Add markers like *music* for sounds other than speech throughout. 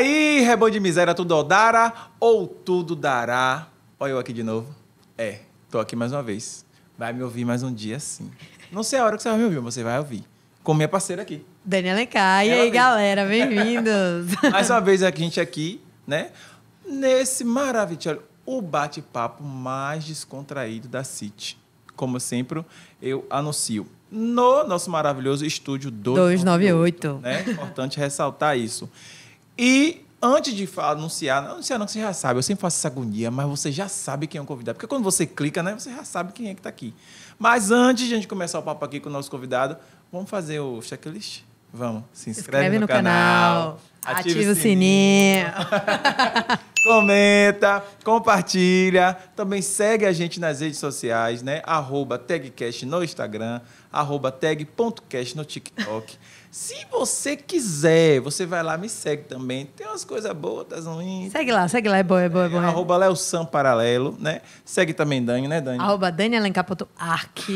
aí, rebanho de miséria, tudo odara ou tudo dará? Olha eu aqui de novo. É, tô aqui mais uma vez. Vai me ouvir mais um dia sim. Não sei a hora que você vai me ouvir, mas você vai ouvir. Com minha parceira aqui. Daniela Lecar. É e aí, vem. galera, bem-vindos. *laughs* mais uma vez a gente aqui, né? Nesse maravilhoso, o bate-papo mais descontraído da City. Como sempre, eu anuncio no nosso maravilhoso estúdio 298. 298. Né? Importante ressaltar isso. E antes de anunciar, não anunciar não que você já sabe, eu sempre faço essa agonia, mas você já sabe quem é o convidado, porque quando você clica, né, você já sabe quem é que está aqui. Mas antes de a gente começar o papo aqui com o nosso convidado, vamos fazer o checklist? Vamos, se inscreve, se inscreve no, no, canal, canal ativa, o sininho, sininho. *laughs* comenta, compartilha, também segue a gente nas redes sociais, né? Arroba tagcast no Instagram, arroba tag.cast no TikTok. Se você quiser, você vai lá, me segue também. Tem umas coisas boas, das ruins. Segue lá, segue lá, é boa é boa é, é Arroba Léo Sam Paralelo, né? Segue também Dani, né, Dani? Arroba Dani Alencar.arc.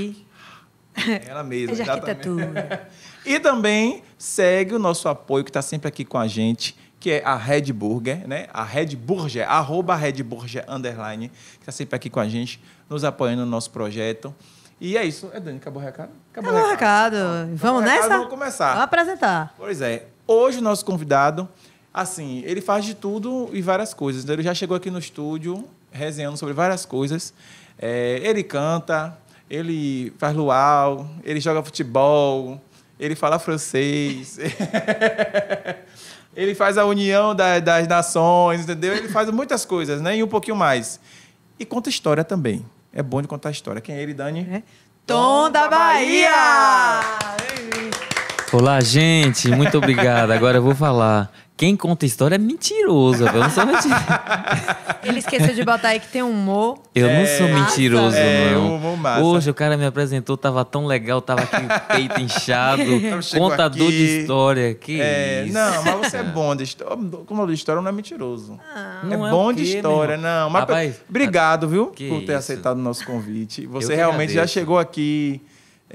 É ela mesma, é *laughs* de arquitetura. e também segue o nosso apoio, que está sempre aqui com a gente, que é a Red Burger, né? A Red Burger, arroba Red Burger, underline, que está sempre aqui com a gente, nos apoiando no nosso projeto. E é isso. É Dani, acabou o recado? Acabou, acabou o recado. recado. Vamos nessa? vamos começar. Vamos apresentar. Pois é. Hoje o nosso convidado, assim, ele faz de tudo e várias coisas. Então, ele já chegou aqui no estúdio resenhando sobre várias coisas. É, ele canta, ele faz luau, ele joga futebol, ele fala francês. *laughs* ele faz a união da, das nações, entendeu? Ele faz muitas coisas, né? E um pouquinho mais. E conta história também é bom de contar a história. Quem é ele, É. Tom, Tom da, da Bahia! Bahia! Olá, gente. Muito obrigado. Agora eu vou falar. Quem conta história é mentiroso. Eu não sou mentiroso. *laughs* Ele esqueceu de botar aí que tem um mo. Eu é, é, não sou mentiroso, não. Um massa. Hoje o cara me apresentou, tava tão legal, tava aqui peito inchado. *laughs* contador aqui, de história. Que é, isso. Não, mas você é bom de história. Como de história não é mentiroso. Ah, é não é, bom quê, de história, não. Mas Rapaz, obrigado, viu, por ter isso. aceitado o nosso convite. Você realmente agradeço. já chegou aqui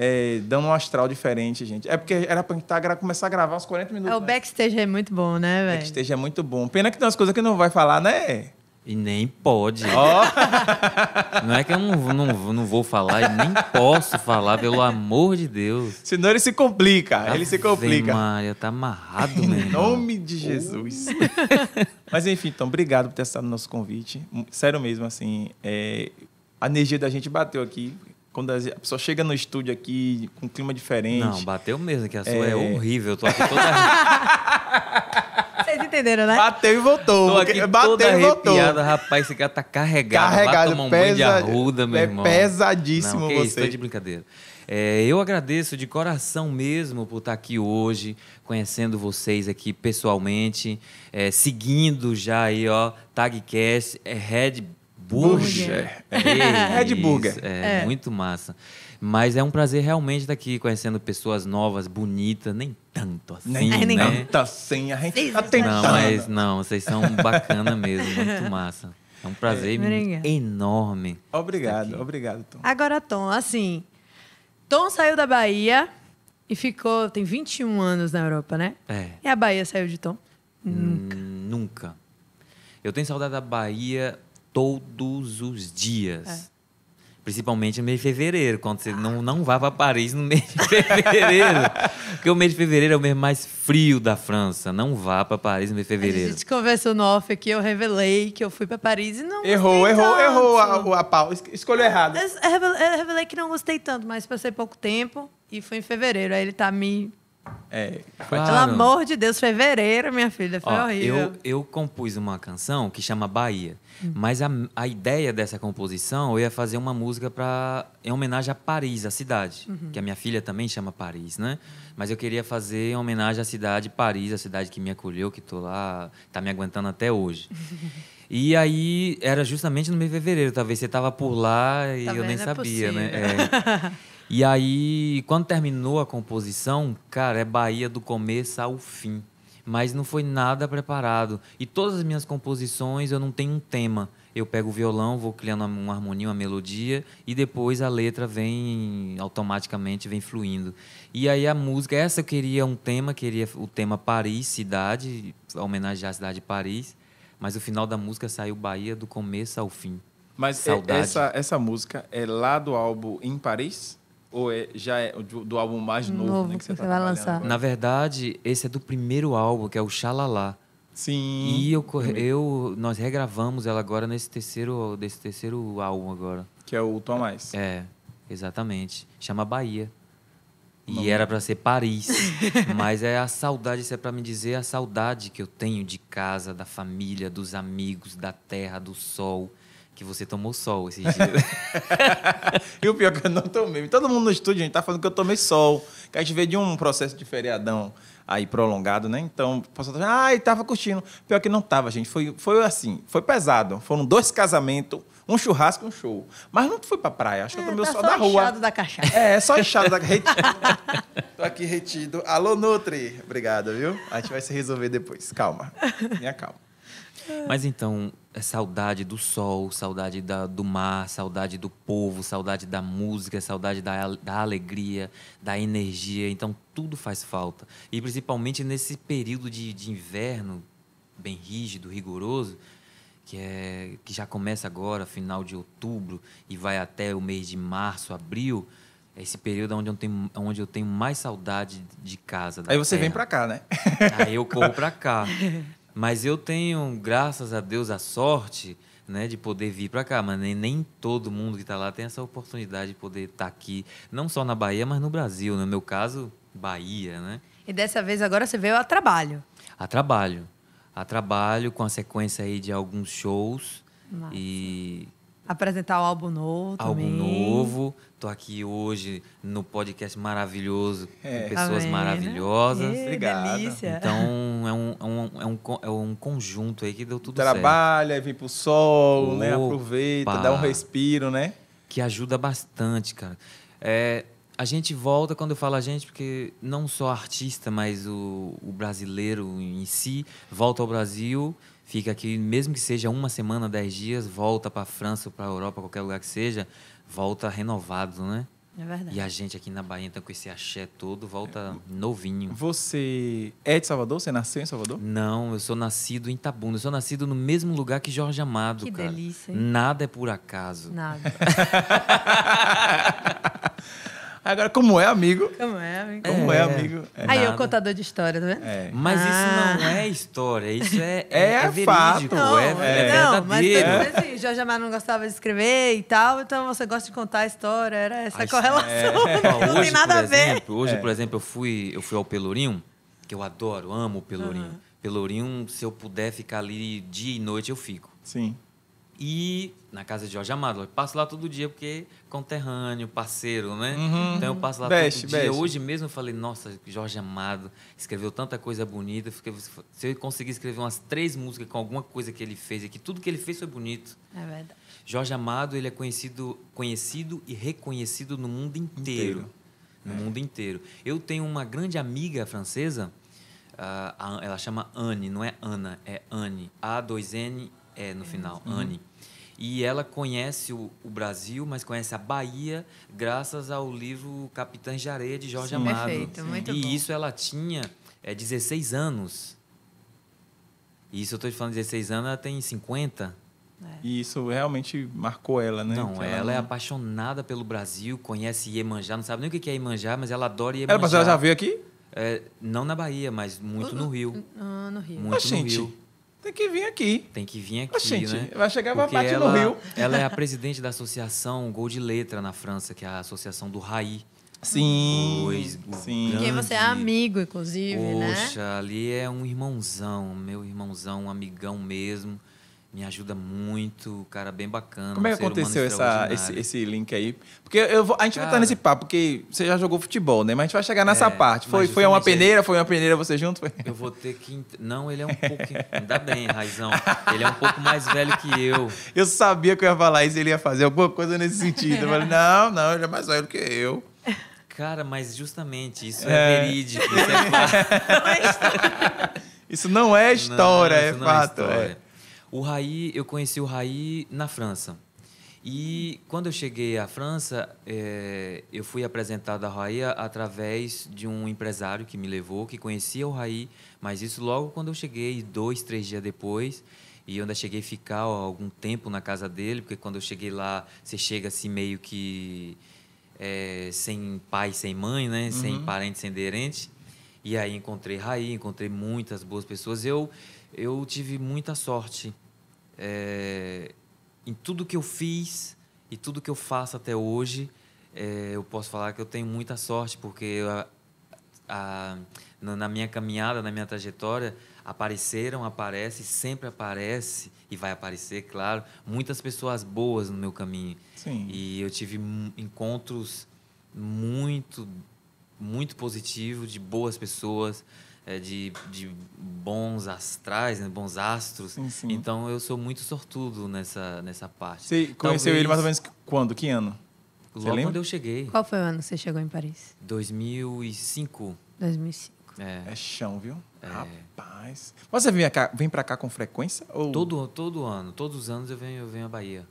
é, dando um astral diferente, gente. É porque era pra gente começar a gravar uns 40 minutos. É, o né? backstage é muito bom, né, velho? Backstage é muito bom. Pena que tem umas coisas que não vai falar, né? E nem pode. Oh. *laughs* Não é que eu não, não, não vou falar e nem posso falar, pelo amor de Deus. Senão ele se complica, tá ele se complica. Maria, tá amarrado mesmo. Em nome de Jesus. Oh. *laughs* Mas enfim, então, obrigado por ter estado no nosso convite. Sério mesmo, assim, é, a energia da gente bateu aqui quando a pessoa chega no estúdio aqui com um clima diferente. Não, bateu mesmo, que a sua é, é horrível. Eu tô aqui toda. *laughs* Vocês entenderam, né? Bateu e voltou. Tô aqui bateu toda e voltou. Rapaz, esse cara tá carregado. Carregado, vai pesa, um de arruda, meu é irmão. É pesadíssimo Não, que você. Isso, tô de brincadeira. É, eu agradeço de coração mesmo por estar tá aqui hoje, conhecendo vocês aqui pessoalmente, é, seguindo já aí, ó, Tagcast, é, Red Burger. É, Red é é Burger. É, é, muito massa. Mas é um prazer realmente estar aqui conhecendo pessoas novas, bonitas, nem tanto assim, nem, né? Nem tanto assim, a gente tá tentando. Não, mas não, vocês são bacana mesmo, muito *laughs* massa. É um prazer é. enorme. Obrigado, obrigado, Tom. Agora, Tom, assim, Tom saiu da Bahia e ficou, tem 21 anos na Europa, né? É. E a Bahia saiu de Tom? Hum, nunca. Hum, nunca. Eu tenho saudade da Bahia todos os dias. É. Principalmente no mês de fevereiro, quando você não, não vá para Paris no mês de fevereiro. *laughs* porque o mês de fevereiro é o mês mais frio da França. Não vá para Paris no mês de fevereiro. A gente conversou no off aqui, eu revelei que eu fui para Paris e não Errou, errou, tanto. errou a, a, pau. Escolheu errado. Eu, eu, revelei que não gostei tanto, mas passei pouco tempo e fui em fevereiro. Aí ele tá me é, ah. Pelo amor de Deus, fevereiro, minha filha, foi Ó, horrível. Eu, eu compus uma canção que chama Bahia, hum. mas a, a ideia dessa composição eu ia fazer uma música para em homenagem a Paris, a cidade, uhum. que a minha filha também chama Paris, né? Mas eu queria fazer em homenagem à cidade Paris, a cidade que me acolheu, que tô lá, tá me aguentando até hoje. *laughs* E aí era justamente no mês de fevereiro, talvez você tava por lá e tá eu nem é sabia, né? É. *laughs* E aí, quando terminou a composição, cara, é Bahia do começo ao fim. Mas não foi nada preparado. E todas as minhas composições eu não tenho um tema. Eu pego o violão, vou criando uma harmonia, uma melodia, e depois a letra vem automaticamente, vem fluindo. E aí a música, essa eu queria um tema, queria o tema Paris, cidade, homenagear a cidade de Paris, mas o final da música saiu Bahia do começo ao fim. Mas Saudade. essa, essa música é lá do álbum Em Paris? Ou é, já é do, do, álbum mais novo, né, novo né, que você, tá vai lançar? Agora. Na verdade, esse é do primeiro álbum, que é o Xalala. Sim. E eu, eu, nós regravamos ela agora nesse terceiro, desse terceiro álbum agora. Que é o Tomás. Mais. É, exatamente. Chama Bahia. Não. E era para ser Paris. *laughs* Mas é a saudade, isso é para me dizer a saudade que eu tenho de casa, da família, dos amigos, da terra, do sol que você tomou sol esses dias. *laughs* *laughs* e o pior é que eu não tomei. Todo mundo no estúdio, a gente tá falando que eu tomei sol. Que a gente veio de um processo de feriadão aí prolongado, né? Então, o pessoal tá ah, tava curtindo. Pior que não tava, gente. Foi, foi assim, foi pesado. Foram dois casamentos, um churrasco e um show. Mas não fui pra praia, acho que eu é, tomei tá o sol da rua. Só da cachaça. É, só inchado da *laughs* retido Tô aqui retido. Alô, Nutri. Obrigado, viu? A gente vai se resolver depois. Calma. Minha calma. Mas então, é saudade do sol, saudade da, do mar, saudade do povo, saudade da música, saudade da, da alegria, da energia. Então, tudo faz falta. E principalmente nesse período de, de inverno, bem rígido, rigoroso, que, é, que já começa agora, final de outubro, e vai até o mês de março, abril. É esse período onde eu tenho, onde eu tenho mais saudade de casa. Aí você terra. vem para cá, né? *laughs* Aí eu corro para cá. Mas eu tenho, graças a Deus, a sorte né, de poder vir para cá, mas nem, nem, todo mundo que está lá tem essa oportunidade de poder estar tá aqui, não só na Bahia, mas no Brasil. Né? No meu caso, Bahia, né? E dessa vez agora você veio a trabalho? A trabalho, a trabalho com a sequência aí de alguns shows Nossa. e Apresentar o álbum novo também. Álbum novo. Tô aqui hoje no podcast maravilhoso, é. com pessoas Amém, né? maravilhosas. Né? Obrigado. Delícia. Então, é um, é, um, é, um, é um conjunto aí que deu tudo Trabalha, certo. Trabalha, vem pro sol, né, Opa. né? Aproveita, dá um respiro, né? Que ajuda bastante, cara. É, a gente volta, quando eu falo a gente, porque não só artista, mas o, o brasileiro em si, volta ao Brasil fica aqui, mesmo que seja uma semana, dez dias, volta para a França, para a Europa, qualquer lugar que seja, volta renovado, né? É verdade. E a gente aqui na Bahia, então, com esse axé todo, volta é. novinho. Você é de Salvador? Você nasceu em Salvador? Não, eu sou nascido em Itabuna. Eu sou nascido no mesmo lugar que Jorge Amado, que cara. delícia. Hein? Nada é por acaso. Nada. *laughs* *laughs* Agora, como é amigo? Como é amigo? Como é, é amigo? É Aí nada. o contador de história, tá vendo? É. Mas ah. isso não é história, isso é *laughs* É, é, é fato. É não, é, é, Não, mas tem assim, Jorge Amado não gostava de escrever e tal, então você gosta de contar a história, era essa a correlação. *laughs* Não, não hoje, tem nada a ver. hoje, por exemplo, eu fui, eu fui ao Pelourinho, que eu adoro, amo o Pelourinho. Uhum. Pelourinho, se eu puder ficar ali dia e noite, eu fico. Sim. E na casa de Jorge Amado, eu passo lá todo dia porque é conterrâneo, parceiro, né? Uhum. Então eu passo lá best, todo best. dia. Hoje mesmo eu falei, nossa, Jorge Amado escreveu tanta coisa bonita. Se eu conseguir escrever umas três músicas com alguma coisa que ele fez, e que tudo que ele fez foi bonito. É verdade. Jorge Amado, ele é conhecido, conhecido e reconhecido no mundo inteiro. inteiro. No é. mundo inteiro. Eu tenho uma grande amiga francesa, ah, ela chama Anne, não é Ana, é Anne. A2N é no final, uhum. Anne. E ela conhece o, o, Brasil, mas conhece a Bahia graças ao livro Capitã Areia de Jorge Sim, Amado. Perfeito, muito e bom. isso ela tinha é, 16 anos. E isso eu estou te falando 16 anos, ela tem 50. É. E isso realmente marcou ela, né? Não, ela, é apaixonada pelo Brasil, conhece Iemanjá, não sabe nem o que é Iemanjá, mas ela adora Iemanjá. Ela, ela já veio aqui? É, não na Bahia, mas muito no Rio. Uh, uh, no Rio. Muito ah, no Rio. Tem que vir aqui. Tem que vir aqui, Oxente, né? Vai chegar uma parte ela, no Rio. *laughs* Ela é a presidente da associação Gol de Letra na França, que é a associação do Raí. Sim. Pois, sim. Porque você é amigo, inclusive, Poxa, né? Poxa, ali é um irmãozão, meu irmãozão, um amigão mesmo me ajuda muito, cara, bem bacana. Como é que aconteceu essa, esse, esse link aí? Porque eu vou, a gente cara, vai estar nesse papo, porque você já jogou futebol, né? Mas a gente vai chegar nessa é, parte. Foi, foi uma peneira, foi uma peneira você junto? Foi? Eu vou ter que. Não, ele é um pouco. *laughs* Ainda bem, Raizão. Ele é um pouco mais velho que eu. Eu sabia que eu ia falar isso, ele ia fazer alguma coisa nesse sentido. Eu falei, *laughs* não, não, ele é mais velho que eu. Cara, mas justamente isso é, é verídico. Isso é *laughs* fato. Isso não é história, não, é, é fato. É história. O Raí, eu conheci o Raí na França. E quando eu cheguei à França, é, eu fui apresentado ao Raí através de um empresário que me levou, que conhecia o Raí, mas isso logo quando eu cheguei, dois, três dias depois. E eu ainda cheguei a ficar algum tempo na casa dele, porque quando eu cheguei lá, você chega assim meio que é, sem pai, sem mãe, né? Uhum. Sem parente, sem derente. E aí encontrei Raí, encontrei muitas boas pessoas. Eu eu tive muita sorte é, em tudo que eu fiz e tudo que eu faço até hoje. É, eu posso falar que eu tenho muita sorte porque a, a, na minha caminhada, na minha trajetória, apareceram, aparece, sempre aparece e vai aparecer, claro, muitas pessoas boas no meu caminho. Sim. E eu tive encontros muito, muito positivos de boas pessoas é, de, de bons astrais, né? bons astros. Sim, sim. Então eu sou muito sortudo nessa, nessa parte. Você Talvez... conheceu ele mais ou menos quando? Que ano? Logo você lembra? quando eu cheguei. Qual foi o ano que você chegou em Paris? 2005. 2005. É, é chão, viu? É. Rapaz. Mas você vem, cá, vem pra cá com frequência? Ou... Todo, todo ano. Todos os anos eu venho, eu venho à Bahia.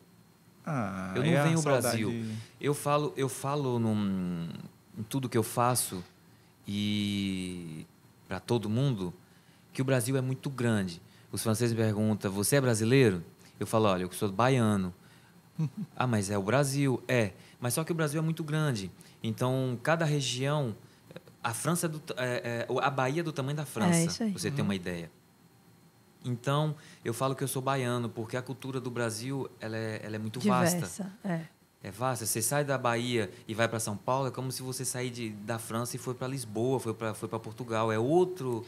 Ah, eu não venho ao Brasil. Eu falo, eu falo num, em tudo que eu faço e para todo mundo que o Brasil é muito grande. Os franceses me perguntam: você é brasileiro? Eu falo: olha, eu sou baiano. *laughs* ah, mas é o Brasil? É. Mas só que o Brasil é muito grande. Então, cada região. A França é do, é, é, a Bahia é do tamanho da é, França, é isso aí. você hum. tem uma uhum. ideia. Então, eu falo que eu sou baiano, porque a cultura do Brasil ela é, ela é muito Diversa, vasta. É. É fácil. Você sai da Bahia e vai para São Paulo, é como se você sair de, da França e foi para Lisboa, foi para foi Portugal. É outro.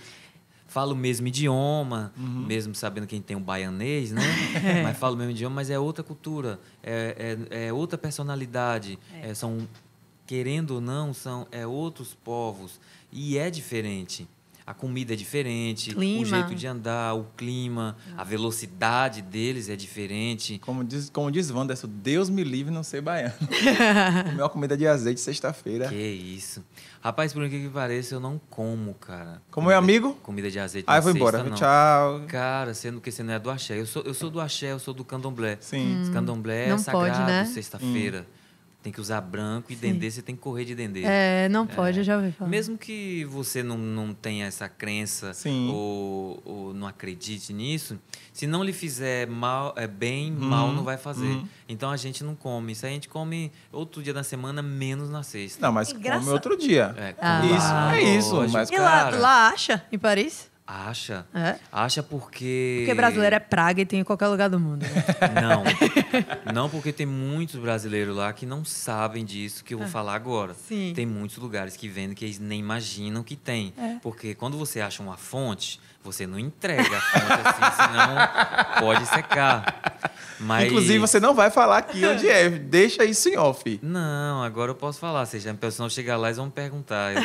Falo o mesmo idioma, uhum. mesmo sabendo que a gente tem um baianês, né? *laughs* Mas falo o mesmo idioma, mas é outra cultura, é, é, é outra personalidade. É. É, são, querendo ou não, são é outros povos. E é diferente a comida é diferente, clima. o jeito de andar, o clima, a velocidade deles é diferente. Como diz, como diz Wanderson, é Deus me livre não ser baiano. *laughs* Comer uma comida de azeite sexta-feira. Que isso. Rapaz, por incrível que pareça, eu não como, cara. Como é, comida, amigo? Comida de azeite Aí ah, eu vou embora. Não. Tchau. Cara, sendo que você não é do axé. Eu sou, eu sou do axé, eu sou do candomblé. Sim. Hum, candomblé é não é sagrado, né? sexta-feira. Hum tem que usar branco e Sim. dendê, você tem que correr de dendê. É, não pode, é. eu já ouvi falar. Mesmo que você não, não tenha essa crença ou, ou, não acredite nisso, se não lhe fizer mal, é bem, hum. mal não vai fazer. Hum. Então a gente não come. Isso a gente come outro dia da semana, menos na sexta. Não, mas Engraçado. come outro dia. É, ah. Isso, é isso. Lógico, mas, e lá, lá acha, em Paris? Acha? É? Acha porque. Porque brasileiro é praga e tem em qualquer lugar do mundo. Né? *laughs* Não. *laughs* não porque tem muitos brasileiros lá que não sabem disso que eu vou é. falar agora. Sim. Tem muitos lugares que vendem que eles nem imaginam que tem. É. Porque quando você acha uma fonte, você não entrega a fonte assim, *laughs* senão pode secar. Mas... Inclusive, você não vai falar aqui onde é. Deixa isso em off. Não, agora eu posso falar. Se a chegar lá, eles vão me perguntar. Eu...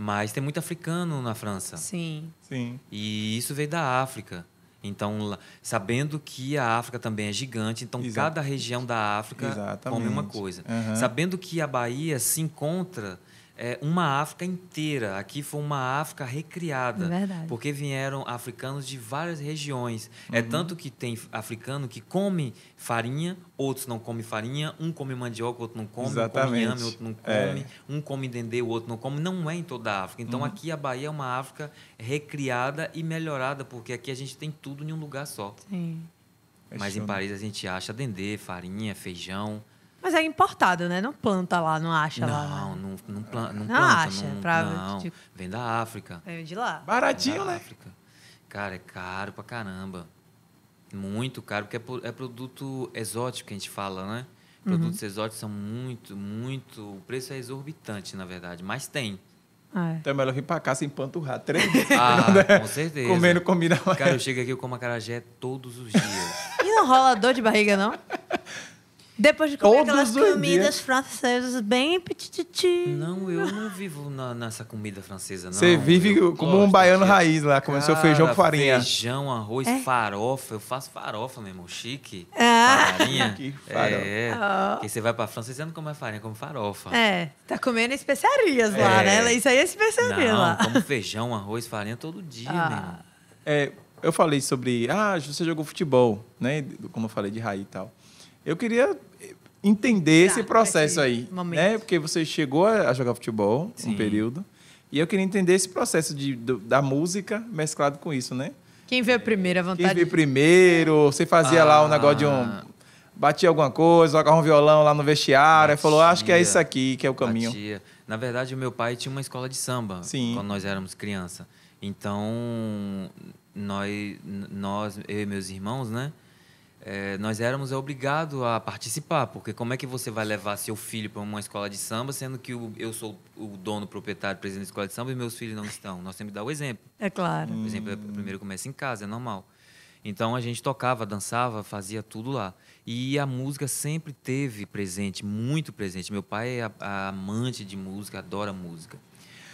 Mas tem muito africano na França. Sim. Sim. E isso veio da África. Então, sabendo que a África também é gigante, então Exatamente. cada região da África Exatamente. come uma coisa. Uhum. Sabendo que a Bahia se encontra é, uma África inteira. Aqui foi uma África recriada. Verdade. Porque vieram africanos de várias regiões. É uhum. É tanto que tem africano que come farinha, outros não come farinha, um come mandioca, outro não come, Exatamente. um come inhame, outro não é. come, é. um come dendê, o outro não come. Não é em toda a África. Então uhum. aqui a Bahia é uma África recriada e melhorada, porque aqui a gente tem tudo em um lugar só. Sim. É Mas em Paris a gente acha dendê, farinha, feijão. Mas é importado, né? Não planta lá, não acha não, lá. Né? Não, não, não, planta. Não, não planta, acha. Não, pra, não. Tipo, vem da África. Vem de lá. Baratinho, né? África. Cara, é caro pra caramba. Muito caro, porque é, é produto exótico que a gente fala, né? Uhum. Produtos exóticos são muito, muito. O preço é exorbitante, na verdade, mas tem. Ah, é. Então é melhor vir pra cá sem panturrar. Três *laughs* Ah, né? com certeza. Comendo comida. Cara, eu chego aqui e como acarajé todos os dias. e não rola dor de barriga, não? *laughs* Depois de comer Todos aquelas comidas dias. francesas bem petititi. Não, eu não vivo na, nessa comida francesa, não. Você vive eu como um baiano raiz lá, comendo seu feijão com farinha. Feijão, arroz, é? farofa. Eu faço farofa mesmo, chique. Ah. Farinha. *laughs* Que farofa. É. Oh. Porque você vai pra França, você não come farinha, come farofa. É. Tá comendo especiarias é. lá, né? Isso aí é especiaria não, lá. como feijão, arroz, farinha todo dia, ah. Mesmo. É, eu falei sobre, ah, você jogou futebol, né? Como eu falei de raiz e tal. Eu queria entender esse é processo aí. Né? Momento. Né? Porque você chegou a jogar futebol Sim. um período. E eu queria entender esse processo de, do, da música mesclado com isso, né? Quem veio primeiro, a vontade? Quem veio primeiro, você fazia ah. lá um ah. negócio de um. Batia alguma coisa, jogava um violão lá no vestiário, batia, falou, acho que é isso aqui que é o caminho. Batia. Na verdade, meu pai tinha uma escola de samba Sim. quando nós éramos criança. Então, nós, nós, eu e meus irmãos, né? é, nós éramos obrigados a participar, porque como é que você vai levar seu filho para uma escola de samba, sendo que o, eu sou o dono, proprietário, presidente da escola de samba e meus filhos não estão? Nós temos que dar o exemplo. É claro. É o exemplo, primeiro começa em casa, é normal. Então a gente tocava, dançava, fazia tudo lá. E a música sempre teve presente, muito presente. Meu pai é a, a amante de música, adora música.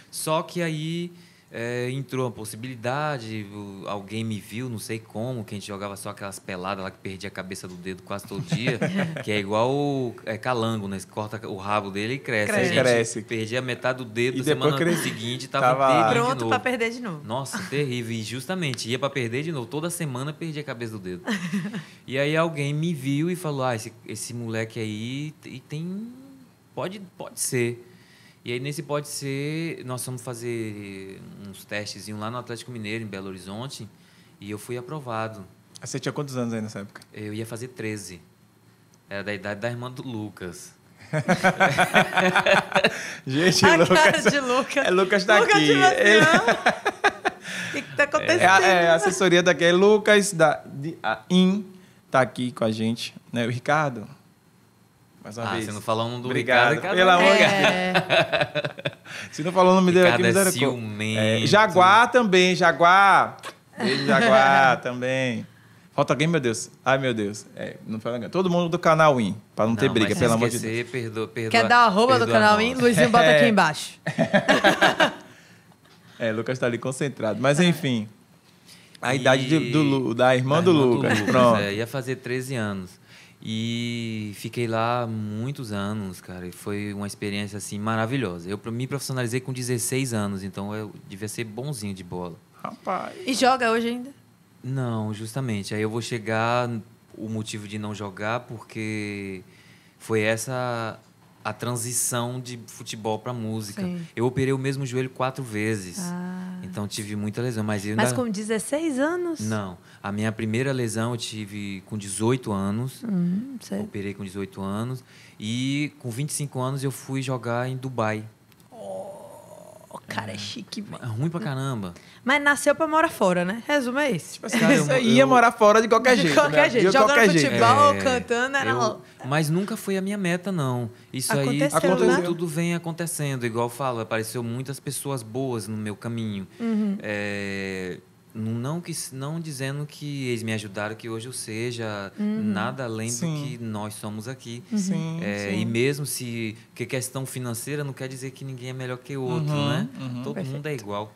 Só que aí é, entrou a possibilidade, alguém me viu, não sei como, que a gente jogava só aquelas peladas lá que perdia a cabeça do dedo quase todo dia, *laughs* que é igual o, é, calango, né? Você corta o rabo dele e cresce. cresce. A gente cresce. perdia metade do dedo, e semana cresce. seguinte tava, tava... pronto para perder de novo. Nossa, terrível. E justamente, ia para perder de novo. Toda semana perdia a cabeça do dedo. *laughs* e aí alguém me viu e falou, ah, esse, esse moleque aí tem... Pode, pode ser. E aí nesse pode ser, nós vamos fazer uns testes lá no Atlético Mineiro, em Belo Horizonte, e eu fui aprovado. Ah, você tinha quantos anos aí nessa época? Eu ia fazer 13. Era da idade da irmã do Lucas. *laughs* Gente, a Lucas, cara de Lucas. É, Lucas tá Lucas aqui. Ele... O *laughs* que, que tá acontecendo? É, é, é a assessoria daqui. É Lucas da de, a IN tá aqui com a gente. Né? O Ricardo, mais uma ah, vez. você não falou nome. do Obrigado, Ricardo. Pelo amor de Deus. Se não falou o nome dele aqui, é me deram é, Jaguar também, Jaguar. Beijo, Jaguar *laughs* também. Falta alguém, meu Deus. Ai, meu Deus. É, não foi ninguém. Todo mundo do canal Win, para não, não, ter briga, pelo amor de Deus. Perdoa, perdoa, Quer dar arroba do canal Win? Luizinho, bota aqui *laughs* é. embaixo. *laughs* é, Lucas está ali concentrado. Mas, enfim. A idade do, da irmã, da irmã do, Lucas. do Lucas. Pronto. É, ia fazer 13 anos. E fiquei lá muitos anos, cara, e foi uma experiência assim maravilhosa. Eu me profissionalizei com 16 anos, então eu devia ser bonzinho de bola. Rapaz. E joga hoje ainda? Não, justamente. Aí eu vou chegar o motivo de não jogar porque foi essa a transição de futebol para música. Sim. Eu operei o mesmo joelho quatro vezes. Ah. Então tive muita lesão. Mas, ainda... com 16 anos? Não. A minha primeira lesão eu tive com 18 anos. Uhum, operei com 18 anos. E com 25 anos eu fui jogar em Dubai. O cara, é, é chique, mano. É ruim pra caramba. Mas nasceu pra morar fora, né? Resumo é esse. Tipo assim, cara, eu, eu, ia morar fora de qualquer de jeito. De qualquer né? jeito. Jogando qualquer futebol, é. cantando, era. Eu, mas nunca foi a minha meta, não. Isso aconteceu, aí né? aconteceu, tudo vem acontecendo. Igual falo, apareceu muitas pessoas boas no meu caminho. Uhum. É não que não dizendo que eles me ajudaram que hoje eu seja uhum. nada além sim. do que nós somos aqui uhum. sim, é, sim. e mesmo se que questão financeira não quer dizer que ninguém é melhor que outro uhum, né uhum. todo Perfeito. mundo é igual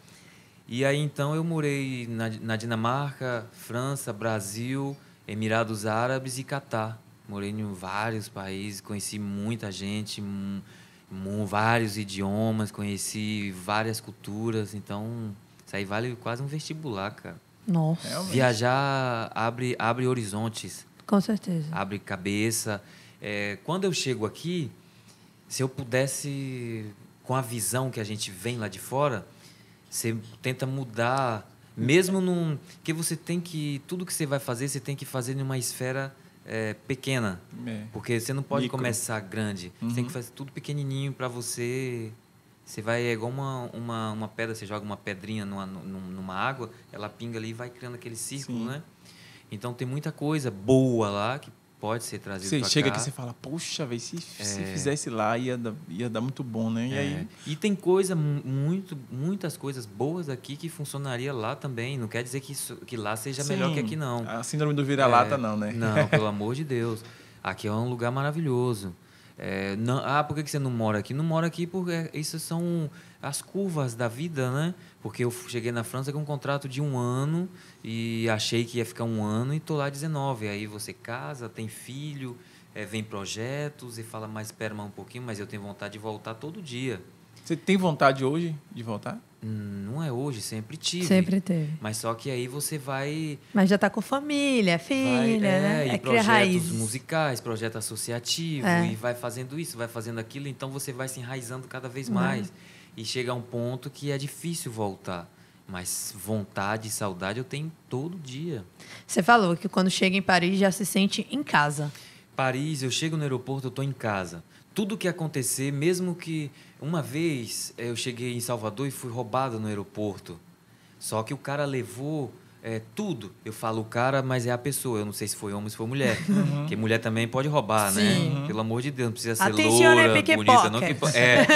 e aí então eu morei na, na Dinamarca França Brasil Emirados Árabes e Catar morei em vários países conheci muita gente vários idiomas conheci várias culturas então isso aí vale quase um vestibular, cara. Nossa. Realmente. Viajar abre, abre horizontes. Com certeza. Abre cabeça. É, quando eu chego aqui, se eu pudesse, com a visão que a gente vem lá de fora, você tenta mudar, mesmo num. que você tem que. Tudo que você vai fazer, você tem que fazer numa esfera é, pequena. É. Porque você não pode Micro. começar grande. Uhum. Você tem que uhum. fazer tudo pequenininho para você você vai, é igual uma, uma, uma pedra, você joga uma pedrinha numa, numa água, ela pinga ali e vai criando aquele círculo, Sim. né? Então tem muita coisa boa lá que pode ser trazida Você chega cá. aqui e fala, poxa, véio, se, é... se fizesse lá ia dar, ia dar muito bom, né? E, é. aí... e tem coisa, muito, muitas coisas boas aqui que funcionaria lá também. Não quer dizer que, isso, que lá seja Sim. melhor que aqui, não. A síndrome do vira-lata, é... não, né? Não, pelo *laughs* amor de Deus. Aqui é um lugar maravilhoso. É, não, ah, por que você não mora aqui? Não mora aqui porque essas são as curvas da vida, né? Porque eu cheguei na França com um contrato de um ano e achei que ia ficar um ano e tô lá 19. Aí você casa, tem filho, é, vem projetos e fala, mas espera mais um pouquinho, mas eu tenho vontade de voltar todo dia. Você tem vontade hoje de voltar? Hum, não é hoje, sempre tive. Sempre teve. Mas só que aí você vai. Mas já tá com família, filha, vai, né? É, é projetos musicais, projeto associativo, é. e vai fazendo isso, vai fazendo aquilo, então você vai se enraizando cada vez mais. Uhum. E chega a um ponto que é difícil voltar. Mas vontade e saudade eu tenho todo dia. Você falou que quando chega em Paris já se sente em casa. Paris, eu chego no aeroporto, eu tô em casa tudo que acontecer, mesmo que uma vez eh, eu cheguei em Salvador e fui roubado no aeroporto. Só que o cara levou é, tudo. Eu falo o cara, mas é a pessoa. Eu não sei se foi homem, ou se foi mulher. Uhum. uhum. Porque mulher também pode roubar, né? Sim. né? Uhum. Pelo amor de Deus, não precisa ser Atenção, né, loura, é bonita, não que é.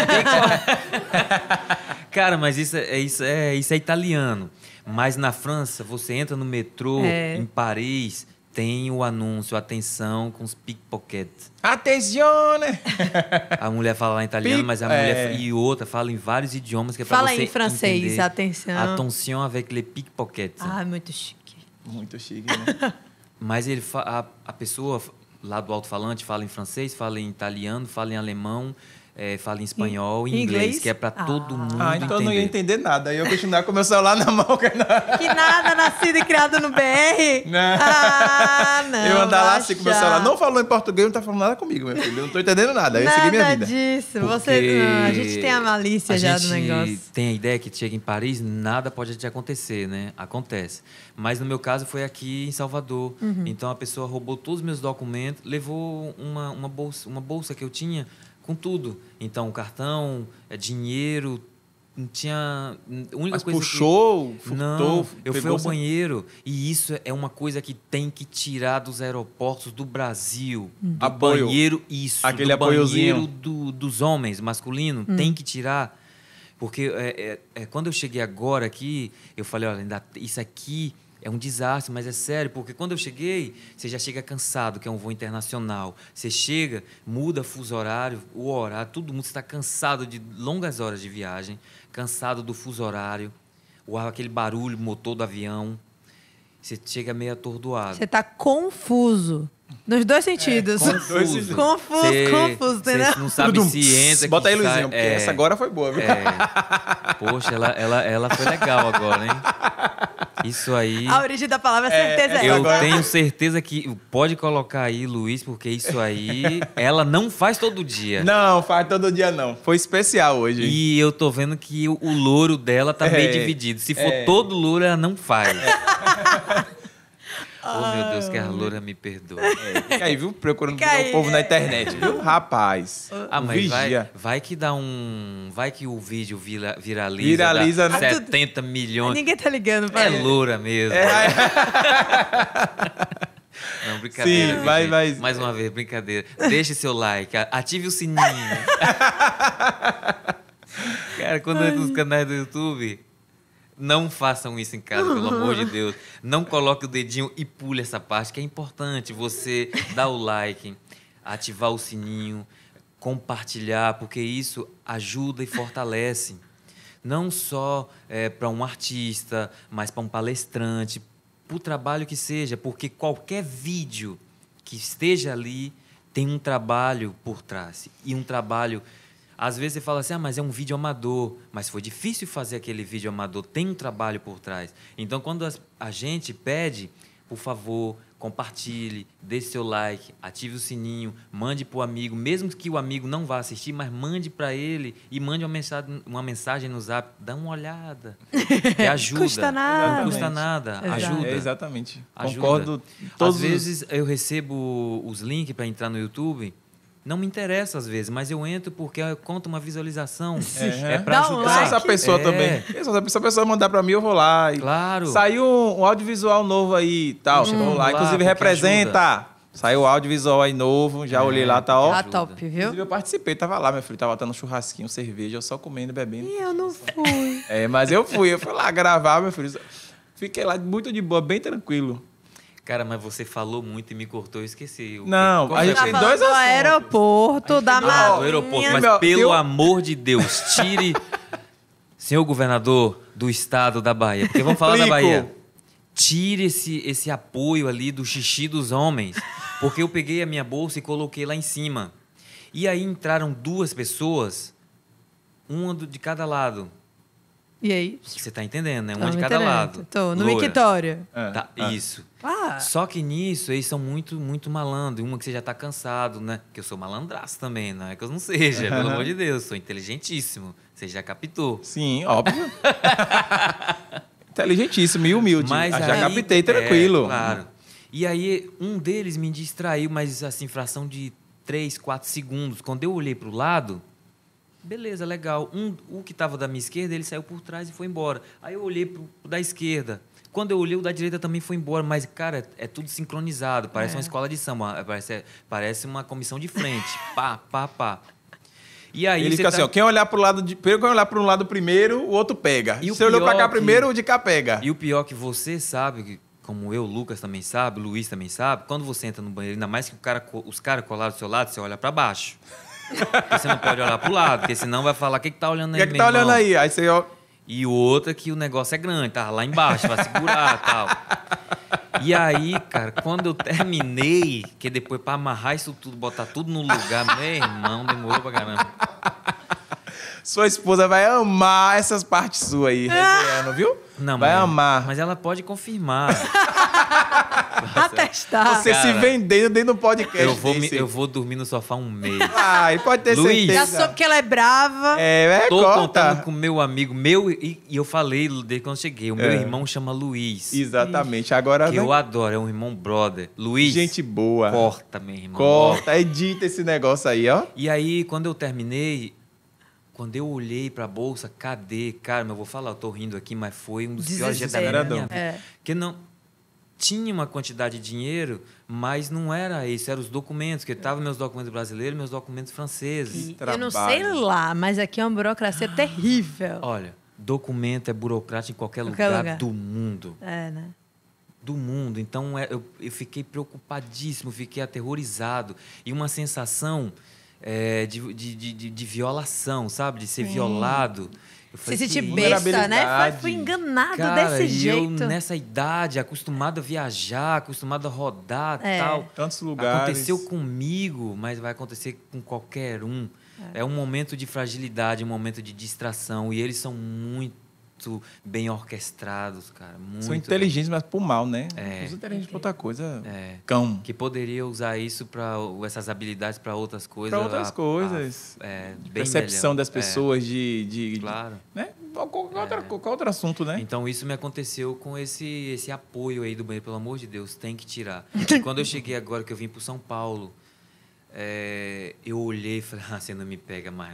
*laughs* cara, mas isso é isso é isso é italiano. Mas na França você entra no metrô é. em Paris, tem o anúncio, atenção com os pickpocket. Attenzione! Né? a mulher fala lá em italiano, mas a mulher é. e outra fala em vários idiomas que é para você Fala em francês, atenção. atenção. Attention avec les pickpockets. Ah, muito chique. Muito chique, né? *laughs* mas ele a, a pessoa lá do alto-falante fala em francês, fala em italiano, fala em alemão, é, fala em espanhol e inglês, inglês, que é para ah. todo mundo Ah, então entender. não ia entender nada. Aí eu continuar com meu celular na mão. *laughs* Que nada, nascido e criado no BR. Né? Ah, *laughs* não. Ah, não. Eu andar lá assim com meu celular. Não falou em português, não tá falando nada comigo, meu filho. Eu não tô entendendo nada. Aí eu segui minha vida. Nada disso. Porque Você, não, ah, a gente tem a malícia a já do negócio. tem a ideia que chega em Paris, nada pode te acontecer, né? Acontece. Mas no meu caso foi aqui em Salvador. Uhum. Então a pessoa roubou todos os meus documentos, levou uma, uma, bolsa, uma bolsa que eu tinha com tudo. Então, cartão, é, dinheiro, não tinha. A única Mas coisa puxou, que... furtou, não, eu fui ao banheiro. E isso é uma coisa que tem que tirar dos aeroportos do Brasil. Hum. Do Apoio. banheiro, isso. Aquele do banheiro do, dos homens masculino. Hum. Tem que tirar. Porque é, é, é, quando eu cheguei agora aqui, eu falei, olha, isso aqui é um desastre, mas é sério, porque quando eu cheguei, você já chega cansado, que é um voo internacional. Você chega, muda fuso horário, o horário, todo mundo está cansado de longas horas de viagem, cansado do fuso horário, o, aquele barulho, motor do avião. Você chega meio atordoado. Você está confuso. Nos dois sentidos. É, confuso. confuso, cê, confuso, entendeu? Cê não sabe Tudum. se entra. Bota aí, Luizinho, porque é, essa agora foi boa, viu? É. Poxa, ela, ela, ela foi legal agora, hein? Isso aí. A origem da palavra é é, certeza é, Eu agora... tenho certeza que. Pode colocar aí, Luiz, porque isso aí. ela não faz todo dia. Não, faz todo dia não. Foi especial hoje. E eu tô vendo que o, o louro dela tá meio é. dividido. Se for todo louro, ela não faz. Oh, meu Deus, que a loura me perdoa. É, fica aí, viu? Procurando o povo na é. internet, viu? Rapaz. Ah, ah mas vigia. Vai, vai, que dá um. Vai que o vídeo vira, viraliza. Viraliza, né? 70 ah, milhões. Ninguém tá ligando, pra É loura mesmo. É. *laughs* Não, brincadeira. Sim, vai, vai. Mais uma vez, brincadeira. Deixe seu like, ative o sininho. *laughs* Cara, quando Ai. entra nos canais do YouTube, não façam isso em casa, pelo amor de *laughs* Deus. Não coloque o dedinho e pule essa parte, que é importante você dar o like, ativar o sininho, compartilhar, porque isso ajuda e fortalece. Não só é, para um artista, mas para um palestrante, para o trabalho que seja, porque qualquer vídeo que esteja ali tem um trabalho por trás e um trabalho às vezes você fala assim, ah, mas é um vídeo amador, mas foi difícil fazer aquele vídeo amador, tem um trabalho por trás. Então, quando a gente pede, por favor, compartilhe, deixe seu like, ative o sininho, mande para o amigo, mesmo que o amigo não vá assistir, mas mande para ele e mande uma mensagem, uma mensagem no zap, dá uma olhada, que *laughs* ajuda. custa nada. Não custa nada, exatamente. ajuda. É, exatamente, ajuda. concordo. Às vezes os... eu recebo os links para entrar no YouTube não me interessa às vezes, mas eu entro porque eu conto uma visualização. *laughs* É, é para ajudar. Like. Essa pessoa é. também. Se a pessoa mandar para mim, eu vou lá. E claro. Saiu um audiovisual novo aí tal. Hum, vou lá. Inclusive, representa. Ajuda. Saiu o audiovisual aí novo, já é, olhei lá, tá ó. Tá top, viu? Inclusive, eu participei, tava lá, meu filho, tava dando churrasquinho, cerveja, eu só comendo, bebendo. E eu não fui. É, mas eu fui, eu fui lá gravar, meu filho. Fiquei lá muito de boa, bem tranquilo. Cara, mas você falou muito e me cortou, eu esqueci. O não, que... a gente tem dois assuntos. Do aeroporto, da Marinha. Do aeroporto, mas Meu, pelo eu... amor de Deus, tire... *laughs* Senhor governador do estado da Bahia, porque vamos falar da Bahia. Tire esse, esse apoio ali do xixi dos homens, porque eu peguei a minha bolsa e coloquei lá em cima. E aí entraram duas pessoas, uma de cada lado. E aí? Você está entendendo, né? Um de cada lado. Tô, no Victoria. É, tá, é. Isso. Ah. Só que nisso, eles são muito, muito malandros. Uma que você já está cansado, né? Que eu sou malandraço também, não é que eu não seja, pelo amor de Deus. Sou inteligentíssimo. Você já captou. Sim, óbvio. *laughs* Inteligentíssimo e humilde. Mas aí, já captei, é, tranquilo. É, claro. E aí, um deles me distraiu, mas assim, fração de 3, 4 segundos. Quando eu olhei para o lado, Beleza, legal. Um, o que estava da minha esquerda, ele saiu por trás e foi embora. Aí eu olhei para o da esquerda. Quando eu olhei, o da direita também foi embora. Mas, cara, é tudo sincronizado. Parece é. uma escola de samba. É, parece, é, parece uma comissão de frente. *laughs* pá, pá, pá. E aí ele fica assim, tá... assim, ó, quem olhar para lado de, quem olhar lado primeiro, o outro pega. E Se olhou para cá que... primeiro, o de cá pega. E o pior que você sabe que como eu, Lucas também sabe, Luiz também sabe, quando você entra no banheiro, ainda mais que cara, os caras colaram do seu lado, você olha para baixo. Você não pode olhar pro lado, porque senão vai falar, o que que tá olhando aí, O que, é que tá olhando aí? Aí você ó. E outra que o negócio é grande, tá lá embaixo, vai segurar e *laughs* tal. E aí, cara, quando eu terminei, que depois pra amarrar isso tudo, botar tudo no lugar, meu irmão, demorou pra caramba. Sua esposa vai amar essas partes suas aí, ah! Regiano, viu? Não, vai amar. Mas ela pode confirmar. Atestar. *laughs* Você Cara, se vendendo dentro do podcast. Eu vou, me, eu vou dormir no sofá um mês. Ai, pode ter Luiz, certeza. Já soube que ela é brava. É, é Tô corta. contando com meu amigo, meu. E, e, eu falei desde quando cheguei. O meu é. irmão chama Luiz. Exatamente. Agora. Que né? eu adoro, é um irmão brother. Luiz. Gente boa. Corta, meu irmão. Corta, edita esse negócio aí, ó. E aí, quando eu terminei, quando eu olhei para a bolsa, cadê? Cara, eu vou falar, eu tô rindo aqui, mas foi um dos piores dias da minha vida. É. Que não tinha uma quantidade de dinheiro, mas não era isso, eram os documentos, que tava meus documentos brasileiros, meus documentos franceses. Que eu não sei lá, mas aqui é uma burocracia ah, terrível. Olha, documento é burocrático em qualquer, qualquer lugar, lugar, do mundo. É, né? Do mundo. Então é, eu, eu fiquei preocupadíssimo, fiquei aterrorizado e uma sensação é, de, de, de, de, violação, sabe? De ser Sim. violado. Você se sentir besta, né? Foi, fui enganado Cara, desse jeito. Eu, nessa idade, acostumado a viajar, acostumado a rodar é. tal. Tantos lugares. Aconteceu comigo, mas vai acontecer com qualquer um. É. é um momento de fragilidade, um momento de distração. E eles são muito muito bem orquestrados, cara. Muito São inteligentes, bem. mas por mal, né? É. inteligentes pra outra coisa. É. Cão. Que poderia usar isso para essas habilidades para outras coisas. Para outras a, coisas. A, é, percepção melhor. das é. pessoas é. de, de, Claro. De, né? Qual, qual, é. outro, qual outro assunto, né? Então, isso me aconteceu com esse, esse apoio aí do banheiro, pelo amor de Deus, tem que tirar. *laughs* quando eu cheguei agora, que eu vim para São Paulo, é, eu olhei e falei, ah, você não me pega mais.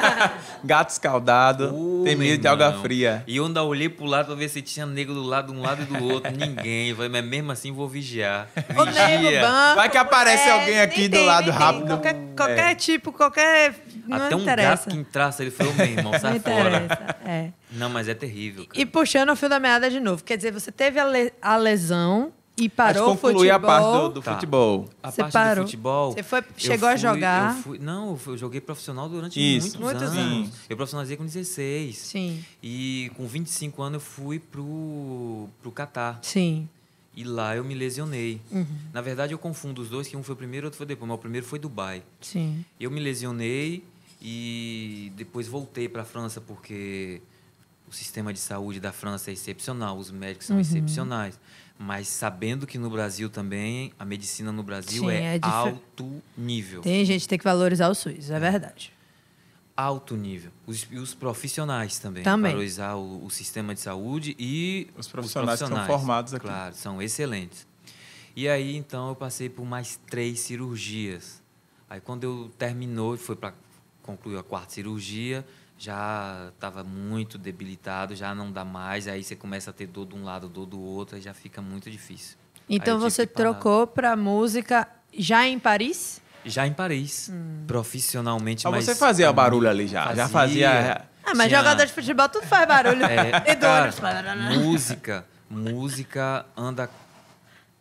*laughs* Gato escaldado, uh, tem medo de água fria. E eu ainda olhei pro lado pra ver se tinha negro do lado, de um lado e do outro. Ninguém. Eu falei, mas mesmo assim vou vigiar. *laughs* Vigia. Banco, Vai que aparece é, alguém aqui tem, do lado rápido. Qualquer, qualquer é. tipo, qualquer. Não Até um interessa. gato que entraça, ele falou, meu irmão, sai não fora. É. Não, mas é terrível. Cara. E puxando o fio da meada de novo. Quer dizer, você teve a, le a lesão e parou Acho futebol. a parte do, do tá. futebol. A Você parte parou. do futebol. Você foi, chegou fui, a jogar? Eu fui, não, eu joguei profissional durante Isso. muitos, muitos anos. anos. Eu profissionalizei com 16. Sim. E com 25 anos eu fui pro, pro Catar. Sim. E lá eu me lesionei. Uhum. Na verdade, eu confundo os dois, que um foi o primeiro e outro foi depois. Mas o primeiro foi Dubai. Sim. Eu me lesionei e depois voltei para a França porque o sistema de saúde da França é excepcional, os médicos são uhum. excepcionais mas sabendo que no Brasil também, a medicina no Brasil Sim, é, é alto nível. Tem gente que tem que valorizar o SUS, é, é. verdade. Alto nível. Os, e os profissionais também. Também. Valorizar o, o, sistema de saúde e os profissionais, os profissionais são formados aqui. Claro, são excelentes. E aí, então, eu passei por mais três cirurgias. Aí, quando eu terminou, foi para concluir a quarta cirurgia, já estava muito debilitado, já não dá mais, aí você começa a ter dor de um lado, dor do outro, aí já fica muito difícil. Então você trocou para música já em Paris? Já em Paris, hum. profissionalmente. Ah, mas você fazia também, barulho ali já, fazia, já fazia... É? Ah, mas tinha... jogador de futebol tudo faz barulho. *laughs* É, *laughs* cara, música, música anda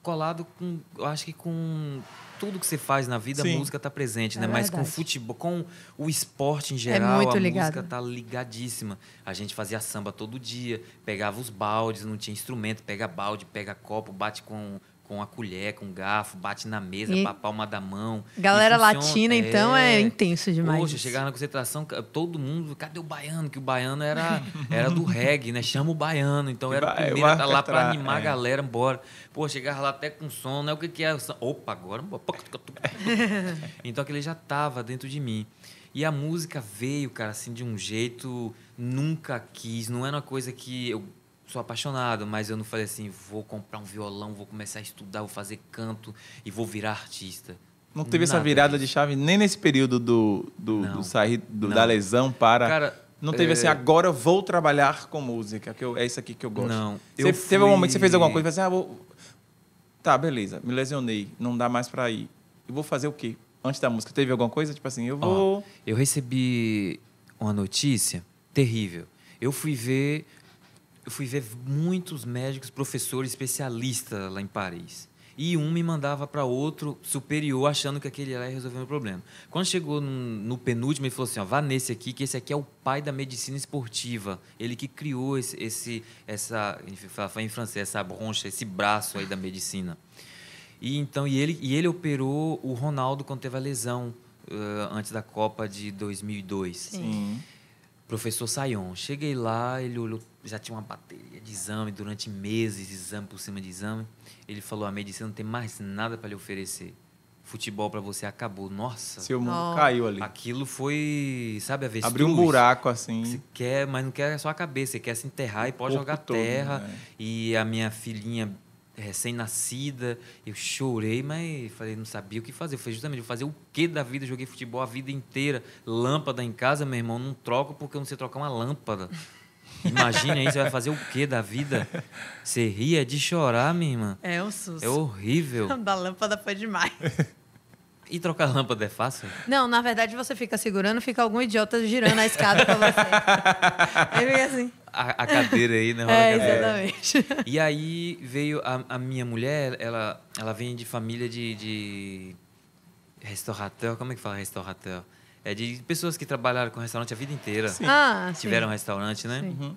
colado com, eu acho que com tudo que você faz na vida, Sim. a música está presente, é né? Verdade. Mas com o futebol, com o esporte em é geral, é a ligado. música está ligadíssima. A gente fazia samba todo dia, pegava os baldes, não tinha instrumento, pega balde, pega copo, bate com com a colher, com o garfo, bate na mesa, e... com a palma da mão. Galera funciona, latina, então, é... então, é intenso demais. Poxa, chegar na concentração, todo mundo, cadê o baiano? Que o baiano era, *laughs* era do reggae, né? Chama o baiano. Então era o primeiro a tá lá para animar é. a galera, embora. Pô, chegar lá até com som, né? O que, que é? Opa, agora. *laughs* Então aquele já tava dentro de mim. E a música veio, cara, assim, de um jeito nunca quis. Não era uma coisa que eu sou apaixonado, mas eu não falei assim, vou comprar um violão, vou começar a estudar, vou fazer canto e vou virar artista. Não teve Nada essa virada disso. de chave nem nesse período do, do, do sair do, da lesão para. Cara, não teve é... assim, agora eu vou trabalhar com música, que eu, é isso aqui que eu gosto. Não. Você, Teve um momento que você fez alguma coisa e falou assim, ah, vou... tá, beleza, me lesionei, não dá mais para ir. e vou fazer o quê? Antes da música, teve alguma coisa? Tipo assim, eu vou. Oh, eu recebi uma notícia terrível. Eu fui ver eu fui ver muitos médicos, professores, especialistas lá em Paris. E um me mandava para outro superior, achando que aquele lá ia resolver o meu problema. Quando chegou no penúltimo, ele falou assim: ó, vá nesse aqui, que esse aqui é o pai da medicina esportiva. Ele que criou esse, esse essa, foi em francês, essa broncha, esse braço aí da medicina. E então, e ele, e ele operou o Ronaldo quando teve a lesão uh, antes da Copa de 2002. Sim. Sim professor Sayon. Cheguei lá, ele olhou, já tinha uma bateria de exame durante meses, exame por cima de exame. Ele falou: a ah, medicina não tem mais nada para lhe oferecer. Futebol para você acabou. Nossa. Seu mundo caiu ali. Aquilo foi, sabe, a vez Abriu um buraco assim. Você quer, mas não quer só a cabeça, você quer se enterrar e pode jogar todo, terra. Né? E a minha filhinha é, recém-nascida. Eu chorei, mas falei, não sabia o que fazer. Eu falei, justamente, fazer o que da vida? joguei futebol a vida inteira. Lâmpada em casa, meu irmão, não troco porque eu não sei trocar uma lâmpada. Imagina aí você vai fazer o que da vida? Você ria de chorar, minha irmã. É um susto. É horrível. *laughs* Da lâmpada foi demais. E trocar lâmpada é fácil? Não, na verdade você fica segurando, fica algum idiota girando a escada pra você. Aí *laughs* fica assim a, a cadeira aí, né? *laughs* É, exatamente. É. E aí veio a, a, minha mulher, ela, ela vem de família de, de restaurateur, como é que fala restaurateur? É de pessoas que trabalharam com restaurante a vida inteira. Sim. Ah, Tiveram sim. restaurante, né? Sim. Uhum.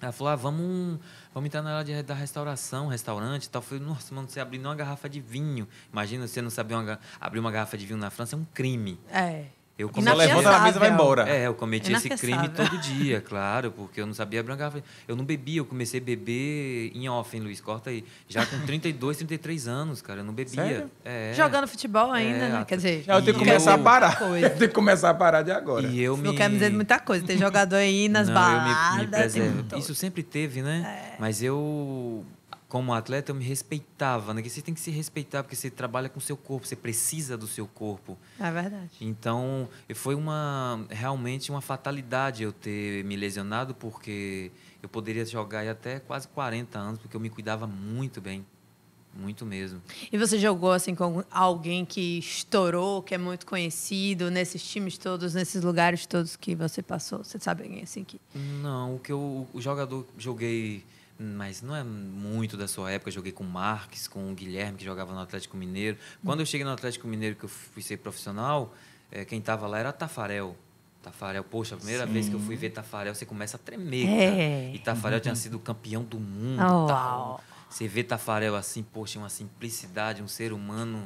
Ela falou, ah, vamos, vamos entrar na área de, da restauração, restaurante e tal. Eu falei, nossa, mano, você abrir uma garrafa de vinho. Imagina você não saber uma, abrir uma garrafa de vinho na França, é um crime. É. Eu cometi, levanta na mesa vai embora. É, eu cometi esse crime todo dia, claro, porque eu não sabia brancar. Eu não bebia, eu comecei a beber em off, hein, Luiz? Corta aí. Já com 32, *laughs* 33 anos, cara, eu não bebia. É, Jogando futebol é, ainda, é, né? Quer dizer. Eu tenho que começar eu... a parar. *laughs* Eu tenho que começar a parar de agora. E eu me... Não quer dizer muita coisa. Tem jogador aí nas não, baladas. Eu me, me Isso sempre teve, né? É. Mas eu como atleta, eu me respeitava, né? Porque você tem que se respeitar, porque você trabalha com o seu corpo, você precisa do seu corpo. É verdade. Então, foi uma realmente uma fatalidade eu ter me lesionado, porque eu poderia jogar até quase 40 anos, porque eu me cuidava muito bem. Muito mesmo. E você jogou assim com alguém que estourou, que é muito conhecido nesses times todos, nesses lugares todos que você passou? Você sabe alguém assim que. Não, o que eu. O jogador joguei mas não é muito da sua época. joguei com o Marques, com o Guilherme, que jogava no Atlético Mineiro. Quando eu cheguei no Atlético Mineiro, que eu fui ser profissional, é, quem estava lá era Tafarel. Tafarel, poxa, a primeira Sim. vez que eu fui ver Tafarel, você começa a tremer. É. E Tafarel uhum. tinha sido campeão do mundo. Oh, tal. Você vê Tafarel assim, poxa, uma simplicidade, um ser humano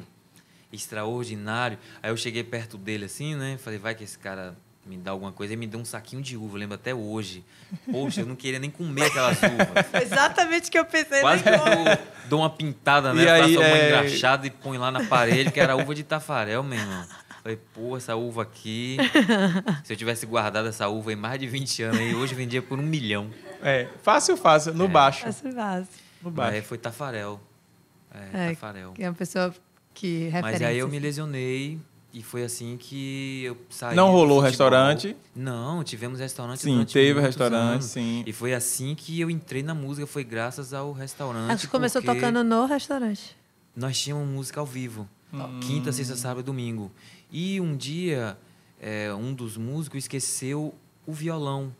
extraordinário. Aí eu cheguei perto dele assim, né? Falei, vai que esse cara me dá alguma coisa. Ele me deu um saquinho de uva, eu lembro até hoje. Poxa, eu não queria nem comer aquelas uvas. *laughs* Exatamente o que eu pensei. Quase que eu dou uma pintada né pra uma é... engraxada e põe lá na parede, que era uva de tafarel, meu irmão. Falei, pô, essa uva aqui. Se eu tivesse guardado essa uva em mais de 20 anos, aí hoje vendia por um milhão. É, fácil, fácil, no é. baixo. Fácil, fácil. No baixo. Aí foi tafarel. É, é tafarel. Que é uma pessoa que referência. Mas aí eu me lesionei e foi assim que eu saí. Não rolou restaurante? Não, tivemos restaurante. Sim, teve restaurante, anos. sim. E foi assim que eu entrei na música, foi graças ao restaurante. A gente começou tocando no restaurante. Nós tínhamos música ao vivo. Hum. Quinta, sexta, sábado e domingo. E um dia, é, um dos músicos esqueceu o violão.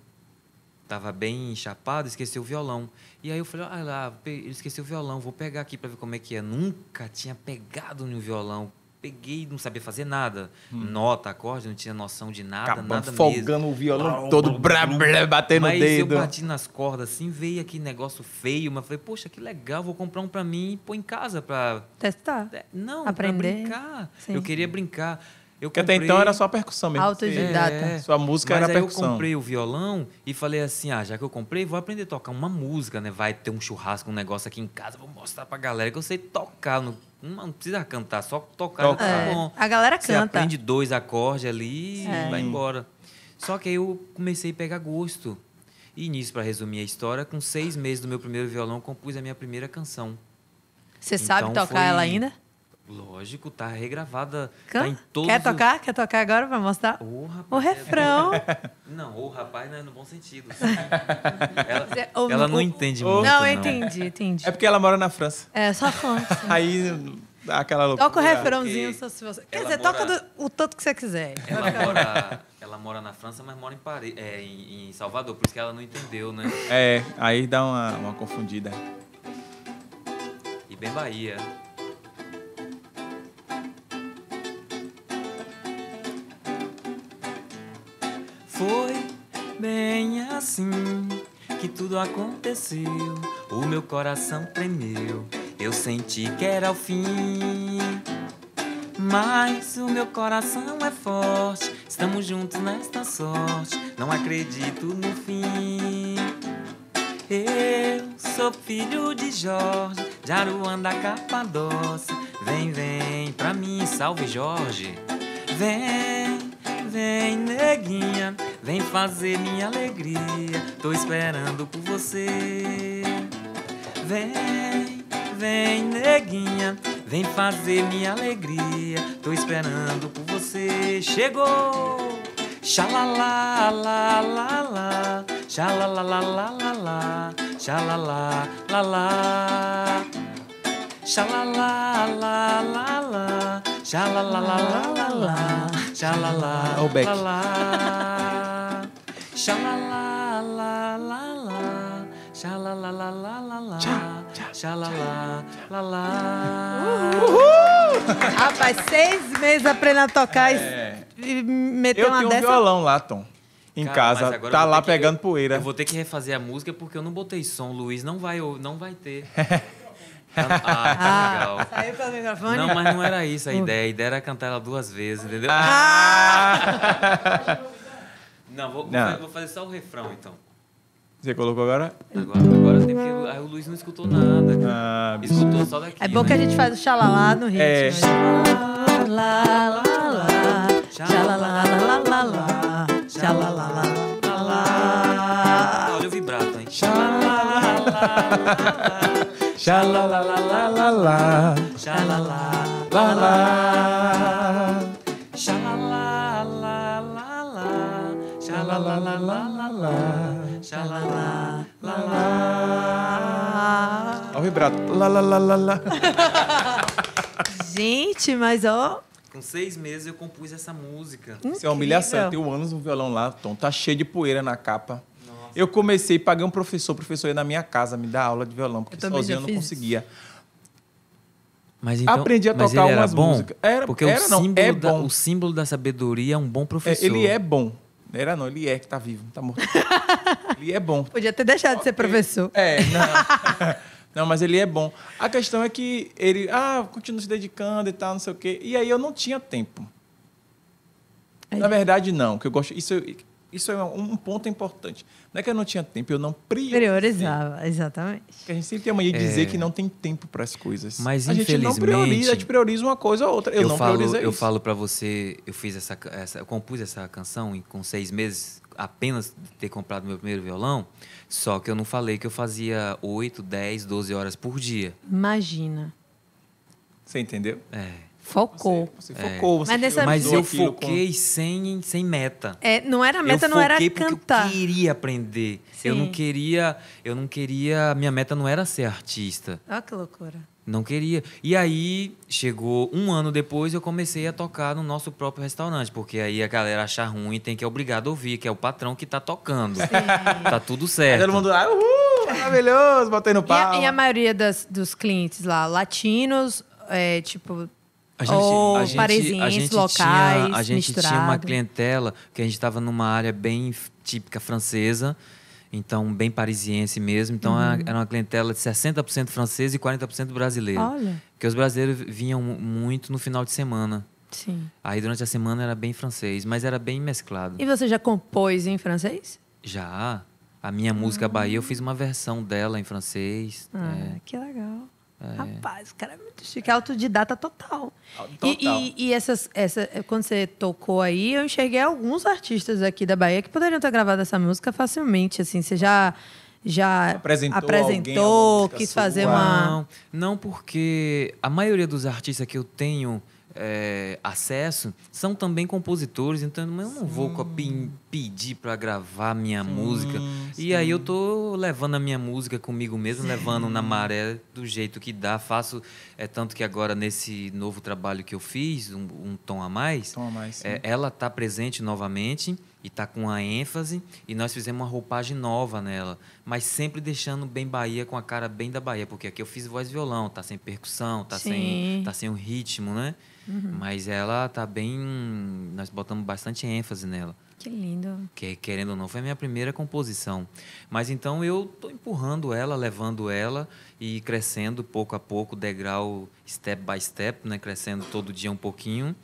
Tava bem chapado, esqueceu o violão. E aí eu falei, ah lá, ele esqueceu o violão, vou pegar aqui para ver como é que é. Nunca tinha pegado no violão peguei, não sabia fazer nada. Hum. Nota, acorde, não tinha noção de nada, Acabando nada folgando o violão todo, blá, blá, batendo mas dedo. Mas eu bati nas cordas assim, veio aquele negócio feio, mas falei, poxa, que legal, vou comprar um para mim e pôr em casa para... Testar. Não, para brincar. Sim. Eu queria brincar. Eu comprei... Até então era só percussão mesmo. Autodidata. É, Sua música mas era aí percussão. eu comprei o violão e falei assim, ah, já que eu comprei, vou aprender a tocar uma música, né? Vai ter um churrasco, um negócio aqui em casa, vou mostrar pra galera que eu sei tocar. Não, não precisa cantar, só tocar. bom. É, a galera canta. Você aprende dois acordes ali é. e vai embora. Só que aí eu comecei a pegar gosto. E nisso, para resumir a história, com seis meses do meu primeiro violão, compus a minha primeira canção. Você então, sabe tocar foi... ela ainda? Lógico, tá regravada. Tá em todos Quer tocar? Os... Quer tocar agora pra mostrar? Oh, rapaz, o refrão. É *laughs* não, o rapaz não é no bom sentido. *laughs* ela, ela não entende muito. Não, não, né? entendi, entendi. É porque ela mora na França. É, só França. *laughs* Aí dá aquela loucura. Toca o refrãozinho. Só se você... Quer dizer, mora... toca do, o tanto que você quiser. Ela mora, ela mora na França, mas mora em, Paris, é, em, em Salvador, por isso que ela não entendeu, né? É, aí dá uma, uma confundida. E bem Bahia. Foi bem assim que tudo aconteceu. O meu coração tremeu, eu senti que era o fim. Mas o meu coração é forte, estamos juntos nesta sorte. Não acredito no fim. Eu sou filho de Jorge, de Aruanda Capadócia. Vem, vem pra mim, salve Jorge. Vem vem, neguinha, vem fazer minha alegria. Tô esperando por você. Vem, vem, neguinha, vem fazer minha alegria. Tô esperando por você. Chegou! Xalala, la, la, la, xalala, la, la, la, la, xalala, la, la, xalala, la, la, la, Xalalalala, xalala, o Beck. Xalalalala, xalalalala, xalalalala. Uhul! Rapaz, seis meses aprendendo a tocar é. e meter eu uma dessa. Eu tenho um violão lá, Tom em Cara, casa, tá lá que, pegando poeira. Eu vou ter que refazer a música porque eu não botei som, Luiz, não vai, não vai ter. *laughs* É ah, que legal. Saiu pelo microfone? Não, mas não era isso a ideia. A ideia era cantar ela duas vezes, entendeu? Ah! *laughs* Não, vou, não. vou fazer só o refrão, então. Você colocou agora? Agora, agora tem que. Aí o Luiz não escutou nada. Ah, escutou só daqui. É bom né? que a gente faz o xalalá no ritmo. É. Xalalá, né? xalalá, xalalá, xalalá, xalalá. Olha o vibrato, hein? Xalalá. Xalalalala. Xalalalala. Xalalalala. Xalalalala. Xalalalala. Olha o vibrato. Lalalala. Gente, mas ó. Com seis meses eu compus essa música. Incrível. Isso é humilhação. Eu tenho anos no violão lá, Tom. Tá cheio de poeira na capa. Eu comecei, paguei um professor, o professor ia na minha casa me dar aula de violão, porque eu sozinho eu não conseguia. Mas então, aprendi a mas tocar umas bom, músicas. Era, porque era, o, símbolo é da, bom. o símbolo da sabedoria é um bom é, professor. É, ele é bom. Era não, ele é que tá vivo, tá morto. *laughs* ele é bom. Podia ter deixado de ser professor. É, não. *laughs* não, mas ele é bom. A questão é que ele, ah, continua se dedicando e tal, não sei o quê. E aí eu não tinha tempo. Aí. É na verdade, não, que eu gosto. Isso eu, isso é um ponto importante. Não é que eu não tinha tempo, eu não priorizava. Priorizava, exatamente. Porque a gente sempre tem a mania de é... dizer que não tem tempo para as coisas. Mas a infelizmente, gente não prioriza, a gente prioriza uma coisa ou outra. Eu, eu não falo, priorizo Eu isso. falo para você, eu fiz essa, essa, eu compus essa canção com seis meses apenas ter comprado meu primeiro violão, só que eu não falei que eu fazia 8, 10, 12 horas por dia. Imagina. Você entendeu? É. Focou. Você, você é. focou, você mas, nessa... mas eu foquei sem, sem meta. É, não era meta, eu não era cantar. Eu queria aprender. Sim. Eu não queria, eu não queria, minha meta não era ser artista. Olha ah, que loucura. Não queria. E aí chegou um ano depois eu comecei a tocar no nosso próprio restaurante, porque aí a galera achar ruim tem que é obrigado a ouvir, que é o patrão que tá tocando. Sim. Tá tudo certo. Aí todo mundo, uhul, maravilhoso, botei no pau. E a, e a maioria das, dos clientes lá, latinos, é, tipo, a gente, Ou a gente, locais, tinha, a gente misturado. tinha uma clientela que a gente estava numa área bem típica francesa, então bem parisiense mesmo. Então é uhum. era uma clientela de 60% francesa e 40% brasileira. Olha. Porque os brasileiros vinham muito no final de semana. Sim. Aí durante a semana era bem francês, mas era bem mesclado. E você já compôs em francês? Já. A minha música ah. Bahia, eu fiz uma versão dela em francês. Ah, é. que legal. É. Rapaz, o cara é muito chique, é autodidata total. Ah, total. E, e, e, essas, essa, quando você tocou aí, eu enxerguei alguns artistas aqui da Bahia que poderiam ter gravado essa música facilmente. Assim, você já já apresentou, apresentou quis sua. fazer uma. Não, não, porque a maioria dos artistas que eu tenho é, acesso são também compositores, então eu não sim. vou pedir para gravar minha sim, música. Sim. E aí eu tô levando a minha música comigo mesmo, levando na maré do jeito que dá. Faço é tanto que agora nesse novo trabalho que eu fiz, um, um tom a mais, tom a mais é, ela tá presente novamente e tá com a ênfase e nós fizemos uma roupagem nova nela, mas sempre deixando bem Bahia com a cara bem da Bahia, porque aqui eu fiz voz e violão, tá sem percussão, tá sem tá sem o ritmo, né? Uhum. Mas ela tá bem. Nós botamos bastante ênfase nela. Que lindo. Que, querendo ou não, foi a minha primeira composição. Mas então eu tô empurrando ela, levando ela e crescendo pouco a pouco, degrau step by step, né? Crescendo todo dia um pouquinho.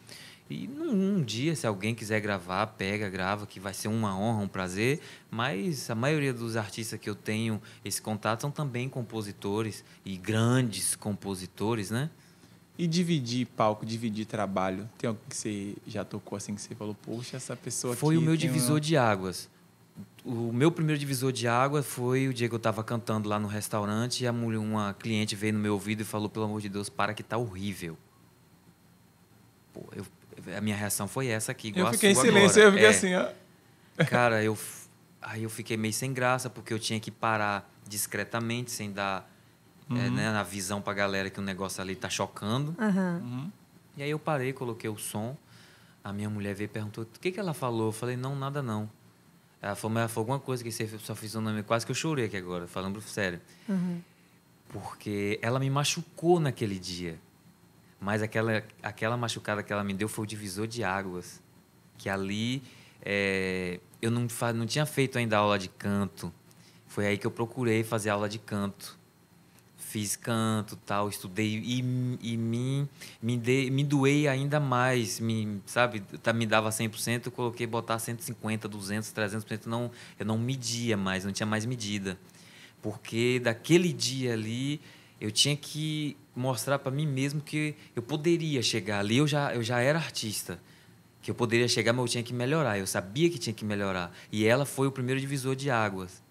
E num, um dia, se alguém quiser gravar, pega, grava, que vai ser uma honra, um prazer. Mas a maioria dos artistas que eu tenho esse contato são também compositores e grandes compositores, né? E dividir palco, dividir trabalho. Tem algo que você já tocou assim que você falou, poxa, essa pessoa Foi o meu divisor de águas. O meu primeiro divisor de água foi o dia que eu estava cantando lá no restaurante e a mulher, uma cliente veio no meu ouvido e falou, pelo amor de Deus, para que tá horrível. Pô, eu, a minha reação foi essa aqui, igual Eu fiquei em silêncio, agora. eu fiquei é. assim, ó. *laughs* Cara, eu aí eu fiquei meio sem graça porque eu tinha que parar discretamente, sem dar é, uhum. é, né, na visão para a galera que o negócio ali tá chocando. Uhum. Uhum. E aí eu parei, coloquei o som. A minha mulher veio e perguntou: o que, que ela falou? Eu falei: não, nada não. Ela falou: mas foi alguma coisa que você só fez um nome. Quase que eu chorei aqui agora, falando sério. Uhum. Porque ela me machucou naquele dia. Mas aquela, aquela machucada que ela me deu foi o divisor de águas. Que ali é, eu não, não tinha feito ainda aula de canto. Foi aí que eu procurei fazer aula de canto fiz canto tal estudei e, e me me, de, me doei ainda mais me sabe tá, me dava 100% eu coloquei botar 150 200 300% não eu não media mais não tinha mais medida porque daquele dia ali eu tinha que mostrar para mim mesmo que eu poderia chegar ali eu já eu já era artista que eu poderia chegar mas eu tinha que melhorar eu sabia que tinha que melhorar e ela foi o primeiro divisor de águas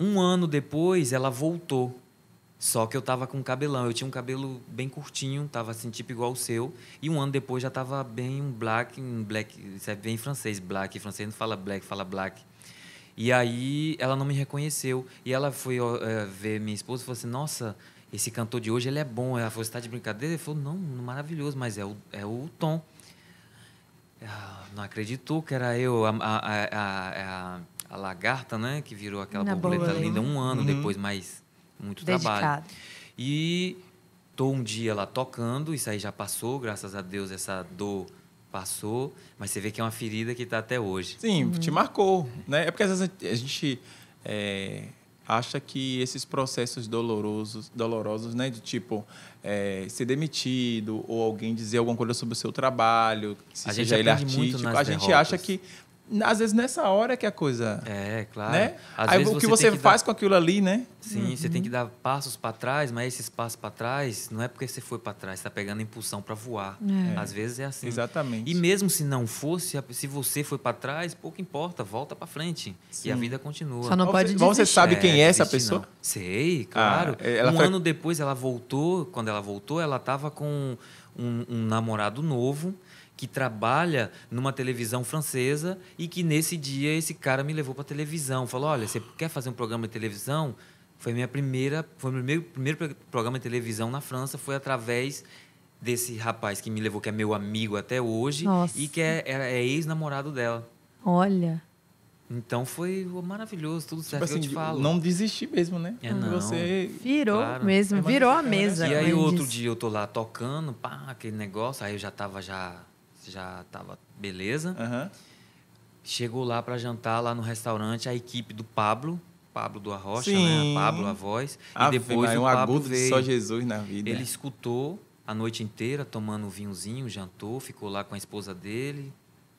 um ano depois ela voltou só que eu tava com cabelão, eu tinha um cabelo bem curtinho, tava assim, tipo igual o seu. E um ano depois já tava bem um black, um black, isso é bem francês, black, francês não fala black, fala black. E aí ela não me reconheceu. E ela foi é, ver minha esposa e falou assim: Nossa, esse cantor de hoje ele é bom. Ela falou: Você tá de brincadeira? Ele falou: Não, maravilhoso, mas é o, é o tom. Ah, não acreditou que era eu, a, a, a, a, lagarta, né? Que virou aquela borboleta, linda né? um ano uhum. depois, mas muito Dedicado. trabalho. E estou um dia lá tocando, isso aí já passou, graças a Deus essa dor passou, mas você vê que é uma ferida que está até hoje. Sim, uhum. te marcou, né? É porque às vezes a gente é, acha que esses processos dolorosos, dolorosos, né, de tipo é, ser demitido ou alguém dizer alguma coisa sobre o seu trabalho, se a seja gente ele artístico, a gente acha que às vezes nessa hora é que a coisa. É, claro. Né? Aí, o que você, você faz dar... com aquilo ali, né? Sim, uhum. você tem que dar passos para trás, mas esses passos para trás não é porque você foi para trás, está pegando impulsão para voar. É. Às vezes é assim. Exatamente. E mesmo se não fosse, se você foi para trás, pouco importa, volta para frente Sim. e a vida continua. Só não pode Mas você sabe é, quem é essa pessoa? Não. Sei, claro. Ah, um foi... ano depois ela voltou, quando ela voltou, ela estava com um, um namorado novo que trabalha numa televisão francesa e que nesse dia esse cara me levou para televisão. Falou: "Olha, você quer fazer um programa de televisão?" Foi minha primeira, foi meu primeiro, primeiro programa de televisão na França, foi através desse rapaz que me levou, que é meu amigo até hoje Nossa. e que é, é, é ex-namorado dela. Olha. Então foi maravilhoso, tudo tipo certo tipo assim, eu te falo. Não desistir mesmo, né? É, não. Você virou claro. mesmo, é, virou a é mesa. E aí outro dia eu tô lá tocando, pá, aquele negócio, aí eu já tava já já estava beleza. Uhum. Chegou lá para jantar lá no restaurante a equipe do Pablo, Pablo do Arrocha, né? Sim. né? Pablo a voz, ah, e depois o um Pablo agudo veio. só Jesus na vida. Ele escutou a noite inteira tomando um vinhozinho, jantou, ficou lá com a esposa dele,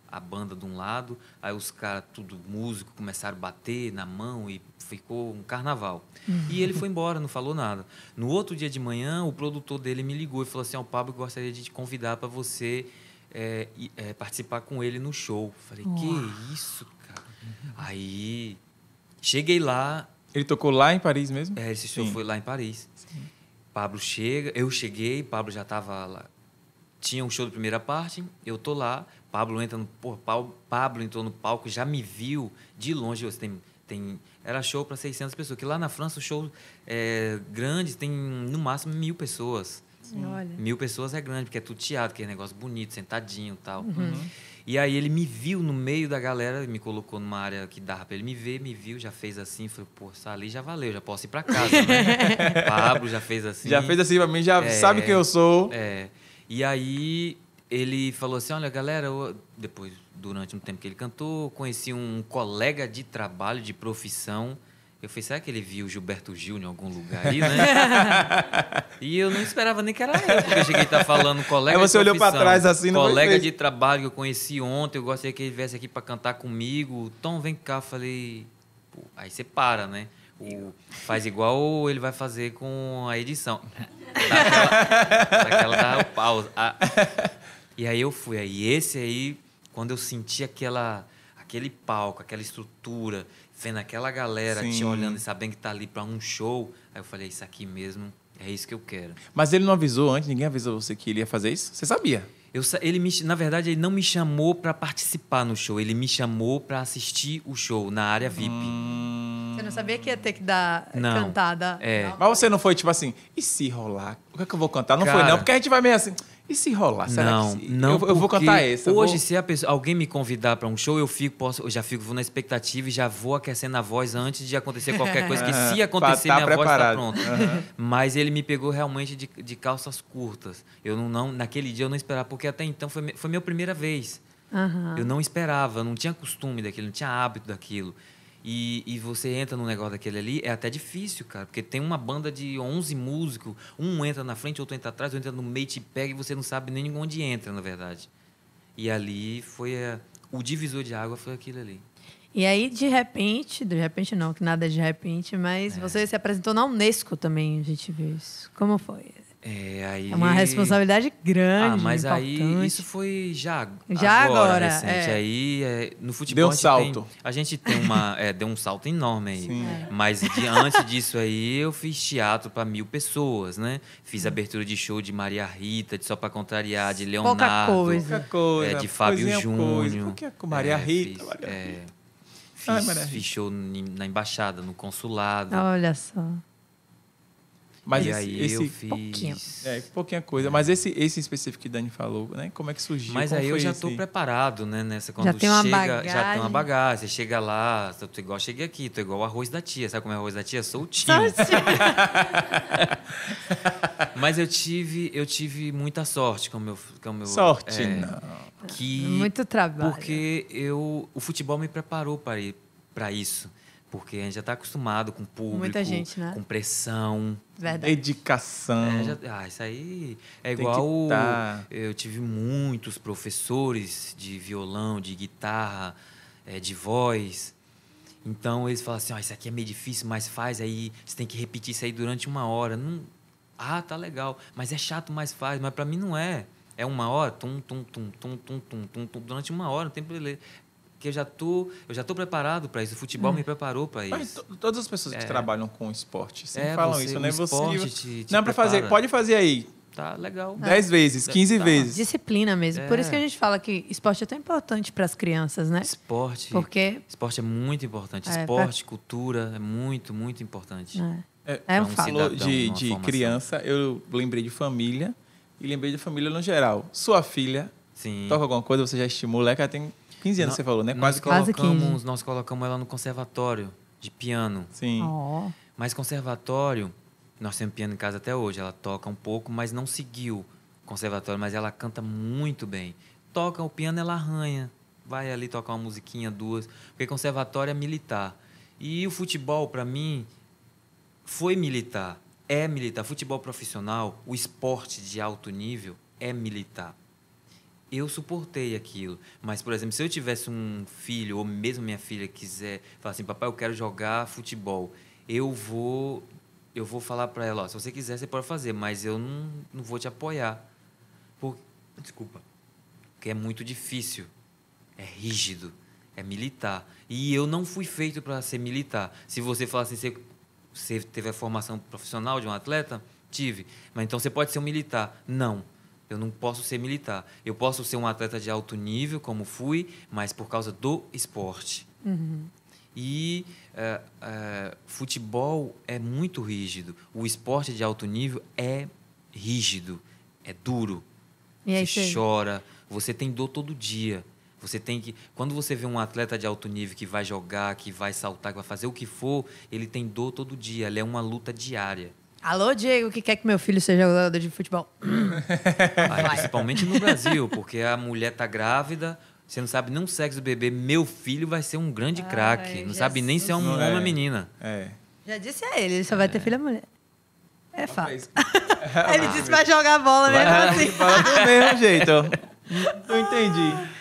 a banda de um lado, aí os caras, tudo músico, começaram a bater na mão e ficou um carnaval. E ele foi embora, não falou nada. No outro dia de manhã, o produtor dele me ligou e falou assim: Ó, oh, Pablo, gostaria de te convidar para você é, é, participar com ele no show. Falei, Uau. que isso, cara? Uhum. Aí cheguei lá. Ele tocou lá em Paris mesmo? É, esse show Sim. foi lá em Paris. Sim. Pablo chega, eu cheguei, Pablo já estava lá. Tinha um show da primeira parte, eu tô lá, Pablo entra no Pablo entrou no palco, já me viu de longe, você tem tem era show para 600 pessoas que lá na França o show é grande tem no máximo mil pessoas Sim. Olha. Mil pessoas é grande, porque é tudo teatro, que é negócio bonito, sentadinho e tal. Uhum. uhum. E aí ele me viu no meio da galera, me colocou numa área que dava pra ele me ver, me viu, já fez assim, falou, pô, ali já valeu, já posso ir pra casa, né? *laughs* Pablo já fez assim. Já fez assim pra mim, já é, sabe quem eu sou. É. E aí ele falou assim, olha, galera, eu... depois, durante um tempo que ele cantou, conheci um colega de trabalho, de profissão, eu falei, será que ele viu Gilberto Gil em algum lugar aí, né? *laughs* e eu não esperava nem que era ele, porque eu cheguei a estar tá falando colega. Aí você olhou para trás assim, não Colega de trabalho que eu conheci ontem, eu gostaria que ele viesse aqui para cantar comigo. Tom, vem cá. Falei, Pô, aí você para, né? O, faz igual ou ele vai fazer com a edição. Daquela tá tá pausa. A, e aí eu fui. Aí esse aí, quando eu senti aquela, aquele palco, aquela estrutura, vendo aquela galera Sim. te olhando e sabendo que tá ali para um show, aí eu falei, isso aqui mesmo, é isso que eu quero. Mas ele não avisou antes, ninguém avisou você que ele ia fazer isso? Você sabia? Eu, ele me, na verdade, ele não me chamou para participar no show, ele me chamou para assistir o show na área VIP. Hum... Você não sabia que ia ter que dar não. cantada? É. Não. Mas você não foi tipo assim, e se rolar? O que é que eu vou cantar? Não Cara... foi, não, porque a gente vai meio assim. E se rolar? Será não, que se... não. Eu, eu vou contar essa. Hoje, vou... se a pessoa, alguém me convidar para um show, eu fico, posso, eu já fico vou na expectativa e já vou aquecendo a voz antes de acontecer qualquer coisa. que *laughs* se tá acontecer, tá minha preparado. voz está pronta. Mas ele me pegou realmente de, de calças curtas. Eu não, não, naquele dia eu não esperava, porque até então foi, foi minha primeira vez. Uhum. Eu não esperava, não tinha costume daquilo, não tinha hábito daquilo. E, e você entra num negócio daquele ali, é até difícil, cara, porque tem uma banda de 11 músicos, um entra na frente, outro entra atrás, outro entra no meio, te pega e você não sabe nem onde entra, na verdade. E ali foi a, o divisor de água foi aquilo ali. E aí, de repente, de repente não, que nada é de repente, mas é. você se apresentou na Unesco também, a gente viu isso. Como foi? É, aí... é uma responsabilidade grande. Ah, mas importante. aí isso foi já, já agora. agora é. Aí é, no futebol deu um a salto. Tem, a gente tem uma *laughs* é, deu um salto enorme aí. Sim. É. Mas de, antes disso aí eu fiz teatro para mil pessoas, né? Fiz hum. abertura de show de Maria Rita, de só para contrariar, de Leonardo, pouca coisa, coisa é, de Fábio Júnior, com Maria Rita. Fiz, Maria Rita. Fiz, Maria Rita. fiz show na embaixada, no consulado. Olha só. Mas e aí esse, eu fiz... Pouquinho. É, pouquinha coisa. Mas esse, esse específico que Dani falou, né? Como é que surgiu? Mas Como aí eu já estou preparado, né? Nessa, quando já tem uma chega, bagagem. Já tem uma bagagem. Você chega lá, tô, igual cheguei aqui, tô igual o arroz da tia. Sabe como é o arroz da tia? Sou tio. *laughs* Mas eu tive, eu tive muita sorte com o meu... Com meu sorte, é, não. Que, Muito trabalho. Porque eu, o futebol me preparou para ir para isso. Porque a gente já está acostumado com público, Muita gente, né? com pressão. Verdade. Dedicação. É, já, ah, isso aí é Tem igual. Tá. Eu tive muitos professores de violão, de guitarra, é, de voz. Então eles falam assim: oh, isso aqui é meio difícil, mas faz aí. Você tem que repetir isso aí durante uma hora. Não... Ah, tá legal. Mas é chato, mas faz. Mas para mim não é. É uma hora, tum, tum, tum, tum, tum, tum, tum, tum, durante uma hora, não tem que eu já tô, eu já tô preparado para isso. O futebol hum. me preparou para isso. Todas as pessoas é. que trabalham com esporte sempre é, falam você, isso, né? É você te, te não é para fazer, pode fazer aí. Tá legal. Tá. dez vezes, 15 tá. tá. vezes. Disciplina mesmo. Por isso que a é. gente fala que esporte é tão importante para as crianças, né? Esporte. Porque esporte é muito importante. esporte, pra... cultura é muito, muito importante. É, é um falou de, de criança, eu lembrei de família e lembrei de família no geral. Sua filha Sim. toca alguma coisa, você já estimula, é que ela tem 15 anos, você falou, né? Quase, quase colocamos, 15. Nós colocamos ela no conservatório de piano. Sim. Oh. Mas conservatório, nós temos piano em casa até hoje. Ela toca um pouco, mas não seguiu conservatório. Mas ela canta muito bem. Toca o piano, ela arranha. Vai ali tocar uma musiquinha, duas. Porque conservatório é militar. E o futebol, para mim, foi militar. É militar. Futebol profissional, o esporte de alto nível é militar eu suportei aquilo. Mas, por exemplo, se eu tivesse um filho, ou mesmo minha filha quiser, falar assim, papai, eu quero jogar futebol, eu vou eu vou falar para ela, ó, se você quiser, você pode fazer, mas eu não, não vou te apoiar. Por... Desculpa. Porque é muito difícil, é rígido, é militar. E eu não fui feito para ser militar. Se você falar assim, você, você teve a formação profissional de um atleta? Tive. Mas então você pode ser um militar. Não. Eu não posso ser militar. Eu posso ser um atleta de alto nível, como fui, mas por causa do esporte. Uhum. E uh, uh, futebol é muito rígido. O esporte de alto nível é rígido, é duro. E aí, você chora, você tem dor todo dia. Você tem que. Quando você vê um atleta de alto nível que vai jogar, que vai saltar, que vai fazer o que for, ele tem dor todo dia. Ela é uma luta diária. Alô, Diego, que quer que meu filho seja jogador de futebol? *laughs* Vai, Principalmente no Brasil, porque a mulher tá grávida, você não sabe nem o sexo do bebê. Meu filho vai ser um grande craque. Não sabe nem se é um homem ou é, menina. É. Já disse a ele, ele só vai ter é. filha mulher. É fato. *laughs* ele disse que vai jogar bola mesmo *laughs* assim. Fala do mesmo jeito. Não entendi.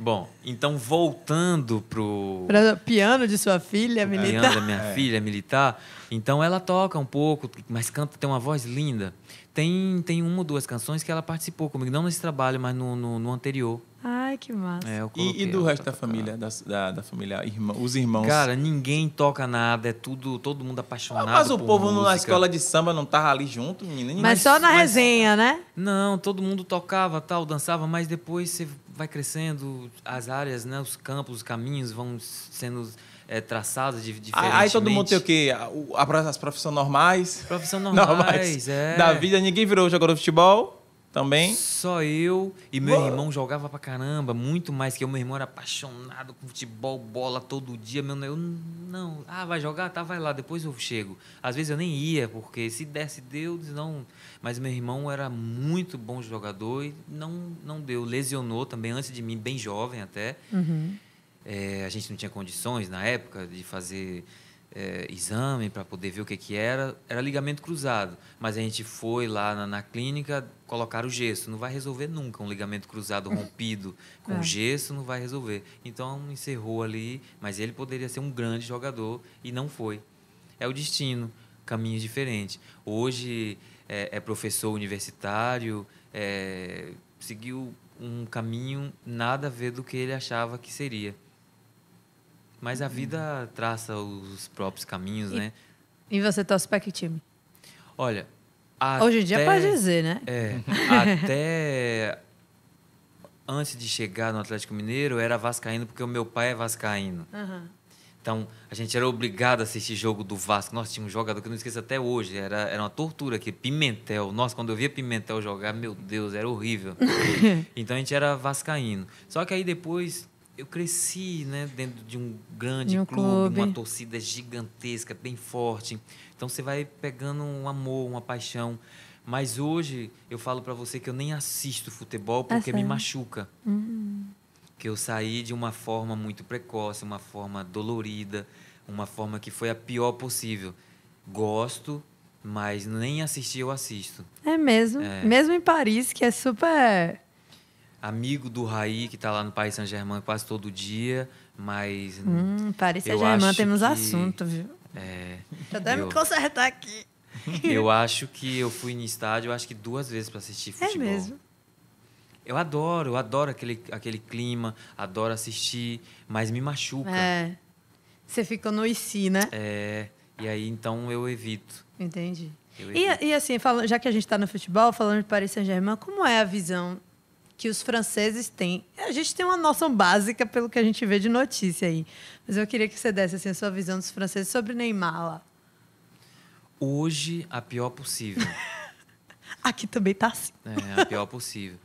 Bom, então voltando pro Pra piano de sua filha militar. Piano da minha *laughs* é. filha militar. Então ela toca um pouco, mas canta, tem uma voz linda. Tem, tem uma ou duas canções que ela participou comigo, não nesse trabalho, mas no, no, no anterior. Ai, que massa. É, e, e, do resto da família, da, da, da, família, irmã, os irmãos? Cara, ninguém toca nada, é tudo, todo mundo apaixonado. Ah, mas o povo música. na escola de samba não tava ali junto, menino. Mas, mas só na mas, resenha, né? Não, todo mundo tocava, tal, dançava, mas depois você vai crescendo, as áreas, né, os campos, os caminhos vão sendo é, traçados de diferentes. Aí todo mundo tem o quê? As profissões normais? Profissões *laughs* normais, normais, é. Da vida, ninguém virou jogador de futebol também. Só eu e meu Boa. irmão jogava pra caramba, muito mais que eu. Meu irmão era apaixonado com futebol, bola todo dia. Meu, eu não, ah, vai jogar? Tá, vai lá, depois eu chego. Às vezes eu nem ia, porque se desse, deu, não. Mas meu irmão era muito bom jogador e não, não deu. Lesionou também antes de mim, bem jovem até. Uhum. É, a gente não tinha condições na época de fazer é, exame para poder ver o que, que era, era ligamento cruzado. Mas a gente foi lá na, na clínica colocar o gesso. Não vai resolver nunca um ligamento cruzado rompido *laughs* com é. gesso, não vai resolver. Então encerrou ali, mas ele poderia ser um grande jogador e não foi. É o destino, caminhos diferentes. Hoje é, é professor universitário, é, seguiu um caminho nada a ver do que ele achava que seria. Mas a uhum. vida traça os próprios caminhos, e, né? E você torce para que time? Olha. Hoje em dia pode dizer, né? É. *laughs* até antes de chegar no Atlético Mineiro, eu era vascaíno porque o meu pai é vascaíno. Uhum. Então, a gente era obrigado a assistir jogo do Vasco. Nossa, tinha um jogador que eu não esqueço até hoje. Era, era uma tortura aqui, Pimentel. Nossa, quando eu via Pimentel jogar, meu Deus, era horrível. *laughs* então, a gente era vascaíno. Só que aí depois eu cresci né, dentro de um grande de um clube, clube, uma torcida gigantesca, bem forte. Então você vai pegando um amor, uma paixão. Mas hoje eu falo para você que eu nem assisto futebol tá porque me machuca. Uhum. Que eu saí de uma forma muito precoce, uma forma dolorida, uma forma que foi a pior possível. Gosto, mas nem assistir eu assisto. É mesmo. É. Mesmo em Paris, que é super amigo do Raí, que está lá no Paris Saint-Germain quase todo dia, mas. Hum, Paris Saint-Germain temos que, assunto, viu? É. Já tá deve eu, me consertar aqui. *laughs* Eu acho que eu fui no estádio, eu acho que duas vezes para assistir é futebol. É mesmo? Eu adoro, eu adoro aquele, aquele clima, adoro assistir, mas me machuca. É. Você fica no IC, né? É. E aí, então, eu evito. Entendi. Eu evito. E, e, assim, já que a gente está no futebol, falando de Paris Saint-Germain, como é a visão que os franceses têm. A gente tem uma noção básica pelo que a gente vê de notícia aí. Mas eu queria que você desse assim, a sua visão dos franceses sobre Neymar lá. Hoje, a pior possível. *laughs* Aqui também tá assim. É, a pior possível.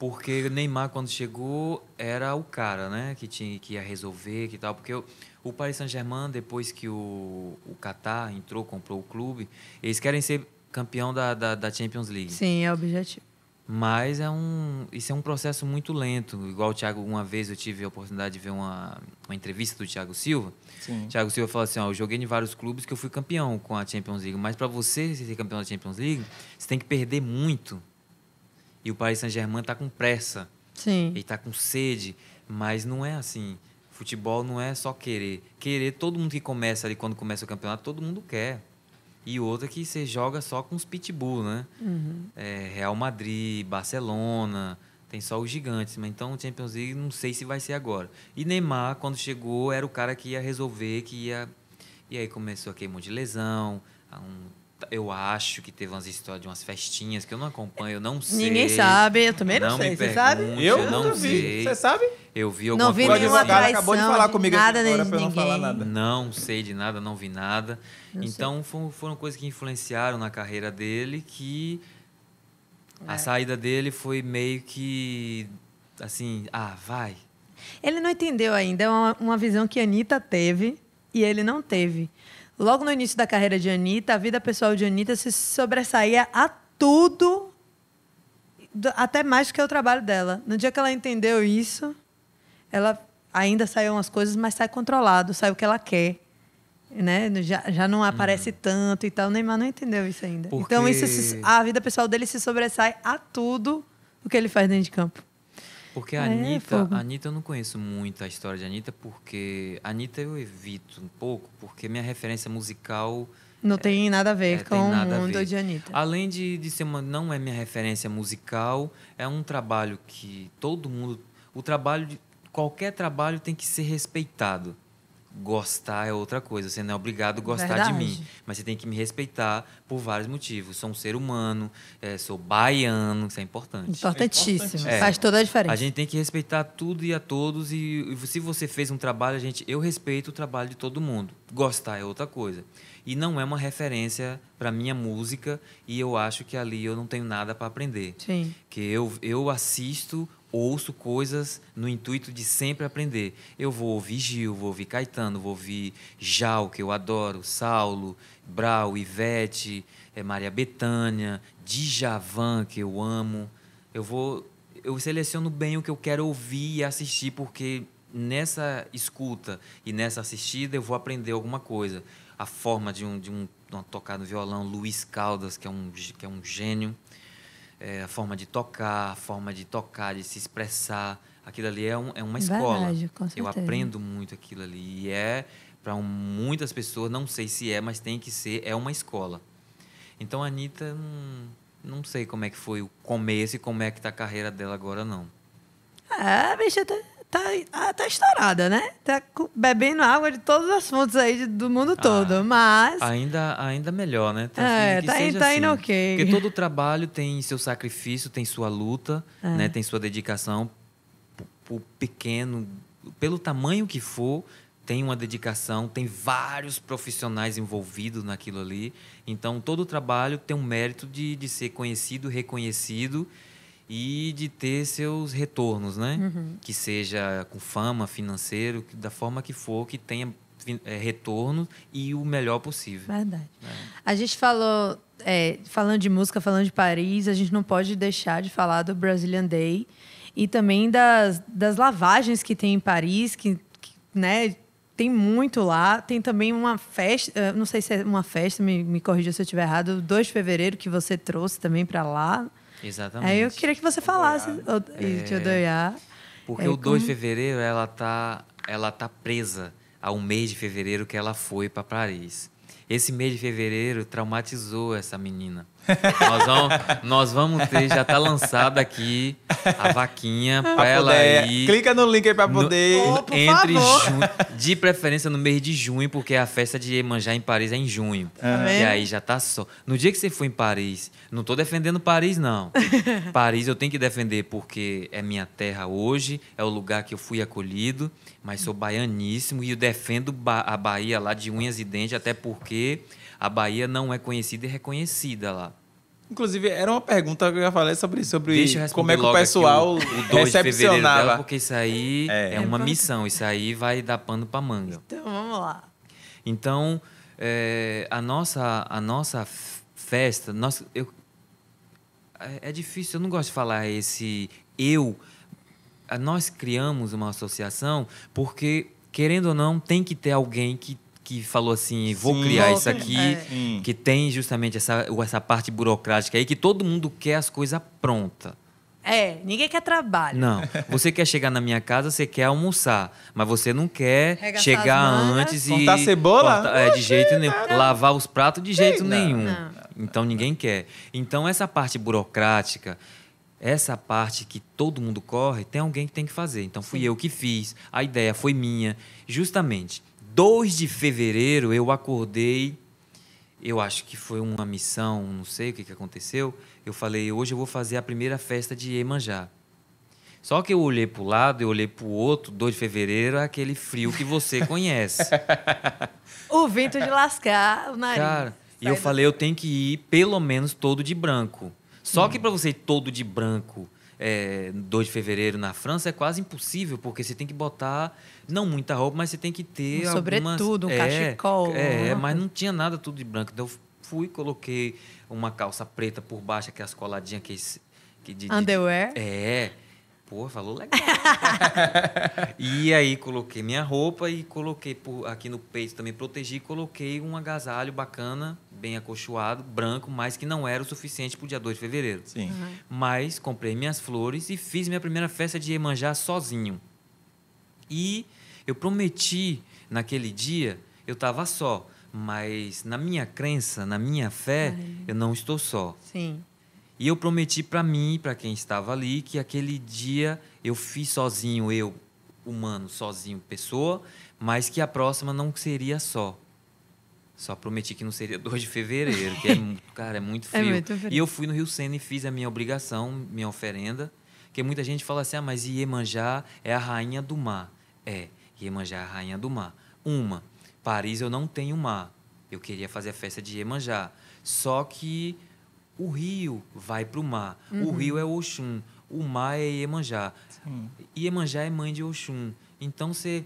Porque Neymar, quando chegou, era o cara, né? Que, tinha, que ia resolver, que tal. Porque o, Paris Saint-Germain, depois que o, o Qatar entrou, comprou o clube, eles querem ser campeão da, da, da Champions League. Sim, é o objetivo. Mas é um, isso é um processo muito lento. Igual o Thiago, uma vez eu tive a oportunidade de ver uma, uma entrevista do Thiago Silva. Sim. O Thiago Silva falou assim: ó, eu joguei em vários clubes que eu fui campeão com a Champions League, mas para você ser campeão da Champions League, você tem que perder muito. E o Paris Saint-Germain está com pressa. Sim. Ele está com sede, mas não é assim. Futebol não é só querer. Querer, todo mundo que começa ali, quando começa o campeonato, todo mundo quer. E outra que você joga só com os pitbull, né? Uhum. É, Real Madrid, Barcelona, tem só os gigantes. Mas então o Champions League não sei se vai ser agora. E Neymar, quando chegou, era o cara que ia resolver, que ia. E aí começou aquele monte de lesão, um eu acho que teve umas histórias de umas festinhas que eu não acompanho, eu não sei. Ninguém sabe, eu também não, não sei. Você sabe? Eu, eu não sei. Você sabe? Eu vi alguma não vi coisa. Nenhuma traição, assim. acabou de falar comigo nada agora pra não falar nada. Não sei de nada, não vi nada. Não então foram, foram, coisas que influenciaram na carreira dele que é. a saída dele foi meio que assim, ah, vai. Ele não entendeu ainda, é uma, uma visão que a Anitta teve e ele não teve. Logo no início da carreira de Anitta, a vida pessoal de Anitta se sobressaía a tudo, até mais do que o trabalho dela. No dia que ela entendeu isso, ela ainda saiu umas coisas, mas sai controlado, sai o que ela quer. Né? Já, já não aparece hum. tanto e tal. O Neymar não entendeu isso ainda. Porque... Então, isso, a vida pessoal dele se sobressai a tudo o que ele faz dentro de campo. Porque a é, Anitta, Anitta, eu não conheço muito a história de Anitta, porque Anitta eu evito um pouco, porque minha referência musical. Não é, tem nada a ver é, com o mundo de Anitta. Além de, de ser uma. Não é minha referência musical, é um trabalho que todo mundo. O trabalho de. Qualquer trabalho tem que ser respeitado. Gostar é outra coisa, você não é obrigado a gostar Verdade. de mim, mas você tem que me respeitar por vários motivos. Sou um ser humano, é, sou baiano, isso é importante. Importantíssimo, é. faz toda a diferença. A gente tem que respeitar tudo e a todos, e, e se você fez um trabalho, a gente, eu respeito o trabalho de todo mundo. Gostar é outra coisa. E não é uma referência para minha música, e eu acho que ali eu não tenho nada para aprender. Sim. Que eu, eu assisto ouço coisas no intuito de sempre aprender. Eu vou ouvir Gil, vou ouvir Caetano, vou ouvir Jal, que eu adoro, Saulo, Brau, Ivete, eh, Maria Bethânia, Djavan, que eu amo. Eu vou eu seleciono bem o que eu quero ouvir e assistir porque nessa escuta e nessa assistida eu vou aprender alguma coisa. A forma de um de um, de um tocar no violão, Luiz Caldas, que é um que é um gênio é, a forma de tocar, a forma de tocar, de se expressar. Aquilo ali é, um, é uma escola. Verdade, com certeza. Eu aprendo muito aquilo ali. E é, para muitas pessoas, não sei se é, mas tem que ser, é uma escola. Então a Anitta, não, não sei como é que foi o começo e como é que está a carreira dela agora, não. Ah, bicha, tá tá, ah, tá estourada, né? Tá bebendo água de todos os fontes aí do mundo ah, todo, mas... Ainda, ainda melhor, né? Tá, é, assim, tá, tá assim. indo ok. Porque todo trabalho tem seu sacrifício, tem sua luta, é. né? Tem sua dedicação, por pequeno, pelo tamanho que for, tem uma dedicação, tem vários profissionais envolvidos naquilo ali. Então, todo trabalho tem um mérito de, de ser conhecido, reconhecido e de ter seus retornos, né? Uhum. Que seja com fama, financeiro, da forma que for, que tenha é, retorno e o melhor possível. Verdade. É. A gente falou, é, falando de música, falando de Paris, a gente não pode deixar de falar do Brazilian Day e também das, das lavagens que tem em Paris, que, que né, tem muito lá. Tem também uma festa, não sei se é uma festa, me, me corrija se eu estiver errado, 2 de fevereiro que você trouxe também para lá. Exatamente. Aí eu queria que você falasse Odoiá. de Odoiá. É. Porque é, o 2 de fevereiro ela tá, ela tá presa ao mês de fevereiro que ela foi para Paris. Esse mês de fevereiro traumatizou essa menina nós, vamos, nós vamos ter, já tá lançada aqui a vaquinha pra, pra ela poder. ir. Clica no link aí pra poder. No, oh, por entre Junho, de preferência no mês de junho, porque a festa de manjar em Paris é em junho. Ah. Tá e aí já tá só. No dia que você foi em Paris, não tô defendendo Paris, não. *laughs* Paris eu tenho que defender porque é minha terra hoje, é o lugar que eu fui acolhido, mas sou baianíssimo e eu defendo a Bahia lá de unhas e dentes, até porque a Bahia não é conhecida e reconhecida lá. Inclusive, era uma pergunta que eu ia falar sobre isso, sobre como é que o pessoal o, o recepcionava. Dela, porque isso aí é, é uma missão, isso aí vai dar pano para manga. Então, vamos lá. Então, é, a, nossa, a nossa festa, nossa, eu, é, é difícil, eu não gosto de falar esse eu. Nós criamos uma associação porque, querendo ou não, tem que ter alguém que que falou assim, vou Sim, criar isso aqui, é. Hum. que tem justamente essa, essa parte burocrática aí, que todo mundo quer as coisas prontas. É, ninguém quer trabalho. Não. Você quer chegar na minha casa, você quer almoçar. Mas você não quer Regaçar chegar antes e. Cortar cebola? é, de jeito nenhum. Lavar os pratos de jeito nenhum. Não. Então ninguém quer. Então essa parte burocrática. Essa parte que todo mundo corre, tem alguém que tem que fazer. Então fui Sim. eu que fiz, a ideia foi minha, justamente 2 de fevereiro eu acordei, eu acho que foi uma missão, não sei o que, que aconteceu. Eu falei, hoje eu vou fazer a primeira festa de Iemanjá. Só que eu olhei para o lado, eu olhei para o outro, 2 de fevereiro é aquele frio que você *laughs* conhece. o vento de lascar o nariz. Cara, e eu falei, eu tenho que ir pelo menos todo de branco. Só hum. que para você ir todo de branco é, 2 de fevereiro na França é quase impossível, porque você tem que botar, não muita roupa, mas você tem que ter. Um sobretudo, um é, cachecol. É, mas não tinha nada tudo de branco. Então eu fui, coloquei uma calça preta por baixo, aquelas coladinhas que. que de, Underwear? De, é. Pô, falou legal. *laughs* e aí coloquei minha roupa e coloquei por, aqui no peito também protegi, coloquei um agasalho bacana, bem acolchoado, branco, mas que não era o suficiente para o dia 2 de fevereiro. Sim. Uhum. Mas comprei minhas flores e fiz minha primeira festa de Iemanjá sozinho. E eu prometi naquele dia, eu estava só, mas na minha crença, na minha fé, eu não estou só. Sim. E eu prometi para mim, para quem estava ali, que aquele dia eu fiz sozinho, eu, humano, sozinho, pessoa, mas que a próxima não seria só. Só prometi que não seria 2 *laughs* de fevereiro, que é, cara, é muito é frio. É muito frio. E eu fui no Rio Sena e fiz a minha obrigação, minha oferenda, que muita gente fala assim: "Ah, mas Iemanjá é a rainha do mar". É, Iemanjá é a rainha do mar. Uma, Paris eu não tenho mar. Eu queria fazer a festa de Iemanjá. Só que o rio vai para o mar. Uhum. O rio é Oxum. O mar é Iemanjá. Sim. Iemanjá é mãe de Oxum. Então você.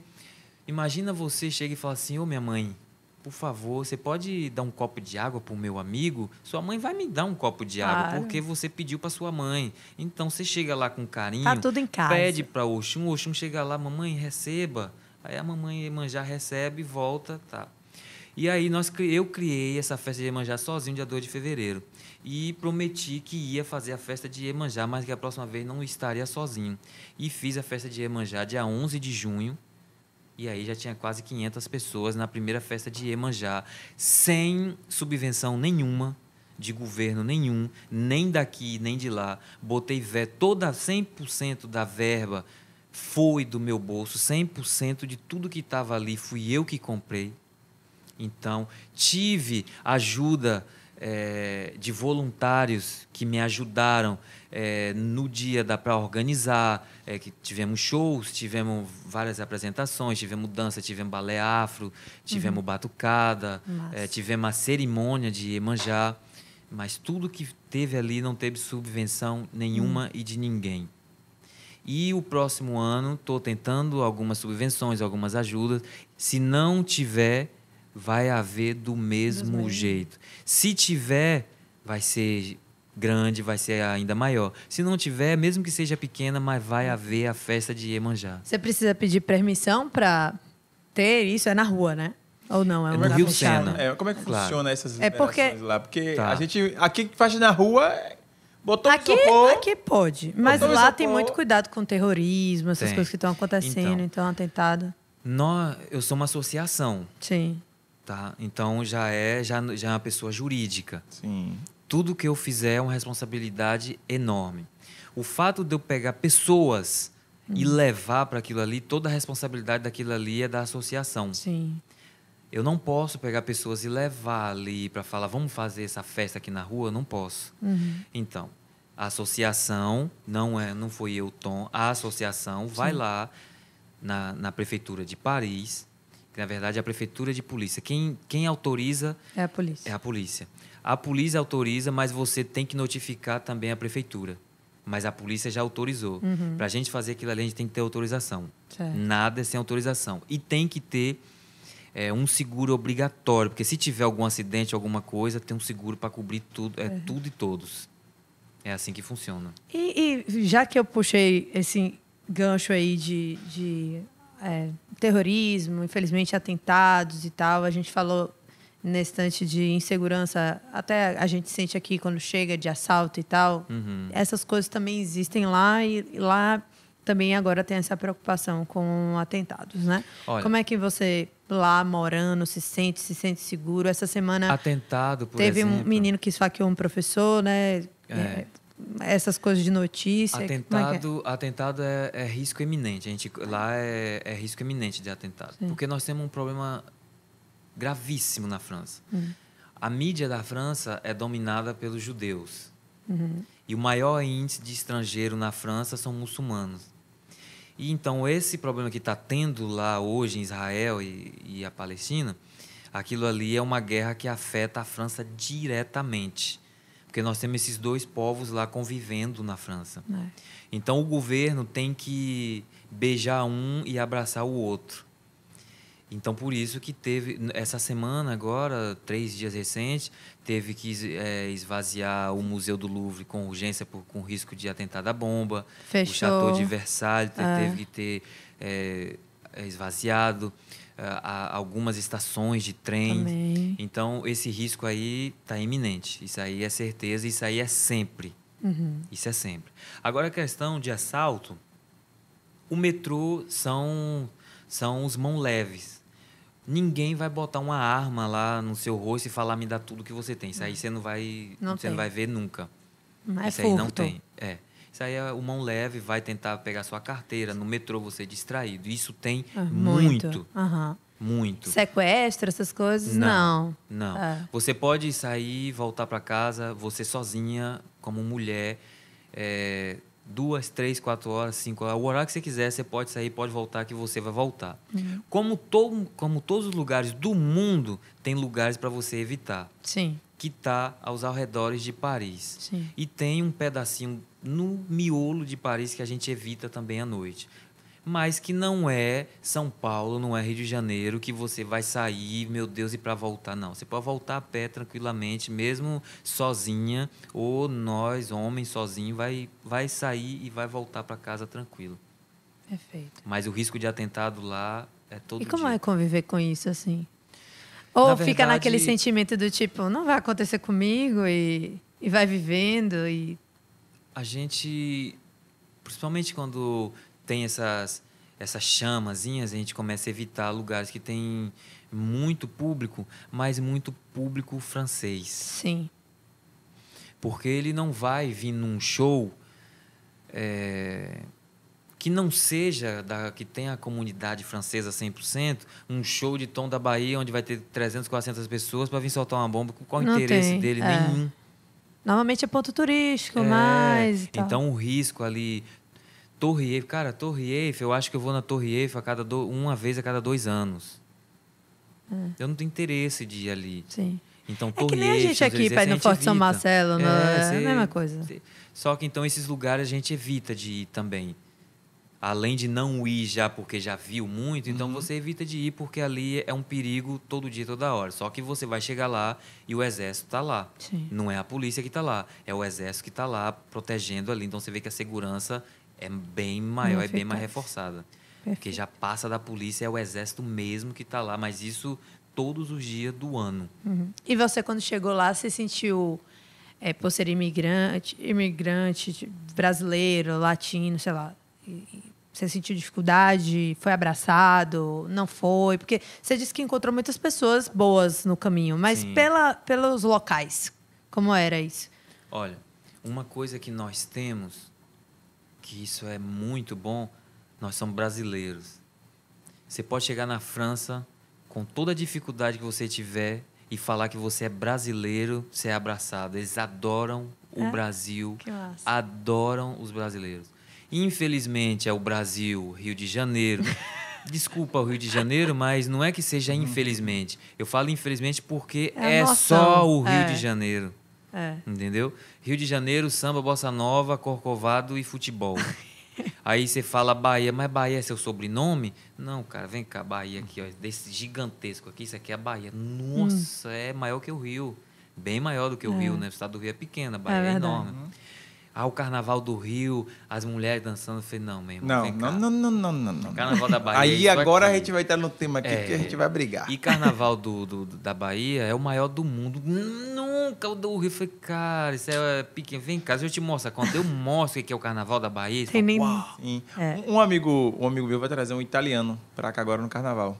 Imagina você chega e fala assim: Ô oh, minha mãe, por favor, você pode dar um copo de água para o meu amigo? Sua mãe vai me dar um copo de água, claro. porque você pediu para sua mãe. Então você chega lá com carinho. Tá tudo em casa. Pede para Oxum. Oxum chega lá: mamãe, receba. Aí a mamãe Iemanjá recebe, volta, tá. E aí nós, eu criei essa festa de Iemanjá sozinho dia 2 de fevereiro e prometi que ia fazer a festa de Iemanjá, mas que a próxima vez não estaria sozinho. E fiz a festa de Iemanjá dia 11 de junho, e aí já tinha quase 500 pessoas na primeira festa de Iemanjá, sem subvenção nenhuma de governo nenhum, nem daqui, nem de lá. Botei vé, toda 100% da verba foi do meu bolso, 100% de tudo que estava ali fui eu que comprei. Então, tive ajuda é, de voluntários que me ajudaram é, no dia da para organizar, é, que tivemos shows, tivemos várias apresentações, tivemos dança, tivemos balé afro, tivemos uhum. batucada, é, tivemos a cerimônia de Iemanjá, mas tudo que teve ali não teve subvenção nenhuma uhum. e de ninguém. E o próximo ano estou tentando algumas subvenções, algumas ajudas. Se não tiver, vai haver do mesmo Deus jeito. Mesmo. Se tiver, vai ser grande, vai ser ainda maior. Se não tiver, mesmo que seja pequena, mas vai haver a festa de Iemanjá. Você precisa pedir permissão para ter isso? É na rua, né? Ou não? É, um é no Rio Sena. É, como é que claro. funciona essas é porque... lá? Porque tá. a gente aqui que faz na rua Botou aqui, isopor, aqui pode, mas lá isopor. tem muito cuidado com terrorismo, essas tem. coisas que estão acontecendo, então, então atentado. Nós, eu sou uma associação. Sim. Tá? Então já é, já, já é uma pessoa jurídica. Sim. Tudo que eu fizer é uma responsabilidade enorme. O fato de eu pegar pessoas hum. e uhum. levar para aquilo ali, toda a responsabilidade daquilo ali é da associação. Sim. Eu não posso pegar pessoas e levar ali para falar, vamos fazer essa festa aqui na rua, eu não posso. Uhum. Então, a associação, não é, não foi eu, Tom, a associação Sim. vai lá na, na prefeitura de Paris, que na verdade é a prefeitura de polícia. Quem, quem autoriza é a polícia. É a polícia. A polícia autoriza, mas você tem que notificar também a prefeitura. Mas a polícia já autorizou. Uhum. Para a gente fazer aquilo ali, a gente tem que ter autorização. Certo. Nada é sem autorização. E tem que ter é, um seguro obrigatório, porque se tiver algum acidente, alguma coisa, tem um seguro para cobrir tudo, é uhum. tudo e todos. É assim que funciona. E, e já que eu puxei esse gancho aí de, de é, terrorismo, infelizmente atentados e tal. A gente falou nesse instante de insegurança, até a gente sente aqui quando chega de assalto e tal. Uhum. Essas coisas também existem lá e lá também agora tem essa preocupação com atentados, né? Olha, Como é que você lá morando se sente, se sente seguro? Essa semana atentado, por teve exemplo. um menino que esfaqueou um professor, né? É. é essas coisas de notícia? É é? Atentado é, é? atentado é, é, risco iminente. A gente, lá é, é risco iminente de atentado. Sim. Porque nós temos um problema gravíssimo na França. Uhum. A mídia da França é dominada pelos judeus. Uhum. E o maior índice de estrangeiro na França são muçulmanos. E então esse problema que está tendo lá hoje em Israel e, e a Palestina, aquilo ali é uma guerra que afeta a França diretamente. Porque nós temos esses dois povos lá convivendo na França. É. Então o governo tem que beijar um e abraçar o outro. Então por isso que teve essa semana agora, três dias recentes, teve que é, esvaziar o Museu do Louvre com urgência por, com risco de atentado à bomba. Fechou. O Chateau de Versalhes é. teve que ter é, esvaziado. Eh, algumas estações de trem. Amém. Então, esse risco aí está iminente. Isso aí é certeza, isso aí é sempre. Uhum. Isso é sempre. Agora, a questão de assalto: o metrô são, são os mão leves. Ninguém vai botar uma arma lá no seu rosto e falar, me dá tudo que você tem. Isso aí você não vai, não você não vai ver nunca. é Isso aí furto. não tem. É. Isso aí é o mão leve, vai tentar pegar sua carteira, no metrô você é distraído. Isso tem ah, muito. Muito. Uhum. muito. Sequestro, essas coisas? Não. Não. não. É. Você pode sair, voltar para casa, você sozinha, como mulher, é, duas, três, quatro horas, cinco horas, o horário que você quiser, você pode sair, pode voltar, que você vai voltar. Uhum. Como, to, como todos os lugares do mundo, tem lugares para você evitar. Sim. Que está aos arredores de Paris. Sim. E tem um pedacinho no miolo de Paris que a gente evita também à noite. Mas que não é São Paulo, não é Rio de Janeiro, que você vai sair, meu Deus, e para voltar, não. Você pode voltar a pé tranquilamente, mesmo sozinha, ou nós, homens, sozinho, vai, vai sair e vai voltar para casa tranquilo. Perfeito. Mas o risco de atentado lá é todo E como dia. é conviver com isso, assim? Ou Na fica verdade, naquele sentimento do tipo, não vai acontecer comigo e, e vai vivendo e a gente, principalmente quando tem essas, essas chamazinhas, a gente começa a evitar lugares que tem muito público, mas muito público francês. Sim. Porque ele não vai vir num show é, que não seja da que tem a comunidade francesa 100%, um show de Tom da Bahia onde vai ter 300, 400 pessoas para vir soltar uma bomba, qual o interesse tem. dele? É. Nenhum. Normalmente é ponto turístico, é, Então o risco ali. Torre Eiffel, cara, Torre Eiffel, eu acho que eu vou na Torre Eiffel a cada do, uma vez a cada dois anos. É. Eu não tenho interesse de ir ali. Sim. Então, Torre é que nem Eiffel, a gente aqui, vezes, no Forte São Marcelo, é, não é? é, a mesma coisa. Cê, só que então esses lugares a gente evita de ir também além de não ir já porque já viu muito, então uhum. você evita de ir porque ali é um perigo todo dia, toda hora. Só que você vai chegar lá e o exército está lá. Sim. Não é a polícia que está lá, é o exército que está lá protegendo ali. Então você vê que a segurança é bem maior, Perfeito. é bem mais reforçada. Perfeito. Porque já passa da polícia, é o exército mesmo que está lá, mas isso todos os dias do ano. Uhum. E você, quando chegou lá, se sentiu é, por ser imigrante, imigrante brasileiro, latino, sei lá, você sentiu dificuldade? Foi abraçado? Não foi? Porque você disse que encontrou muitas pessoas boas no caminho, mas pela, pelos locais, como era isso? Olha, uma coisa que nós temos, que isso é muito bom, nós somos brasileiros. Você pode chegar na França com toda a dificuldade que você tiver e falar que você é brasileiro, você é abraçado. Eles adoram o é? Brasil, adoram os brasileiros. Infelizmente é o Brasil, Rio de Janeiro. *laughs* Desculpa o Rio de Janeiro, mas não é que seja uhum. infelizmente. Eu falo infelizmente porque é, é só o Rio é. de Janeiro. É. Entendeu? Rio de Janeiro, samba, bossa nova, corcovado e futebol. *laughs* Aí você fala Bahia, mas Bahia é seu sobrenome? Não, cara, vem cá, Bahia aqui, ó, desse gigantesco aqui, isso aqui é a Bahia. Nossa, hum. é maior que o Rio. Bem maior do que o é. Rio, né? O estado do Rio é pequeno, a Bahia é, é enorme. Uhum. Ah, o Carnaval do Rio, as mulheres dançando. Eu falei, não, meu irmão, não, não, não, não, não, não, não, Carnaval da Bahia. Aí agora a gente vai estar no tema aqui é, que a gente vai brigar. E Carnaval do, do, da Bahia é o maior do mundo. Nunca o do Rio. Eu falei, cara, isso é, é pequeno. Vem cá, eu te mostro Quando conta. Eu mostro o que é o Carnaval da Bahia. Tem nem... É. Um, um, amigo, um amigo meu vai trazer um italiano pra cá agora no Carnaval.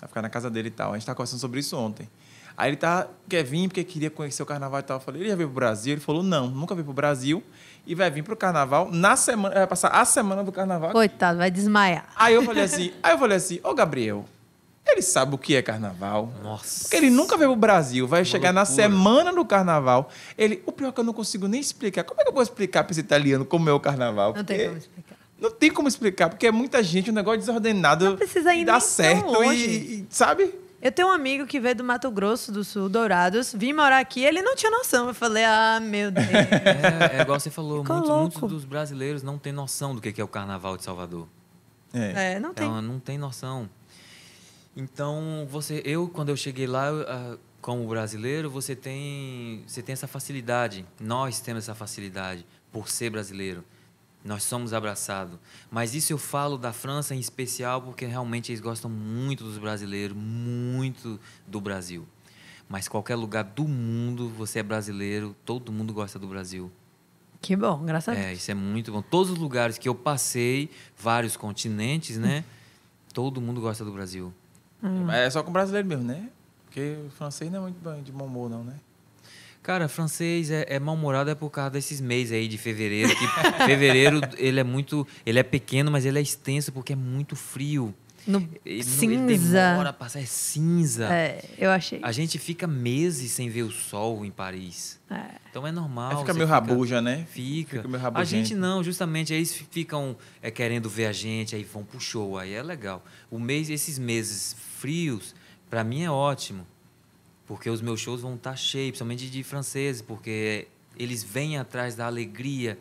Vai ficar na casa dele e tal. A gente tá conversando sobre isso ontem. Aí ele tá, quer vir porque queria conhecer o carnaval e tal. Eu falei, ele já veio pro Brasil? Ele falou, não, nunca veio pro Brasil e vai vir pro carnaval na semana, vai passar a semana do carnaval. Coitado, aqui. vai desmaiar. Aí eu falei assim, aí eu falei assim, ô Gabriel, ele sabe o que é carnaval. Nossa. Porque ele nunca veio pro Brasil. Vai Uma chegar loucura. na semana do carnaval. Ele, o pior é que eu não consigo nem explicar. Como é que eu vou explicar para esse italiano como é o carnaval? Não porque tem como explicar. Não tem como explicar, porque é muita gente, um negócio desordenado. Não precisa ainda. Dá certo e, e, sabe? Eu tenho um amigo que veio do Mato Grosso do Sul, Dourados, vim morar aqui, ele não tinha noção. Eu falei, ah, meu Deus. É, é igual você falou, muitos, muitos, dos brasileiros não têm noção do que é o carnaval de Salvador. É, é não tem. Ela é não tem noção. Então, você, eu, quando eu cheguei lá, ah, como brasileiro, você tem, você tem essa facilidade. Nós temos essa facilidade por ser brasileiro. Nós somos abraçados. Mas isso eu falo da França em especial porque realmente eles gostam muito dos brasileiros, muito do Brasil. Mas qualquer lugar do mundo, você é brasileiro, todo mundo gosta do Brasil. Que bom, graças a é, Deus. É, isso é muito bom. Todos os lugares que eu passei, vários continentes, né? Hum. todo mundo gosta do Brasil. Hum. É só com brasileiro mesmo, né? Porque o francês não é muito de bom humor, não, né? Cara, francês é, é mal-humorado é por causa desses meses aí de fevereiro. Que *laughs* fevereiro, ele é muito... Ele é pequeno, mas ele é extenso porque é muito frio. No ele, cinza. Demora a passar, é cinza. É, eu achei. A gente fica meses sem ver o sol em Paris. É. Então é normal. Aí fica meio fica, rabuja, né? Fica. fica meio rabuja. A gente não, justamente. Aí eles ficam é, querendo ver a gente, aí vão pro show, aí é legal. O mês, esses meses frios, para mim é ótimo. Porque os meus shows vão estar tá cheios, principalmente de franceses, porque eles vêm atrás da alegria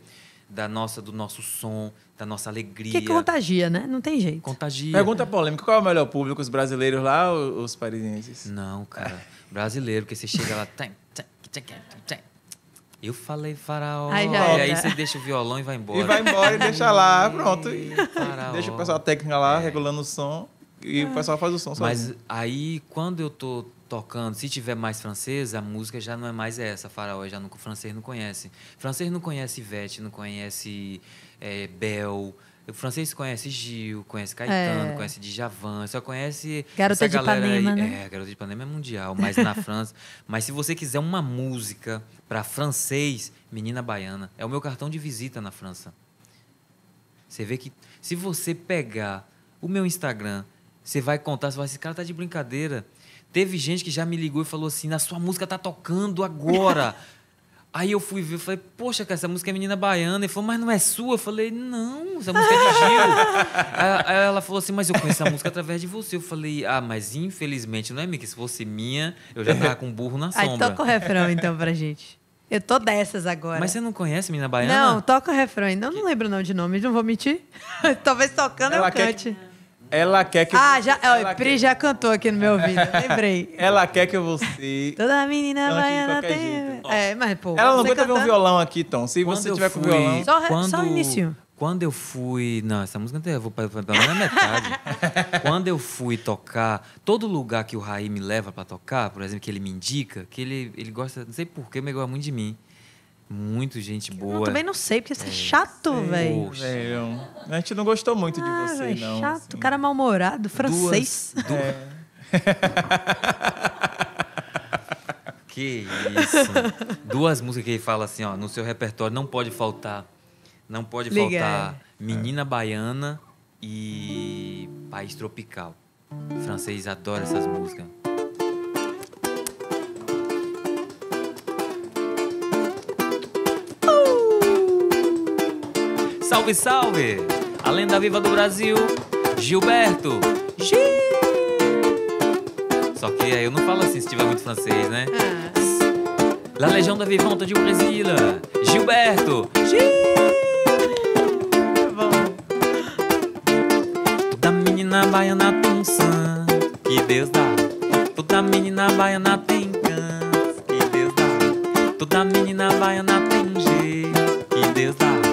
da nossa, do nosso som, da nossa alegria. Que contagia, né? Não tem jeito. Contagia. Pergunta polêmica: qual é o melhor público, os brasileiros lá ou os parisienses? Não, cara. Brasileiro, porque você chega lá. *laughs* Eu falei faraó. Aí, e aí você deixa o violão e vai embora. E vai embora e deixa lá, pronto. E, deixa o pessoal técnica lá, é. regulando o som e o pessoal faz o som. Mas sozinho. aí, quando eu tô tocando, se tiver mais francês, a música já não é mais essa, faraó, já não, o francês não conhece. O francês não conhece Ivete, não conhece é, Bel. O francês conhece Gil, conhece Caetano, é. conhece Djavan, só conhece Garota essa galera de Ipanema, aí. Né? É, Garota de Panema é mundial, mas na *laughs* França. Mas se você quiser uma música para francês, Menina Baiana, é o meu cartão de visita na França. Você vê que se você pegar o meu Instagram você vai contar, você vai esse cara tá de brincadeira. Teve gente que já me ligou e falou assim: na sua música tá tocando agora. *laughs* Aí eu fui ver, eu falei, poxa, cara, essa música é menina baiana. Ele falou, mas não é sua? Eu falei, não, essa música é de Gil. *laughs* Aí ela falou assim, mas eu conheço a música através de você. Eu falei, ah, mas infelizmente não é minha, que se fosse minha, eu já tava com um burro na sombra. Aí toca o refrão então pra gente. Eu tô dessas agora. Mas você não conhece Menina Baiana? Não, toca o refrão ainda. Eu não lembro não de nome, não vou mentir. *laughs* Talvez tocando ela é eu é cante. Que... Ela quer que Ah, já, ela Pri quer... já cantou aqui no meu ouvido, *laughs* lembrei. ela quer que você. Toda menina vai ela tem. É, mas pô. Ela não aguenta ver um violão aqui, Tom. Se quando você tiver fui... com violão. Só, quando... só início. Quando eu fui. Não, essa música eu vou pra, pra, pra metade. *laughs* quando eu fui tocar, todo lugar que o Raí me leva para tocar, por exemplo, que ele me indica, que ele, ele gosta, não sei porquê, mas ele gosta muito de mim. Muito gente boa. Eu também não sei, porque você é, é. chato, velho. A gente não gostou muito ah, de você, véio, não. Chato, assim. cara mal-humorado, francês. Duas, duas. É. *laughs* que isso. Duas músicas que ele fala assim, ó, no seu repertório não pode faltar. Não pode Liga. faltar é. Menina Baiana e País Tropical. O francês adora essas músicas. Salve, salve! A lenda viva do Brasil, Gilberto Gil! Só que aí eu não falo assim se tiver muito francês, né? Ah. La da Vivonta de Brasília, Gilberto Gil! É tá bom. Toda menina baiana tem um santo que Deus dá. Toda menina baiana tem canto que Deus dá. Toda menina baiana tem jeito que Deus dá.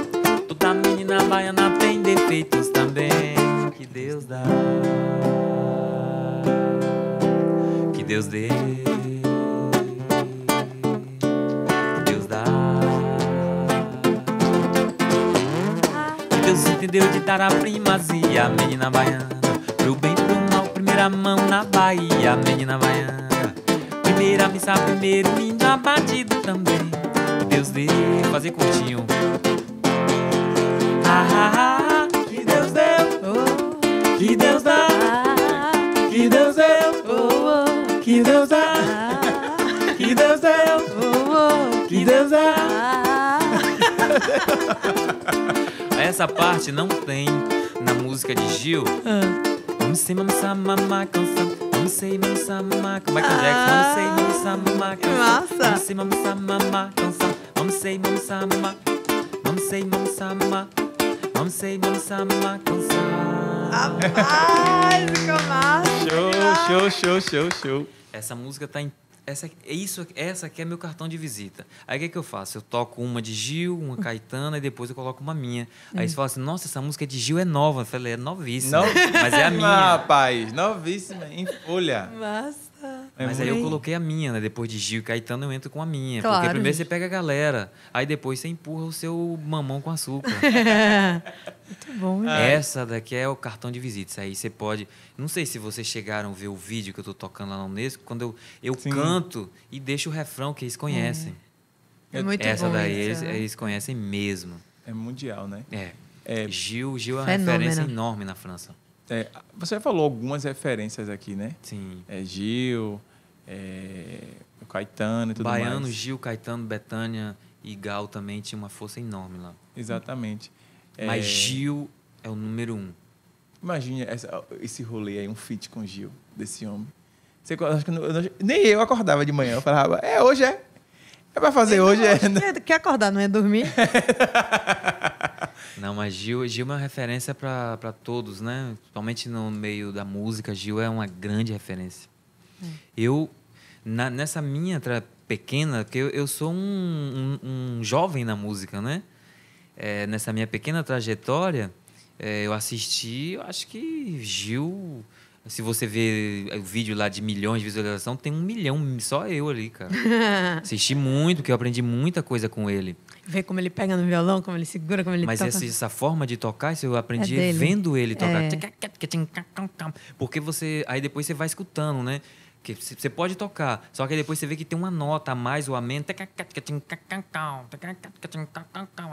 conquistar a primazia, menina baiana. Pro bem, pro mal, primeira mão na Bahia, menina baiana. Primeira missa, primeiro hino abatido também. Deus dê, fazer curtinho. Ah, ah, ah. essa parte não tem na música de Gil. Não sei, não sei, canção. Não sei, não sei, mamá, Michael Jackson. Não sei, não sei, mamá, canção. Não sei, canção. Não sei, não sei, mamá. Não sei, não sei, mamá. Não sei, canção. Rapaz, ficou massa. Show, show, show, show, show. Essa música tá em essa, é isso, essa aqui é meu cartão de visita. Aí o que, é que eu faço? Eu toco uma de Gil, uma Caetana e depois eu coloco uma minha. Aí uhum. você fala assim: nossa, essa música de Gil é nova. Eu falei: é novíssima. No... Mas é a minha. *laughs* Rapaz, novíssima. folha Massa. É Mas aí eu coloquei a minha, né? Depois de Gil e Caetano, eu entro com a minha. Claro, porque primeiro gente. você pega a galera, aí depois você empurra o seu mamão com açúcar. *laughs* Muito bom, né? Essa daqui é o cartão de visitas. Aí você pode. Não sei se vocês chegaram a ver o vídeo que eu tô tocando lá no Unesco, quando eu, eu canto e deixo o refrão que eles conhecem. É. É muito Essa bom daí eles, é. eles conhecem mesmo. É mundial, né? É. é. Gil, Gil é uma Fenômeno. referência enorme na França. É, você falou algumas referências aqui, né? Sim. É, Gil, é, Caetano e tudo Baiano, mais. Baiano, Gil, Caetano, Betânia e Gal também tinha uma força enorme lá. Exatamente. É, Mas Gil é o número um. Imagina esse rolê aí, um feat com Gil, desse homem. Você, acho que eu nem eu acordava de manhã. Eu falava, é, hoje é. Vai é fazer então, hoje é. Né? Quer, quer acordar, não é dormir? *laughs* não, mas Gil, Gil é uma referência para todos, né? Principalmente no meio da música, Gil é uma grande referência. É. Eu, na, nessa minha pequena, porque eu, eu sou um, um, um, jovem na música, né? É, nessa minha pequena trajetória, é, eu assisti, eu acho que Gil se você vê eh, o vídeo lá de milhões de visualização, tem um milhão, só eu ali, cara. *laughs* Assisti muito, porque eu aprendi muita coisa com ele. Ver como ele pega no violão, como ele segura, como ele Mas toca. Mas essa, essa, forma de tocar, isso eu aprendi é vendo ele tocar. É. Porque você. Aí depois você vai escutando, né? que você pode tocar, só que depois você vê que tem uma nota a mais ou a menos.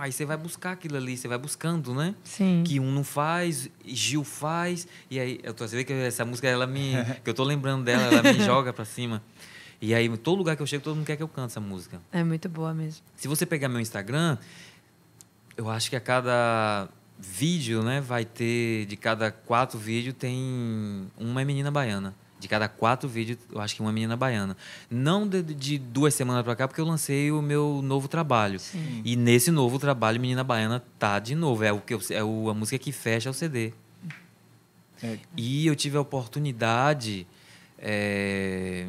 Aí você vai buscar aquilo ali, você vai buscando, né? Sim. Que um não faz, Gil faz. E aí, eu tô, você vê que essa música, ela me. que eu tô lembrando dela, ela me joga pra cima. E aí, em todo lugar que eu chego, todo mundo quer que eu cante essa música. É muito boa mesmo. Se você pegar meu Instagram, eu acho que a cada vídeo, né, vai ter. De cada quatro vídeos, tem uma menina baiana de cada quatro vídeos, eu acho que uma menina baiana. Não de, de duas semanas para cá, porque eu lancei o meu novo trabalho. Sim. E nesse novo trabalho, Menina Baiana tá de novo. É, o que eu, é o, a música que fecha o CD. É. E eu tive a oportunidade. É,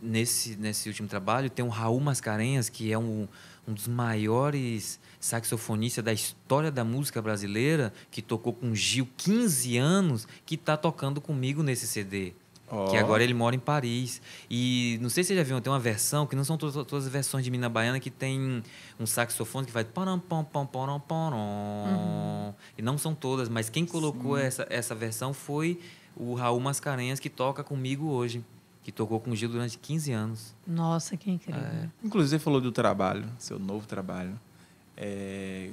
nesse, nesse último trabalho, tem o Raul Mascarenhas, que é um, um dos maiores saxofonista da história da música brasileira, que tocou com Gil 15 anos, que está tocando comigo nesse CD. Oh. Que agora ele mora em Paris. E não sei se vocês já viram, tem uma versão, que não são todas, todas as versões de Mina Baiana, que tem um saxofone que faz. Uhum. E não são todas, mas quem colocou essa, essa versão foi o Raul Mascarenhas, que toca comigo hoje. Que tocou com o Gil durante 15 anos. Nossa, que incrível. É. Inclusive, você falou do trabalho, seu novo trabalho. É,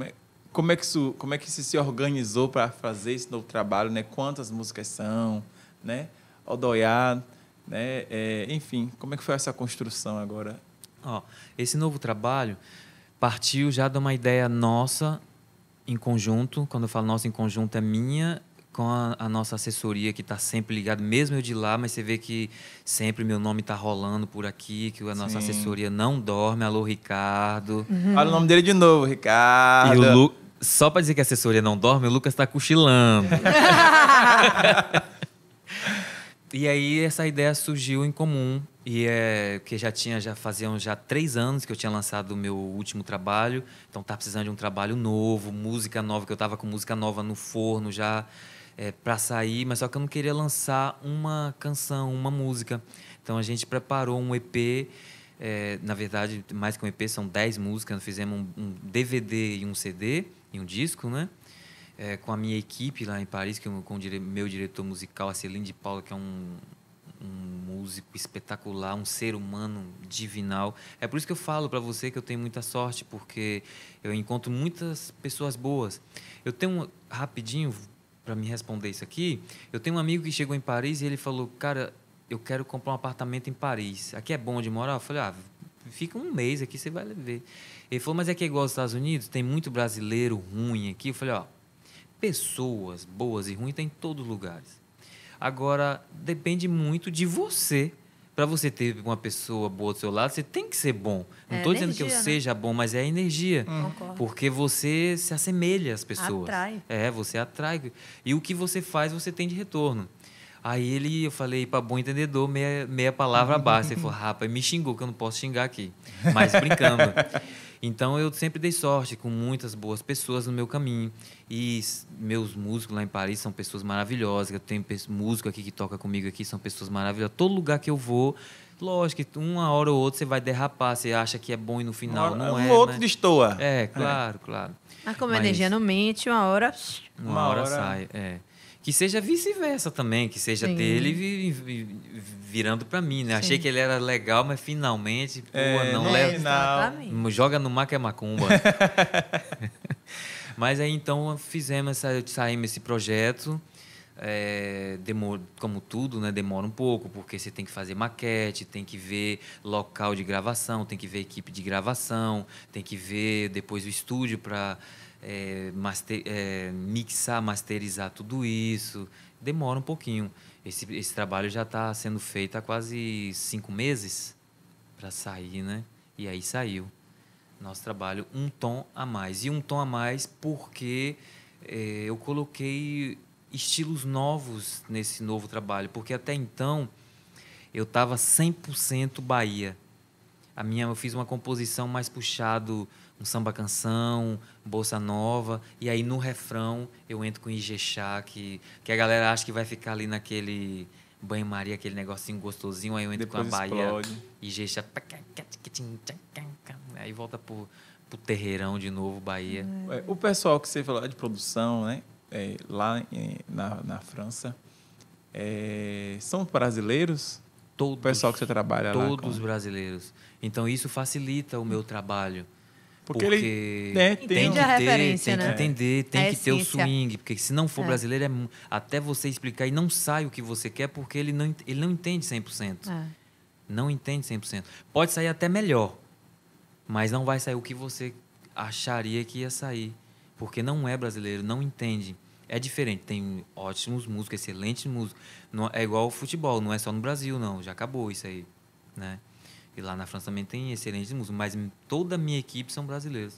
é, como é que isso, como é que se organizou para fazer esse novo trabalho, né? Quantas músicas são, né? Odoiá, né? É, enfim, como é que foi essa construção agora? Ó, esse novo trabalho partiu já de uma ideia nossa em conjunto. Quando eu falo nossa em conjunto é minha com a, a nossa assessoria que está sempre ligada, mesmo eu de lá, mas você vê que sempre meu nome está rolando por aqui, que a nossa Sim. assessoria não dorme. Alô, Ricardo. Uhum. Olha o nome dele de novo, Ricardo. E o Lu... Só para dizer que a assessoria não dorme, o Lucas está cochilando. *laughs* E aí essa ideia surgiu em comum e é que já tinha já faziam já três anos que eu tinha lançado o meu último trabalho, então tá precisando de um trabalho novo, música nova que eu tava com música nova no forno já é, para sair, mas só que eu não queria lançar uma canção, uma música. Então a gente preparou um EP, é, na verdade, mais que um EP, são 10 músicas. Nós fizemos um, um, DVD e um CD, e um disco, né? É, com a minha equipe lá em Paris, que eu, com o dire meu diretor musical, a Celine de Paula, que é um, um músico espetacular, um ser humano divinal. É por isso que eu falo para você que eu tenho muita sorte, porque eu encontro muitas pessoas boas. Eu tenho, um, rapidinho, para me responder isso aqui. Eu tenho um amigo que chegou em Paris e ele falou, cara, eu quero comprar um apartamento em Paris. Aqui é bom de morar? Eu falei, ah, fica um mês aqui, você vai ver. Ele falou, mas é que é igual aos Estados Unidos, tem muito brasileiro ruim aqui. Eu falei, ó, pessoas boas e ruins tem em todos os lugares. Agora, depende muito de você para você ter uma pessoa boa do seu lado, você tem que ser bom. Não estou é dizendo que eu né? seja bom, mas é a energia. Hum. Porque você se assemelha às pessoas. Atrai. É, você atrai. E o que você faz, você tem de retorno. Aí ele, eu falei, para bom entendedor, meia, meia palavra *laughs* basta. Ele falou, rapaz, me xingou, que eu não posso xingar aqui. Mas brincando. *laughs* Então eu sempre dei sorte com muitas boas pessoas no meu caminho. E meus músicos lá em Paris são pessoas maravilhosas. Eu tenho músico aqui que toca comigo aqui, são pessoas maravilhosas. Todo lugar que eu vou, lógico uma hora ou outra você vai derrapar, você acha que é bom e no final não um é. Um outro mas... destoa. É, claro, é. claro. Mas como é a energia não mente, uma hora. Uma, uma hora, hora sai, é que seja vice-versa também, que seja Sim. dele virando para mim, né? Sim. Achei que ele era legal, mas finalmente, pô, é, não leva, não. joga no maca é macumba. *laughs* mas aí então fizemos essa, saímos esse projeto. É, demora, como tudo, né, demora um pouco, porque você tem que fazer maquete, tem que ver local de gravação, tem que ver equipe de gravação, tem que ver depois o estúdio para é, master, é, mixar, masterizar tudo isso, demora um pouquinho. Esse, esse trabalho já está sendo feito há quase cinco meses para sair, né? E aí saiu. Nosso trabalho, um tom a mais. E um tom a mais porque é, eu coloquei estilos novos nesse novo trabalho, porque até então eu estava 100% Bahia. A minha, eu fiz uma composição mais puxado um samba canção, bolsa nova, e aí no refrão eu entro com Ijexá, que, que a galera acha que vai ficar ali naquele banho-maria, aquele negocinho gostosinho, aí eu entro Depois com a Bahia, Ijexá, aí volta pro, pro terreirão de novo, Bahia. É, o pessoal que você falou é de produção, né, é, lá em, na, na França, é, são brasileiros? Todos. O pessoal que você trabalha todos lá? Todos com... brasileiros. Então isso facilita o meu trabalho porque, porque ele né, tem, que a ter, referência, tem né? entender, tem que essência. ter o swing, porque se não for é. brasileiro, é, até você explicar e não sai o que você quer, porque ele não, ele não entende 100%. É. Não entende 100%. Pode sair até melhor, mas não vai sair o que você acharia que ia sair, porque não é brasileiro, não entende. É diferente, tem ótimos músicos, excelentes músicos. Não, é, é igual o futebol, não é só no Brasil, não. Já acabou isso aí, né? E lá na França também tem excelentes músicos, mas toda a minha equipe são brasileiros.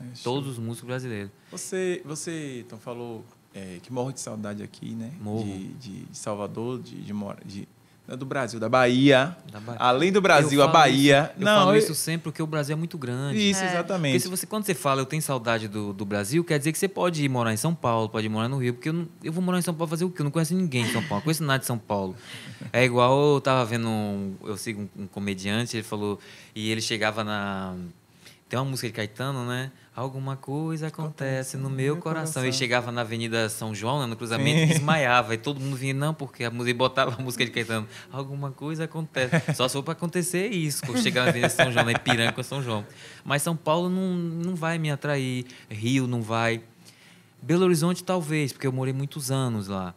É, Todos os músicos brasileiros. Você, você então, falou é, que morre de saudade aqui, né? Morro. De, de, de Salvador, de, de, de é do Brasil, da Bahia. Da Além do Brasil, a Bahia. Isso, eu não, falo eu... isso sempre porque o Brasil é muito grande. Isso, é. exatamente. Porque se você, quando você fala eu tenho saudade do, do Brasil, quer dizer que você pode ir morar em São Paulo, pode ir morar no Rio, porque eu, não, eu vou morar em São Paulo fazer o quê? Eu não conheço ninguém em São Paulo, não conheço nada de São Paulo. É igual eu tava vendo, um, eu sigo um, um comediante, ele falou, e ele chegava na tem uma música de Caetano, né? Alguma coisa acontece, no meu, coração. E chegava na Avenida São João, né, no cruzamento, e desmaiava. E todo mundo vinha, não, porque a música botava a música de Caetano. Alguma coisa acontece. Só se for para acontecer isso, quando chegar na Avenida São João, né? Piranca São João. Mas São Paulo não, não vai me atrair. Rio não vai. Belo Horizonte talvez, porque eu morei muitos anos lá.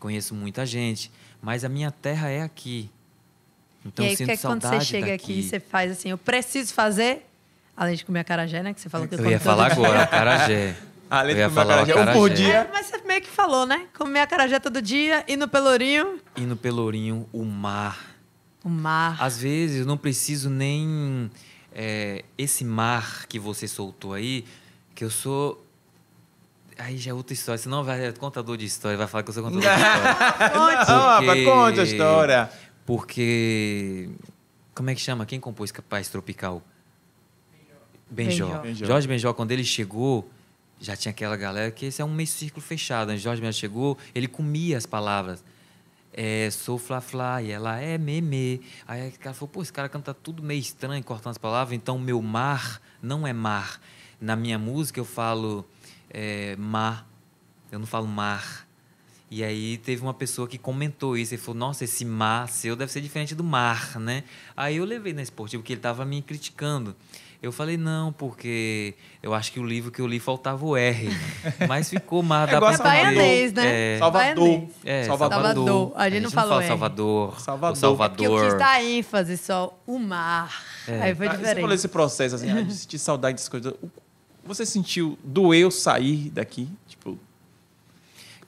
Conheço muita gente. Mas a minha terra é aqui. Então, e aí, sinto que é quando você chega daqui. aqui, você faz assim, eu preciso fazer Além de comer acarajé, né? Que você falou que eu, eu ia falar agora, *laughs* acarajé. Além de comer acarajé, acarajé um por dia. É, mas você meio que falou, né? Comer acarajé todo dia, ir no Pelourinho. Ir no Pelourinho, o mar. O mar. Às vezes, eu não preciso nem... É, esse mar que você soltou aí, que eu sou Aí já é outra história. Senão vai é contador de história, vai falar que eu sou contador de *laughs* história. conte. Não, conte a história. Porque. Como é que chama? Quem compôs Capaz Tropical? Benjó. Jorge Benjó, quando ele chegou, já tinha aquela galera que esse é um meio círculo fechado. Né? Jorge Benjó chegou, ele comia as palavras. É, sou Fla-Fla e ela é meme. Aí o cara falou, pô, esse cara canta tudo meio estranho, cortando as palavras. Então, meu mar não é mar. Na minha música eu falo é, mar, eu não falo mar. E aí teve uma pessoa que comentou isso e falou: Nossa, esse mar seu deve ser diferente do mar, né? Aí eu levei na esportiva porque ele estava me criticando. Eu falei, não, porque eu acho que o livro que eu li faltava o R. Né? Mas ficou mais é da pra baianês, né? É, Salvador. É, Salvador. Salvador. A gente, é, não falou Salvador. Salvador. Salvador. É porque eu quis dar ênfase só, o mar. É. Aí foi ah, diferente. Você falou esse processo, assim, ah, de sentir saudade dessas coisas. Você sentiu, doeu sair daqui? Tipo,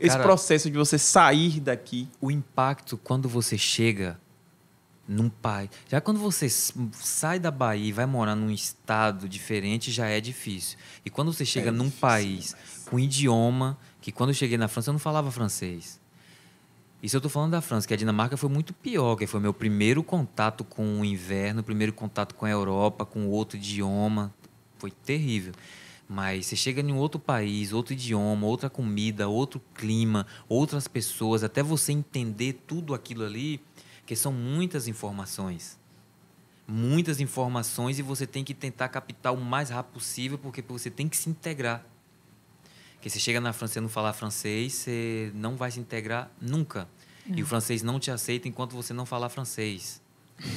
esse Cara, processo de você sair daqui. O impacto quando você chega num pai. Já quando você sai da Bahia e vai morar num estado diferente, já é difícil. E quando você chega é num difícil, país mas... com idioma, que quando eu cheguei na França eu não falava francês. Isso eu estou falando da França, que a Dinamarca foi muito pior, que foi meu primeiro contato com o inverno, primeiro contato com a Europa, com outro idioma. Foi terrível. Mas você chega em um outro país, outro idioma, outra comida, outro clima, outras pessoas, até você entender tudo aquilo ali, porque são muitas informações. Muitas informações e você tem que tentar captar o mais rápido possível, porque você tem que se integrar. Porque você chega na França e não falar francês, você não vai se integrar nunca. E o é. francês não te aceita enquanto você não falar francês.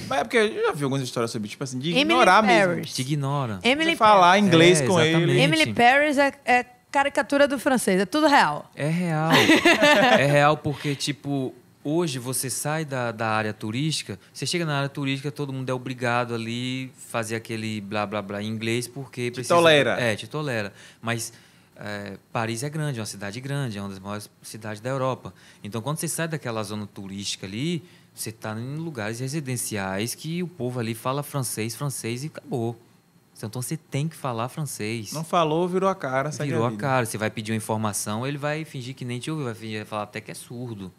Mas é porque eu já vi algumas histórias sobre, tipo assim, de Emily ignorar Paris. mesmo. Te ignora. Emily falar inglês é, com exatamente. ele. Emily Paris é, é caricatura do francês, é tudo real. É real. *laughs* é real porque, tipo, hoje você sai da, da área turística, você chega na área turística, todo mundo é obrigado ali fazer aquele blá blá blá em inglês porque te tolera. É, te tolera. Mas é, Paris é grande, é uma cidade grande, é uma das maiores cidades da Europa. Então, quando você sai daquela zona turística ali, você está em lugares residenciais que o povo ali fala francês, francês e acabou. Então, então você tem que falar francês. Não falou, virou a cara, Virou a, a cara. Você vai pedir uma informação, ele vai fingir que nem te ouviu, vai, fingir, vai falar até que é surdo.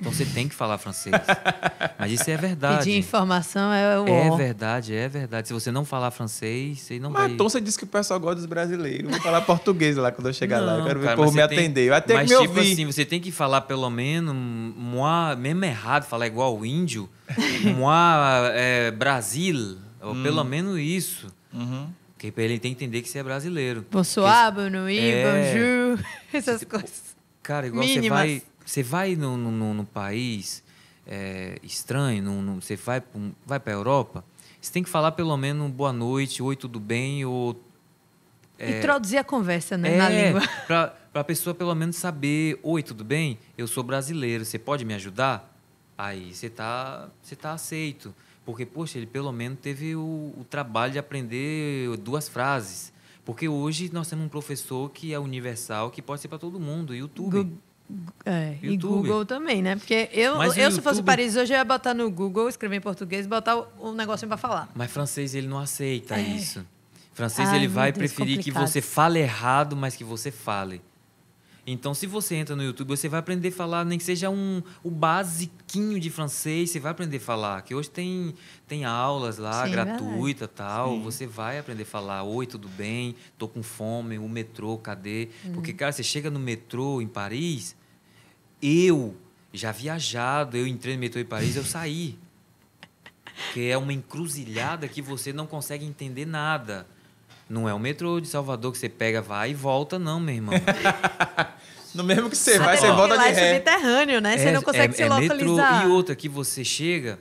Então você tem que falar francês. *laughs* Mas isso é verdade. Pedir informação é o. É verdade, é verdade. Se você não falar francês, você não mas, vai. Então você disse que o pessoal gosta dos brasileiros. Vou falar português lá quando eu chegar não, lá. Eu quero cara, ver como me tem... atender. Até mas, me tipo assim, você tem que falar pelo menos moi, mesmo errado, falar igual o índio. *laughs* moi é, Brasil. Ou hum. pelo menos isso. Uhum. Porque ele tem que entender que você é brasileiro. Bonsoir, Porque... bonjour, é... *laughs* essas tipo, coisas. Cara, igual Mínimas. você vai você vai num, país é, estranho, você vai, vai para a Europa, você tem que falar pelo menos boa noite, oi, tudo bem, ou. É, Introduzir a conversa né, é, na língua. *laughs* Para a pessoa pelo menos saber: oi, tudo bem? Eu sou brasileiro, você pode me ajudar? Aí você está você tá aceito. Porque, poxa, ele pelo menos teve o, o trabalho de aprender duas frases. Porque hoje nós temos um professor que é universal, que pode ser para todo mundo, YouTube. Google. É, YouTube. e Google também, né? Porque eu, eu se fosse Paris hoje, eu ia botar no Google, escrever em português, botar o, o negocinho para falar. Mas francês, ele não aceita é. isso. Francês, Ai, ele vai Deus, preferir complicado. que você fale errado, mas que você fale. Então, se você entra no YouTube, você vai aprender a falar, nem que seja um, o basiquinho de francês, você vai aprender a falar. Que hoje tem, tem aulas lá, Sim, é gratuita tal. Sim. Você vai aprender a falar, oi, tudo bem? Tô com fome, o metrô, cadê? Hum. Porque, cara, você chega no metrô em Paris, eu, já viajado, eu entrei no metrô em Paris, eu saí. Porque é uma encruzilhada que você não consegue entender nada. Não é o metrô de Salvador que você pega, vai e volta, não, meu irmão. *laughs* no mesmo que você Até vai, você volta de é ré. É subterrâneo, né? É, você não consegue é, se é localizar. Metrô e outra que você chega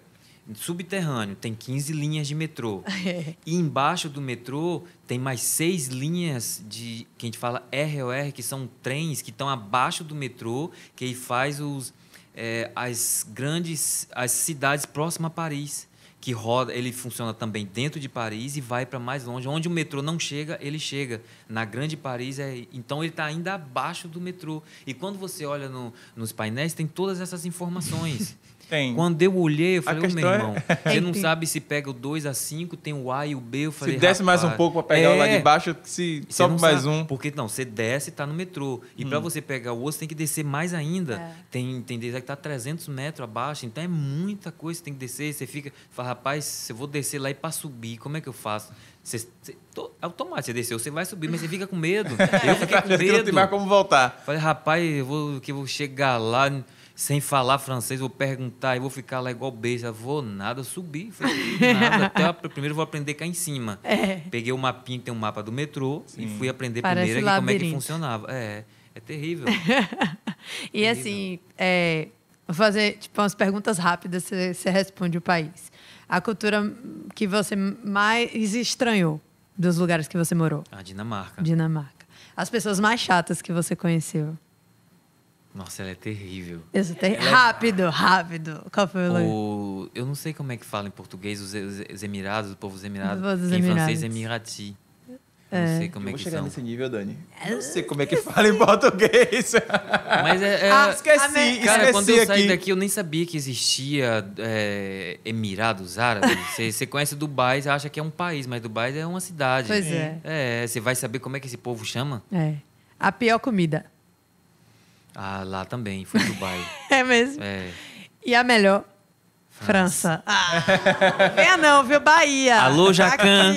subterrâneo tem 15 linhas de metrô. *laughs* É. E embaixo do metrô tem mais seis linhas de que a gente fala ROR, que são trens que estão abaixo do metrô, que aí faz os, é, as grandes as cidades próximas a Paris. Que roda, ele funciona também dentro de Paris e vai para mais longe. Onde o metrô não chega, ele chega. Na Grande Paris, é, então ele está ainda abaixo do metrô. E quando você olha no, nos painéis, tem todas essas informações. *laughs* Tem. Quando eu olhei, eu falei, ô oh, meu é irmão, é... *laughs* você não sabe se pega o 2 a 5, tem o A e o B. Eu falei, se desce mais um pouco para pegar é... o lá de é. baixo, se sobe mais sabe. um. Porque não, você desce e tá no metrô. E hum. para você pegar o outro, você tem que descer mais ainda. É. Tem, tem que tá 300 metros abaixo, então é muita coisa que tem que descer. Você fica, fala, rapaz, eu vou descer lá e para subir, como é que eu faço? Você, você, é automático, você desceu, você vai subir, mas você fica com medo. *laughs* Eu fiquei com medo. Não tem mais como voltar. Falei, rapaz, eu vou, que eu vou chegar lá sem falar francês, vou perguntar e vou ficar lá igual beija. Vou nada, subir, nada. Até a, primeiro vou aprender cá em cima. É. Peguei o mapinha tem um mapa do metrô Sim. e fui aprender Parece primeiro aqui, como é que funcionava. É, é terrível. *laughs* e terrível. assim, é, vou fazer tipo, umas perguntas rápidas, você, você responde o país. A cultura que você mais estranhou dos lugares que você morou? A Dinamarca. Dinamarca. As pessoas mais chatas que você conheceu? Nossa, ela é terrível. Isso, tem... Ela é rápido, é... rápido. Qual foi o Eu não sei como é que fala em português, os, os Emirados, o povo dos Emirados. Dos em é é Emirados. francês, Emirati. É. Não sei como eu é que chegar são. nesse nível, Dani. não sei como é que fala em *laughs* português. Mas é, é... Ah, esqueci, Cara, esqueci quando eu saí daqui, eu nem sabia que existia é, Emirados Árabes. *laughs* Você conhece Dubai, você acha que é um país, mas Dubai é uma cidade. Pois é. É, você vai saber como é que esse povo chama? É. A pior comida. Ah, lá também, foi Dubai. *laughs* é mesmo? É. E a melhor? França. França. Ah, venha não, viu? Bahia. Alô, tá Jacan.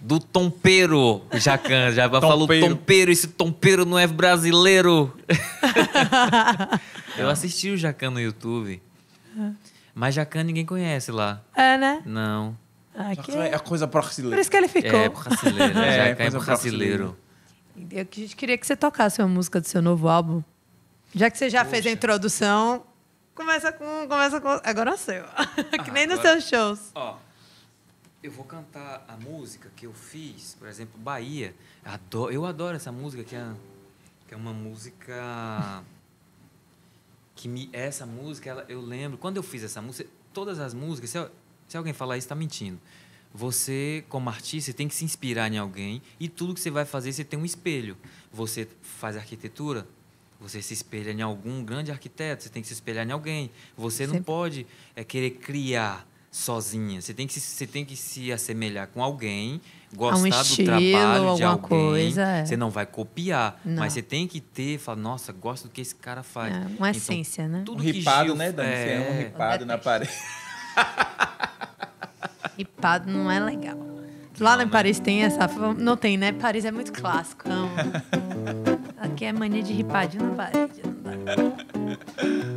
Do Tompeiro, Jacan. Já tompeiro. falou Tompeiro, esse Tompeiro não é brasileiro. *laughs* Eu assisti o Jacan no YouTube. Mas Jacan ninguém conhece lá. É, né? Não. Aqui é a coisa brasileira. Por isso que ele ficou. É, brasileiro. Né? *laughs* É, Jacan é, é brasileiro. brasileiro. Eu queria que você tocasse uma música do seu novo álbum. Já que você já Poxa. fez a introdução, começa com. Começa com agora é seu. *laughs* que nem agora, nos seus shows. Ó, eu vou cantar a música que eu fiz, por exemplo, Bahia. eu adoro, eu adoro essa música, que é, que é uma música. que me, essa música, ela, eu lembro, quando eu fiz essa música, todas as músicas, se, se alguém falar isso, está mentindo. Você, como artista, tem que se inspirar em alguém e tudo que você vai fazer, você tem um espelho. Você faz arquitetura, você se espelha em algum grande arquiteto, você tem que se espelhar em alguém. Você não pode é, querer criar sozinha. Você tem que se, você tem que se assemelhar com alguém, gostar um estilo, do trabalho de alguém. Coisa, é. Você não vai copiar, não. mas você tem que ter, falar, nossa, gosto do que esse cara faz. É, uma então, essência, né? Tudo um ripado, né, Dani? É... Você é um ripado na parede. *laughs* ripado não é legal. Lá em né? Paris tem essa. Não tem, né? Paris é muito clássico. Não. *laughs* que é mania de ripar de na parede. Não dá. *laughs*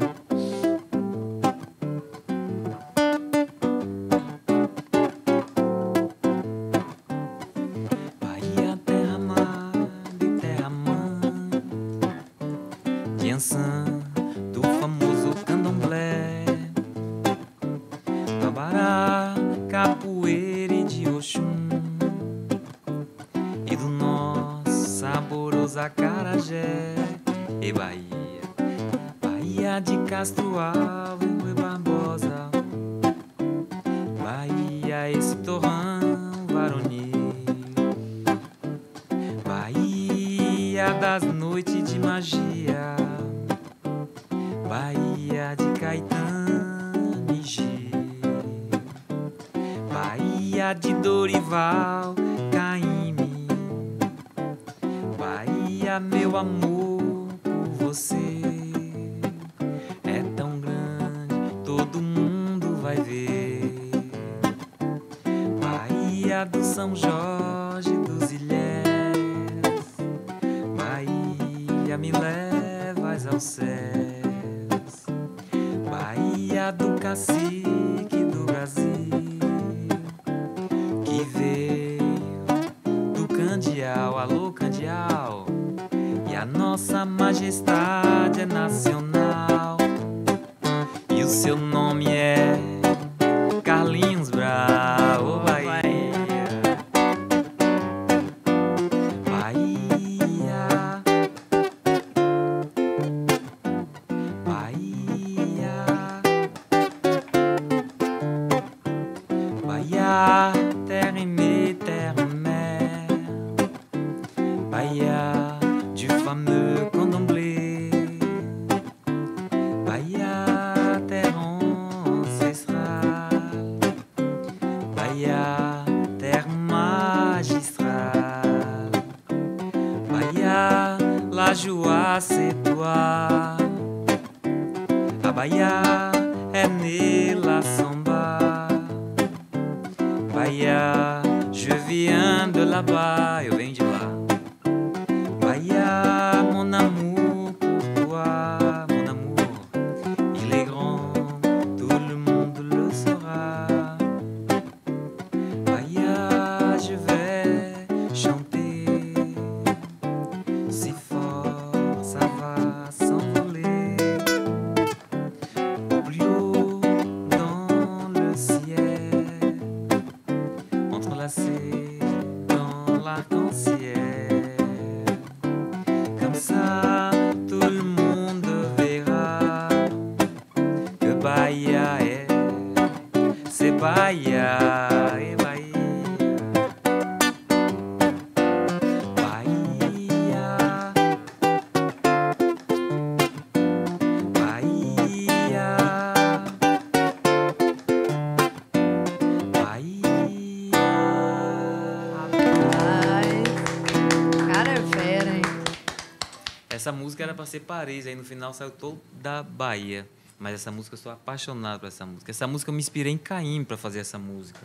para ser Paris, aí no final saiu todo da Bahia. Mas essa música eu sou apaixonado por essa música. Essa música eu me inspirei em Caim para fazer essa música.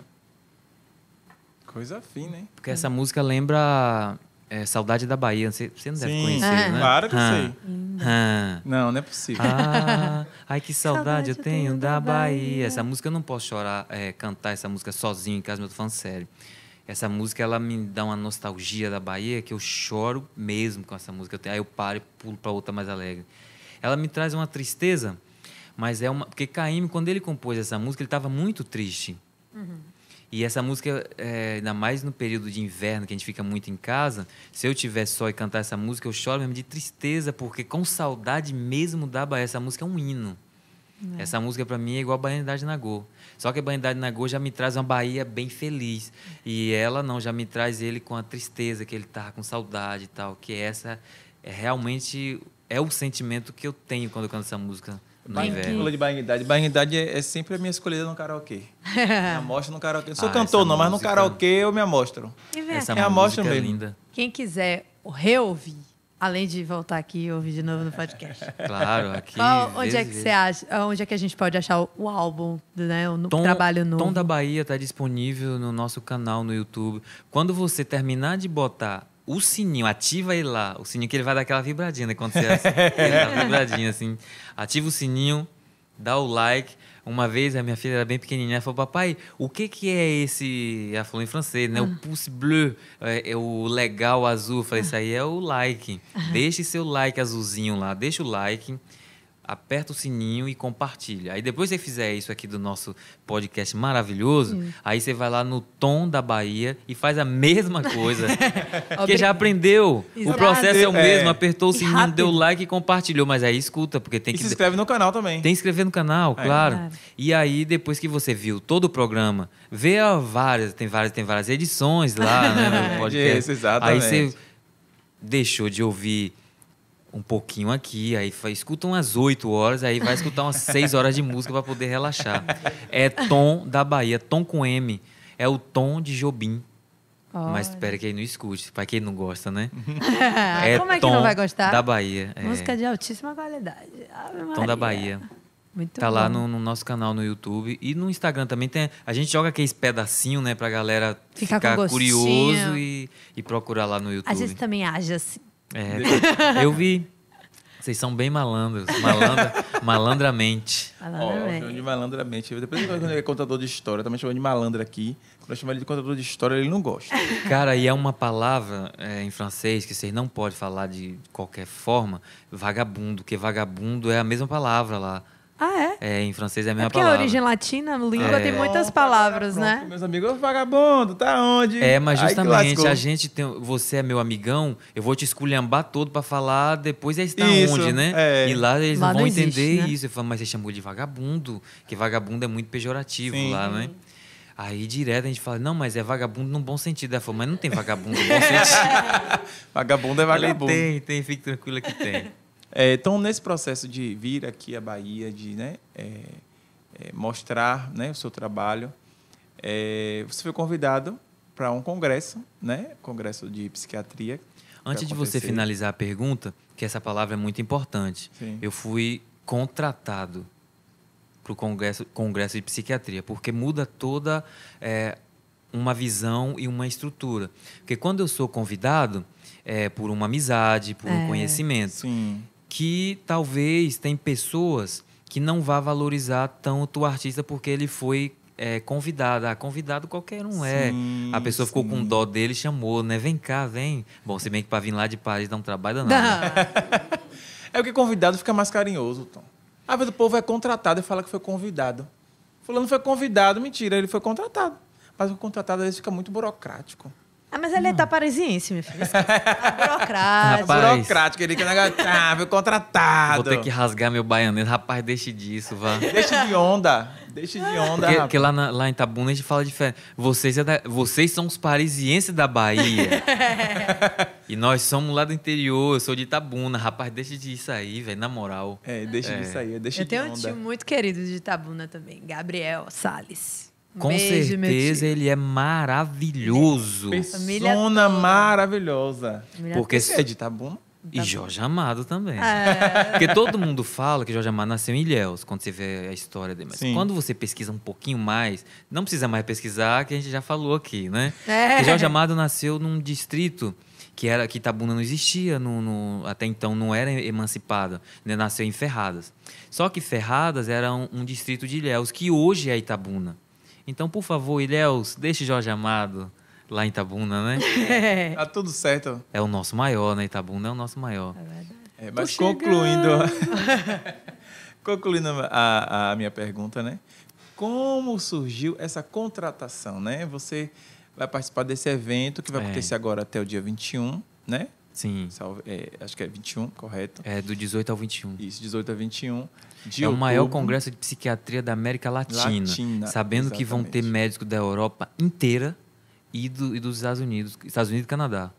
Coisa fina, hein? Porque essa música lembra é, Saudade da Bahia. Você, você não Sim. deve conhecer, ah. né? Claro que ah. sei. Ah. Não, não é possível. Ah, ai, que saudade, eu tenho da Bahia. Bahia. Essa música eu não posso chorar, é, cantar essa música sozinho em casa, mas eu tô falando sério essa música ela me dá uma nostalgia da Bahia que eu choro mesmo com essa música. Aí eu paro e pulo para outra mais alegre. Ela me traz uma tristeza, mas é uma porque Caíme quando ele compôs essa música ele estava muito triste. Uhum. E essa música, é, ainda mais no período de inverno, que a gente fica muito em casa, se eu tiver só e cantar essa música, eu choro mesmo de tristeza, porque com saudade mesmo da Bahia. Essa música é um hino. É. Essa música, para mim, é igual a Baianidade Nagô. Só que a Banidade Go já me traz uma Bahia bem feliz. E ela não, já me traz ele com a tristeza, que ele tá com saudade e tal. Que essa é realmente é o sentimento que eu tenho quando eu canto essa música. Pula de bainidade. Bainidade é, é, sempre a minha escolhida no karaokê. *laughs* me amostra no karaokê. Não sou ah, cantor, não, música... mas no karaokê eu me amostro. Essa me é amostro mesmo. É linda. Quem quiser reouvir Além de voltar aqui e ouvir de novo no podcast. *laughs* Claro, aqui. Qual, onde é que você acha? Onde é que a gente pode achar o, álbum, né? O Tom, trabalho novo? Tom da Bahia está disponível no nosso canal no YouTube. Quando você terminar de botar o sininho, ativa ele lá, o sininho que ele vai dar aquela vibradinha, né? Quando você assim, *laughs* ele dá vibradinha assim. Ativa o sininho, dá o like. Uma vez a minha filha era bem pequenininha, ela falou: "Papai, o que que é esse?" Ela falou em francês, né? Uhum. O ah. pouce bleu, é, é, o legal azul. Eu falei: ah. "Isso aí é o like. Uhum. Deixe seu like azulzinho lá, deixa o like." aperta o sininho e compartilha. Aí depois que você fizer isso aqui do nosso podcast maravilhoso, hum. aí você vai lá no Tom da Bahia e faz a mesma coisa. *laughs* porque já aprendeu. Exato. O processo é o é. mesmo, é. apertou o sininho, deu like e compartilhou, mas aí escuta, porque tem e que se inscreve no canal também. Tem que inscrever no canal, é. claro. É. E aí depois que você viu todo o programa, vê várias, tem várias, tem várias edições lá, né, no *laughs* podcast. Isso, exatamente. Aí você deixou de ouvir um pouquinho aqui, aí escuta umas 8 horas, aí vai escutar umas 6 horas de música para poder relaxar. É Tom da Bahia, Tom com M. É o Tom de Jobim. Olha. Mas espera que aí não escute, para quem não gosta, né? *laughs* é Como é que Tom não vai gostar? Da Bahia. É. Música de altíssima qualidade. Tom da Bahia. Muito tá bom. lá no, no, nosso canal no YouTube e no Instagram também tem. A gente joga aqueles pedacinho, né, pra galera ficar, ficar curioso e, e procurar lá no YouTube. A gente também age assim. É, eu vi. Vocês são bem malandros. Malandra, malandramente. Malandramente. Oh, de malandramente. Depois, quando ele é contador de história, também chamou de malandra aqui. Quando eu chamo ele de contador de história, ele não gosta. Cara, e é uma palavra é, em francês que vocês não podem falar de qualquer forma. Vagabundo, porque vagabundo é a mesma palavra lá. É, em francês é a mesma é porque palavra. Porque a origem latina, língua é. tem muitas palavras, Pronto, né? Meus amigos, vagabundo, tá onde? É, mas justamente Ai, a gente tem. Você é meu amigão, eu vou te esculhambar todo pra falar depois é está isso, onde, né? É. E lá eles lá não vão existe, entender né? isso. Eu falo, mas você chamou de vagabundo, que vagabundo é muito pejorativo Sim. lá, né? Aí direto a gente fala, não, mas é vagabundo no bom sentido. Ela falou, mas não tem vagabundo no bom sentido. *laughs* vagabundo é vagabundo. Falei, tem, tem, fique tranquila que tem. É, então, nesse processo de vir aqui à Bahia, de né, é, é, mostrar né, o seu trabalho, é, você foi convidado para um congresso, né, congresso de psiquiatria. Antes de você finalizar a pergunta, que essa palavra é muito importante, Sim. eu fui contratado para o congresso, congresso de psiquiatria, porque muda toda é, uma visão e uma estrutura. Porque quando eu sou convidado, é por uma amizade, por é, um conhecimento. Sim que talvez tem pessoas que não vá valorizar tanto o artista porque ele foi é, convidado. Ah, convidado qualquer um é. sim, é. A pessoa sim. ficou com dó dele, chamou, né? Vem cá, vem. Bom, se bem que para vir lá de Paris dá um trabalho danado. *laughs* é o que convidado fica mais carinhoso, Tom. Às vezes o povo é contratado e fala que foi convidado. que foi convidado, mentira, ele foi contratado. Mas o contratado às vezes fica muito burocrático. Ah, mas ele é tá parisiense, meu filho. É *laughs* burocrático. É Burocrático, ele que foi é ah, contratado. Vou ter que rasgar meu baianês. Rapaz, deixe disso, vá. Deixa de onda. Deixa de onda, Porque, porque lá, na- lá em Itabuna a gente fala diferente. Vocês, é da- vocês são os parisienses da Bahia. *laughs* e nós somos lá do interior. Eu sou de Itabuna. Rapaz, deixa disso aí, velho. Na moral. É, deixa disso aí, deixa Eu de tenho um tio muito querido de Itabuna também, Gabriel Salles. Com Beijo, certeza ele é maravilhoso. É persona maravilhosa. Família Porque toda. se é de Itabuna. Tá tá e Jorge Amado também. É. Porque todo mundo fala que Jorge Amado nasceu em Ilhéus, quando você vê a história dele. Mas Sim. quando você pesquisa um pouquinho mais, não precisa mais pesquisar, que a gente já falou aqui, né? É. Jorge Amado nasceu num distrito que era que Itabuna não existia, no, no, até então não era emancipada, né? nasceu em Ferradas. Só que Ferradas era um, um distrito de Ilhéus, que hoje é Itabuna. Então, por favor, Ilhéus, deixe Jorge Amado lá em Itabuna, né? É. Tá tudo certo. É o nosso maior, né? Itabuna é o nosso maior. É, é mas Tô concluindo, *laughs* concluindo a, a minha pergunta, né? Como surgiu essa contratação, né? Você vai participar desse evento que vai é. acontecer agora até o dia 21, né? Sim. Salve, é, acho que é 21, correto? É, do 18 ao 21. Isso, 18 a 21. De é o maior congresso de psiquiatria da América Latina. Latina sabendo exatamente. que vão ter médicos da Europa inteira e, do, e, dos Estados Unidos, Estados Unidos e Canadá.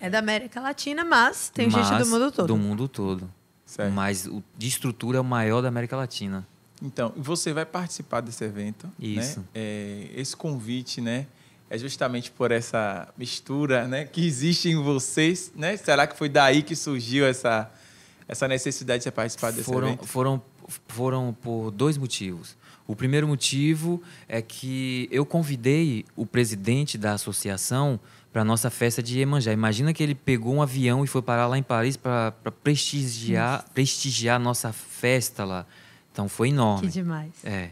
É da América Latina, mas tem mas, gente do mundo todo. Do mundo todo. Certo. Mas o, de estrutura é o maior da América Latina. Então, você vai participar desse evento. Né? Isso. Né? É, esse convite, né? É justamente por essa mistura, né, que existe em vocês, né? Será que foi daí que surgiu essa essa necessidade de participar desse foram, evento? Foram, foram por dois motivos. O primeiro motivo é que eu convidei o presidente da associação para nossa festa de Iemanjá. Imagina que ele pegou um avião e foi parar lá em Paris para prestigiar prestigiar nossa festa lá. Então foi enorme. Que demais. É.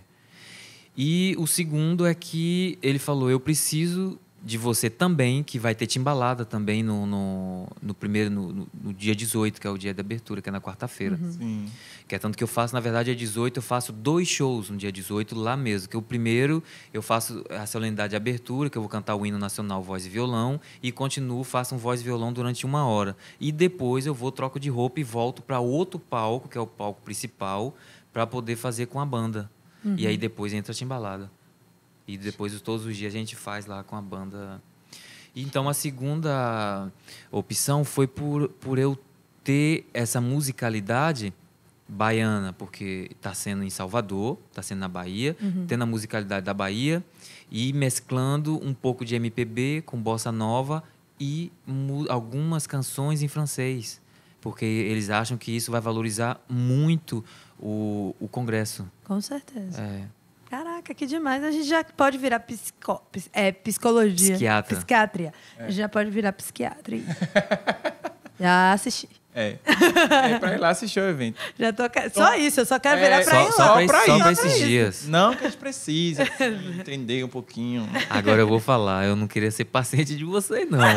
E o segundo é que ele falou: eu preciso de você também, que vai ter timbalada também no, no, no primeiro, no, no, dia 18, que é o dia da abertura, que é na quarta-feira. Uhum. Que é tanto que eu faço, na verdade, é 18, eu faço dois shows no dia 18 lá mesmo. Que o primeiro eu faço a solenidade de abertura, que eu vou cantar o hino nacional voz e violão, e continuo, faço um voz e violão durante uma hora. E depois eu vou, troco de roupa e volto para outro palco, que é o palco principal, para poder fazer com a banda. Uhum. E aí depois entra a timbalada. E depois, todos os dias, a gente faz lá com a banda. Então, a segunda opção foi por, por eu ter essa musicalidade baiana, porque está sendo em Salvador, está sendo na Bahia, uhum. tendo a musicalidade da Bahia e mesclando um pouco de MPB com bossa nova e algumas canções em francês, porque eles acham que isso vai valorizar muito o, o Congresso. Com certeza. É caraca, que demais. A gente já pode virar psico, é, psicologia. Psiquiatra. Psiquiatria. É. Já pode virar psiquiatra. *laughs* já assisti. É. é pra ir lá assistir o evento. Já tô, então, só isso, eu só quero é, virar pra só, ir só Pra, só pra, só pra esses dias. Não que a gente precisa assim, entender um pouquinho. Agora eu vou falar, eu não queria ser paciente de você, não. *laughs*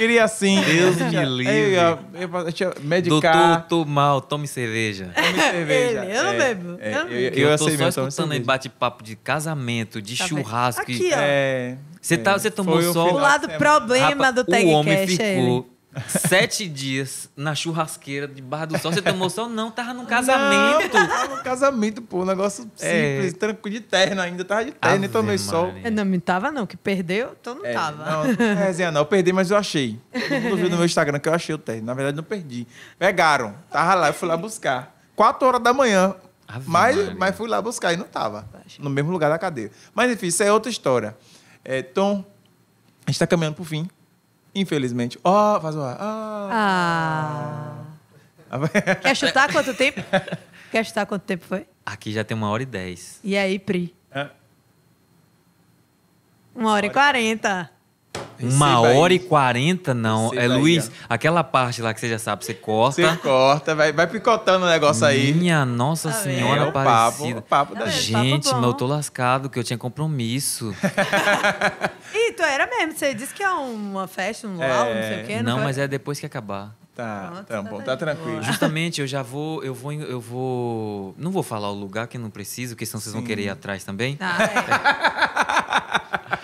queria assim. Deus *laughs* me livre. Eu, eu, eu, eu, Doutor, tô mal, tome cerveja. Tome cerveja. Ele, eu não é, bebo. É, eu, eu, eu, eu tô só escutando aí bate-papo de casamento, de tá churrasco. Aqui, e... ó. É, você tá- é, tá, você tomou sol. O lado problema Rapa, do Tag O homem ficou Sete dias na churrasqueira de Barra do Sol. Você tomou sol? Não, tava num casamento. Não, tava num casamento, pô. Um negócio é. simples, tranquilo, de terno ainda. Tava de terno Ave e tomei sol. Eu não, me tava não. Que perdeu, então não é, tava. Não, não resenha é, não. Eu perdi, mas eu achei. Todo mundo viu no meu Instagram que eu achei o terno. Na verdade, não perdi. Pegaram. Tava lá, eu fui lá buscar. Quatro horas da manhã. mas, mas fui lá buscar e não tava. No mesmo lugar da cadeira. Mas enfim, isso é outra história. É, Tom, a gente tá caminhando pro fim. Infelizmente. Ó, oh, faz o ar. Ah. ah. Quer chutar quanto tempo? Quer chutar quanto tempo foi? Aqui já tem uma hora e dez. E aí, Pri? É. Uma hora e quarenta. Uma hora e quarenta, não. Receba é, Luiz, aí, aquela parte lá que você já sabe, você corta. Você corta, vai, vai picotando o negócio aí. Minha Nossa tá Senhora é, Aparecida. Papo, papo da tá gente, Gente, eu tô lascado, que eu tinha compromisso. e *laughs* tu era mesmo, você disse que é uma festa, um local não sei o quê. Não, não mas é depois que acabar. Tá, Pronto, tá então bom, tá, tá tranquilo. Justamente, eu já vou, eu vou, eu vou. Não vou falar o lugar que não preciso, porque senão vocês vão querer ir atrás também. Ah, é. *laughs*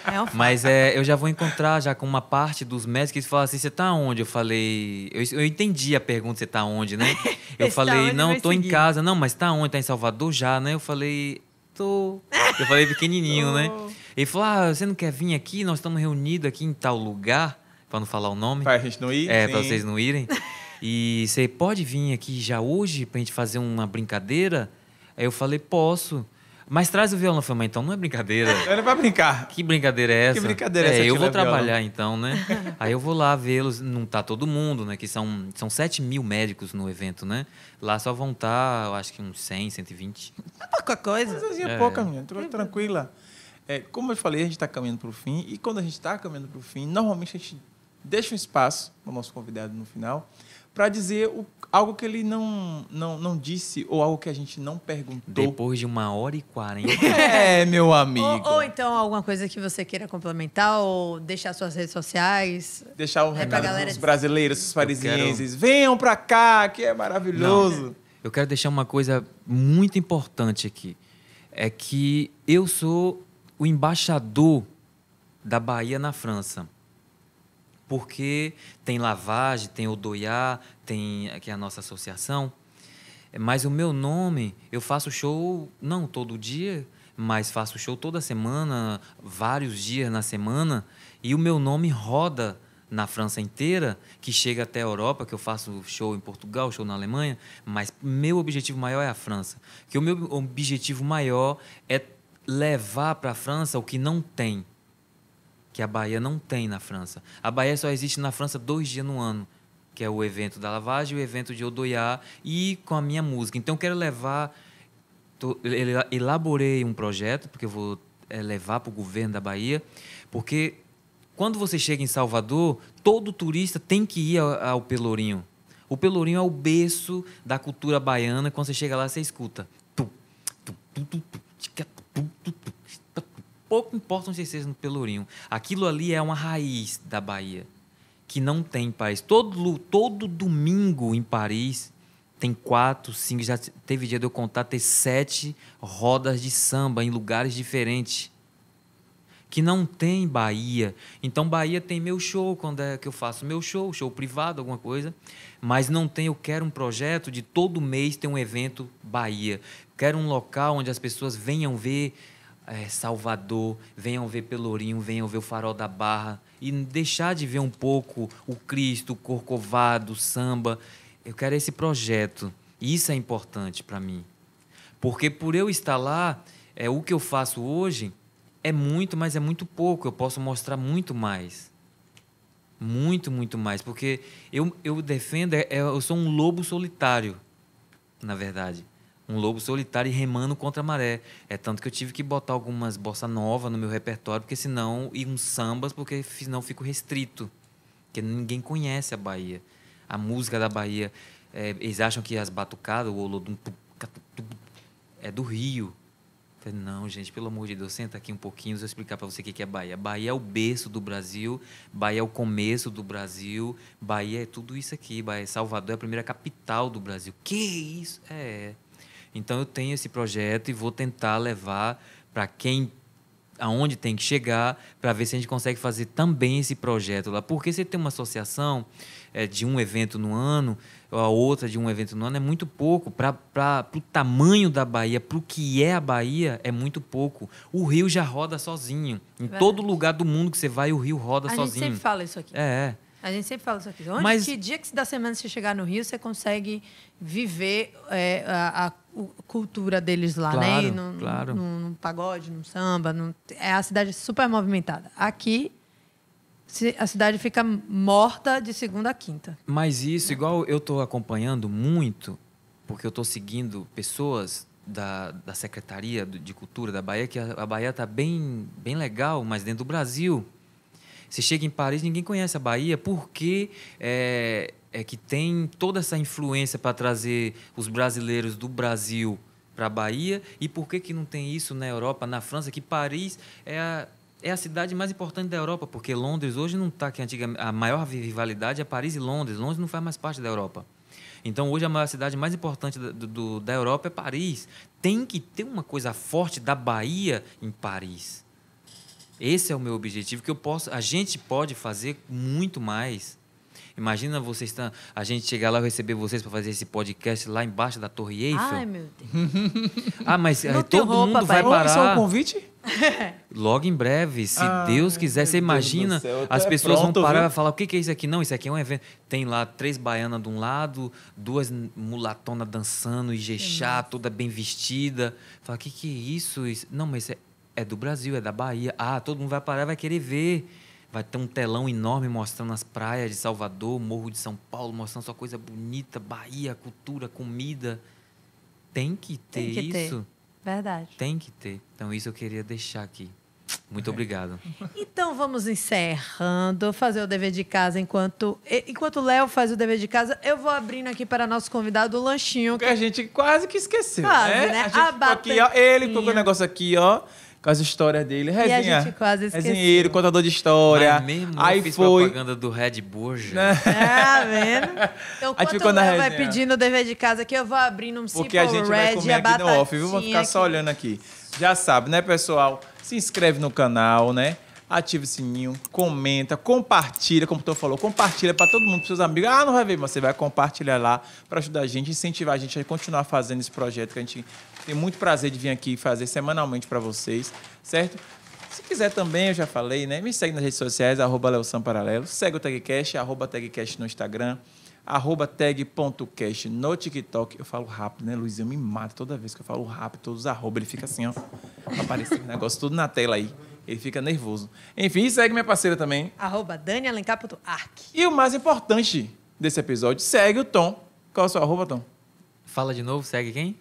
É mas é, eu já vou encontrar já com uma parte dos médicos que falam assim: você tá onde? Eu falei. Eu, eu entendi a pergunta: você tá onde, né? *laughs* Eu tá falei: não, tô seguir. em casa. Não, mas tá onde? Tá em Salvador já, né? Eu falei: tô. *laughs* Eu falei pequenininho, né? Oh. Ele falou: ah, você não quer vir aqui? Nós estamos reunidos aqui em tal lugar, para não falar o nome. Pra gente não ir? É, sim. pra vocês não irem. *laughs* E você pode vir aqui já hoje pra gente fazer uma brincadeira? Aí eu falei: posso. Mas traz o violão. Eu falei, mas então não é brincadeira. *laughs* É, é pra brincar. Que brincadeira é essa? Que brincadeira é essa? É, eu vou trabalhar então, né? *laughs* Aí eu vou lá vê-los. Não tá todo mundo, né? Que são, são 7 mil médicos no evento, né? Lá só vão estar, tá, acho que uns 100, 120. É pouca coisa. Mas assim, é, é, pouca, minha. É tranquila. É, como eu falei, a gente está caminhando para o fim. E quando a gente está caminhando para o fim, normalmente a gente deixa um espaço para o nosso convidado no final para dizer o, algo que ele não, não, não disse ou algo que a gente não perguntou. Depois de uma hora e quarenta. *laughs* é, meu amigo. Ou, ou, então alguma coisa que você queira complementar ou deixar suas redes sociais. Deixar o é recado para os brasileiros, os parisienses. Quero... Venham para cá, que é maravilhoso. Não, eu quero deixar uma coisa muito importante aqui. É que eu sou o embaixador da Bahia na França porque tem Lavagem, tem Odoiá, tem aqui a nossa associação. Mas o meu nome, eu faço show não todo dia, mas faço show toda semana, vários dias na semana, e o meu nome roda na França inteira, que chega até a Europa, que eu faço show em Portugal, show na Alemanha, mas meu objetivo maior é a França. Que o meu objetivo maior é levar para a França o que não tem que a Bahia não tem na França. A Bahia só existe na França dois dias no ano, que é o evento da lavagem, o evento de Odoiá e com a minha música. Então, eu quero levar... Tô, elaborei um projeto, porque eu vou é, levar para o governo da Bahia, porque quando você chega em Salvador, todo turista tem que ir ao, Pelourinho. O Pelourinho é o berço da cultura baiana. Quando você chega lá, você escuta. tu, tu, tu, tu, tu, tu, tu, tu, tu, pouco onde você esteja no Pelourinho. Aquilo ali é uma raiz da Bahia, que não tem país. Todo, todo domingo em Paris tem quatro, cinco, já teve dia de eu contar, ter sete rodas de samba em lugares diferentes. Que não tem Bahia. Então, Bahia tem meu show, quando é que eu faço meu show, show privado, alguma coisa. Mas não tem, eu quero um projeto de todo mês ter um evento Bahia. Quero um local onde as pessoas venham ver é, Salvador, venham ver Pelourinho, venham ver o Farol da Barra e deixar de ver um pouco o Cristo, o Corcovado, o samba. Eu quero esse projeto. Isso é importante para mim. Porque por eu estar lá, é, o que eu faço hoje é muito, mas é muito pouco. Eu posso mostrar muito mais. Muito, muito mais. Porque eu, eu defendo, é, é eu sou um lobo solitário, na verdade um lobo solitário remando contra a maré. É tanto que eu tive que botar algumas bossa nova no meu repertório, porque senão e uns sambas, porque senão fico restrito, porque ninguém conhece a Bahia. A música da Bahia, é, eles acham que as batucadas, o olodum é do Rio. não, gente, pelo amor de Deus, senta aqui um pouquinho, eu vou explicar para você o que é Bahia. Bahia é o berço do Brasil, Bahia é o começo do Brasil, Bahia é tudo isso aqui, Bahia é Salvador é a primeira capital do Brasil. Que isso? É, então eu tenho esse projeto e vou tentar levar para quem aonde tem que chegar para ver se a gente consegue fazer também esse projeto lá. Porque você tem uma associação é, de um evento no ano, ou a outra de um evento no ano, é muito pouco. Para o tamanho da Bahia, para o que é a Bahia, é muito pouco. O Rio já roda sozinho. Em Verdade. todo lugar do mundo que você vai, o Rio roda a sozinho. A gente sempre fala isso aqui. É, é. A gente sempre fala isso aqui. Onde, Mas... que dia que da semana você chegar no Rio, você consegue viver é, a, a cultura deles lá, né? claro, né? Num, claro. Num, pagode, num samba. É a cidade super movimentada. Aqui, a cidade fica morta de segunda a quinta. Mas isso, igual eu estou acompanhando muito, porque eu estou seguindo pessoas da, da Secretaria de Cultura da Bahia, que a, a Bahia está bem, bem legal, mas dentro do Brasil você chega em Paris, ninguém conhece a Bahia, porque é, é que tem toda essa influência para trazer os brasileiros do Brasil para a Bahia e por que, que não tem isso na Europa, na França, que Paris é a, é a cidade mais importante da Europa, porque Londres hoje não está que antiga a maior rivalidade é Paris e Londres, Londres não faz mais parte da Europa. Então hoje a maior cidade mais importante do, da Europa é Paris. Tem que ter uma coisa forte da Bahia em Paris. Esse é o meu objetivo que eu posso, a gente pode fazer muito mais. Imagina vocês tá, a gente chegar lá receber vocês para fazer esse podcast lá embaixo da Torre Eiffel. Ai, meu Deus. *laughs* ah, mas Não eh, todo roupa, mundo vai parar. Isso é um convite? *laughs* Logo em breve, se ah, Deus quiser, você imagina, as pessoas pronto, vão parar e falar: o que, que é isso aqui? Não, isso aqui é um evento. Tem lá três baianas de um lado, duas mulatonas dançando, e jexá, toda bem vestida. Fala: o que, que é isso? isso? Não, mas é, é do Brasil, é da Bahia. Ah, todo mundo vai parar vai querer ver. Vai ter um telão enorme mostrando as praias de Salvador, Morro de São Paulo, mostrando só coisa bonita, Bahia, cultura, comida. Tem que ter Tem que isso. Ter. Verdade. Tem que ter. Então, isso eu queria deixar aqui. Muito é. obrigado. Então vamos encerrando, fazer o dever de casa enquanto enquanto Léo faz o dever de casa, eu vou abrindo aqui para nosso convidado o lanchinho que, que... a gente quase que esqueceu, quase, né? né? A gente ficou aqui, ó, ele colocou o negócio aqui, ó com as histórias dele. Resenha, e a gente quase esqueceu. Resenheiro, contador de história. Mas mesmo aí fiz foi propaganda do Red Bull já. Né? *laughs* Ah, vendo? Então, quando o na vai pedindo o dever de casa aqui, eu vou abrindo um Porque a gente vai comer aqui no off, viu? Vou ficar aqui. só olhando aqui. Já sabe, né, pessoal? Se inscreve no canal, né? Ativa o sininho, comenta, compartilha, como o falou, compartilha para todo mundo, para seus amigos. Ah, não vai ver, mas você vai compartilhar lá para ajudar a gente, incentivar a gente a continuar fazendo esse projeto que a gente tenho muito prazer de vir aqui fazer semanalmente para vocês, certo? Se quiser também, eu já falei, né? Me segue nas redes sociais, arroba Leosan Paralelo. Segue o TagCast, arroba TagCast no Instagram, arroba tag.cast no TikTok. Eu falo rápido, né, Luizinho? Me mata toda vez que eu falo rápido, todos os arroba. Ele fica assim, ó. Aparecendo o negócio tudo na tela aí. Ele fica nervoso. Enfim, segue minha parceira também. Arroba danialencar.arc. E o mais importante desse episódio, segue o Tom. Qual é o seu arroba, Tom? Fala de novo, segue quem?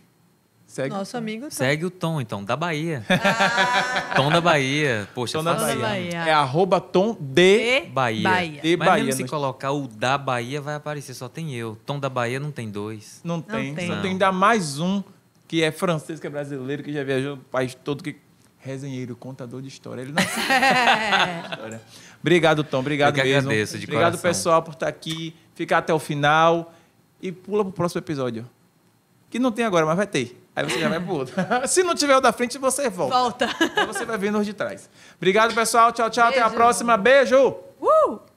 Segue Nosso amigo Tom. Segue o Tom, então, da Bahia. Ah. *laughs* Tom da Bahia. Poxa, Tom da Bahia. É arroba Tom de, de Bahia. Bahia. De Mas Bahia, mesmo se nós... Né? colocar o da Bahia, vai aparecer, só tem eu. Tom da Bahia não tem dois. Não, não tem. tem. Não. Só tem ainda mais um que é francês, que é brasileiro, que já viajou o país todo, que resenheiro, contador de história. Ele não *laughs* história. Obrigado, Tom. Obrigado eu que mesmo. Agradeço, de Obrigado, coração. pessoal, por estar aqui, ficar até o final. E pula para o próximo episódio. Que não tem agora, mas vai ter. Aí você já vai pro outro. *laughs* Se não tiver o da frente, você volta. Volta. Aí você vai vir os de trás. Obrigado, pessoal. Tchau, tchau. Beijo. Até a próxima. Beijo. Uh!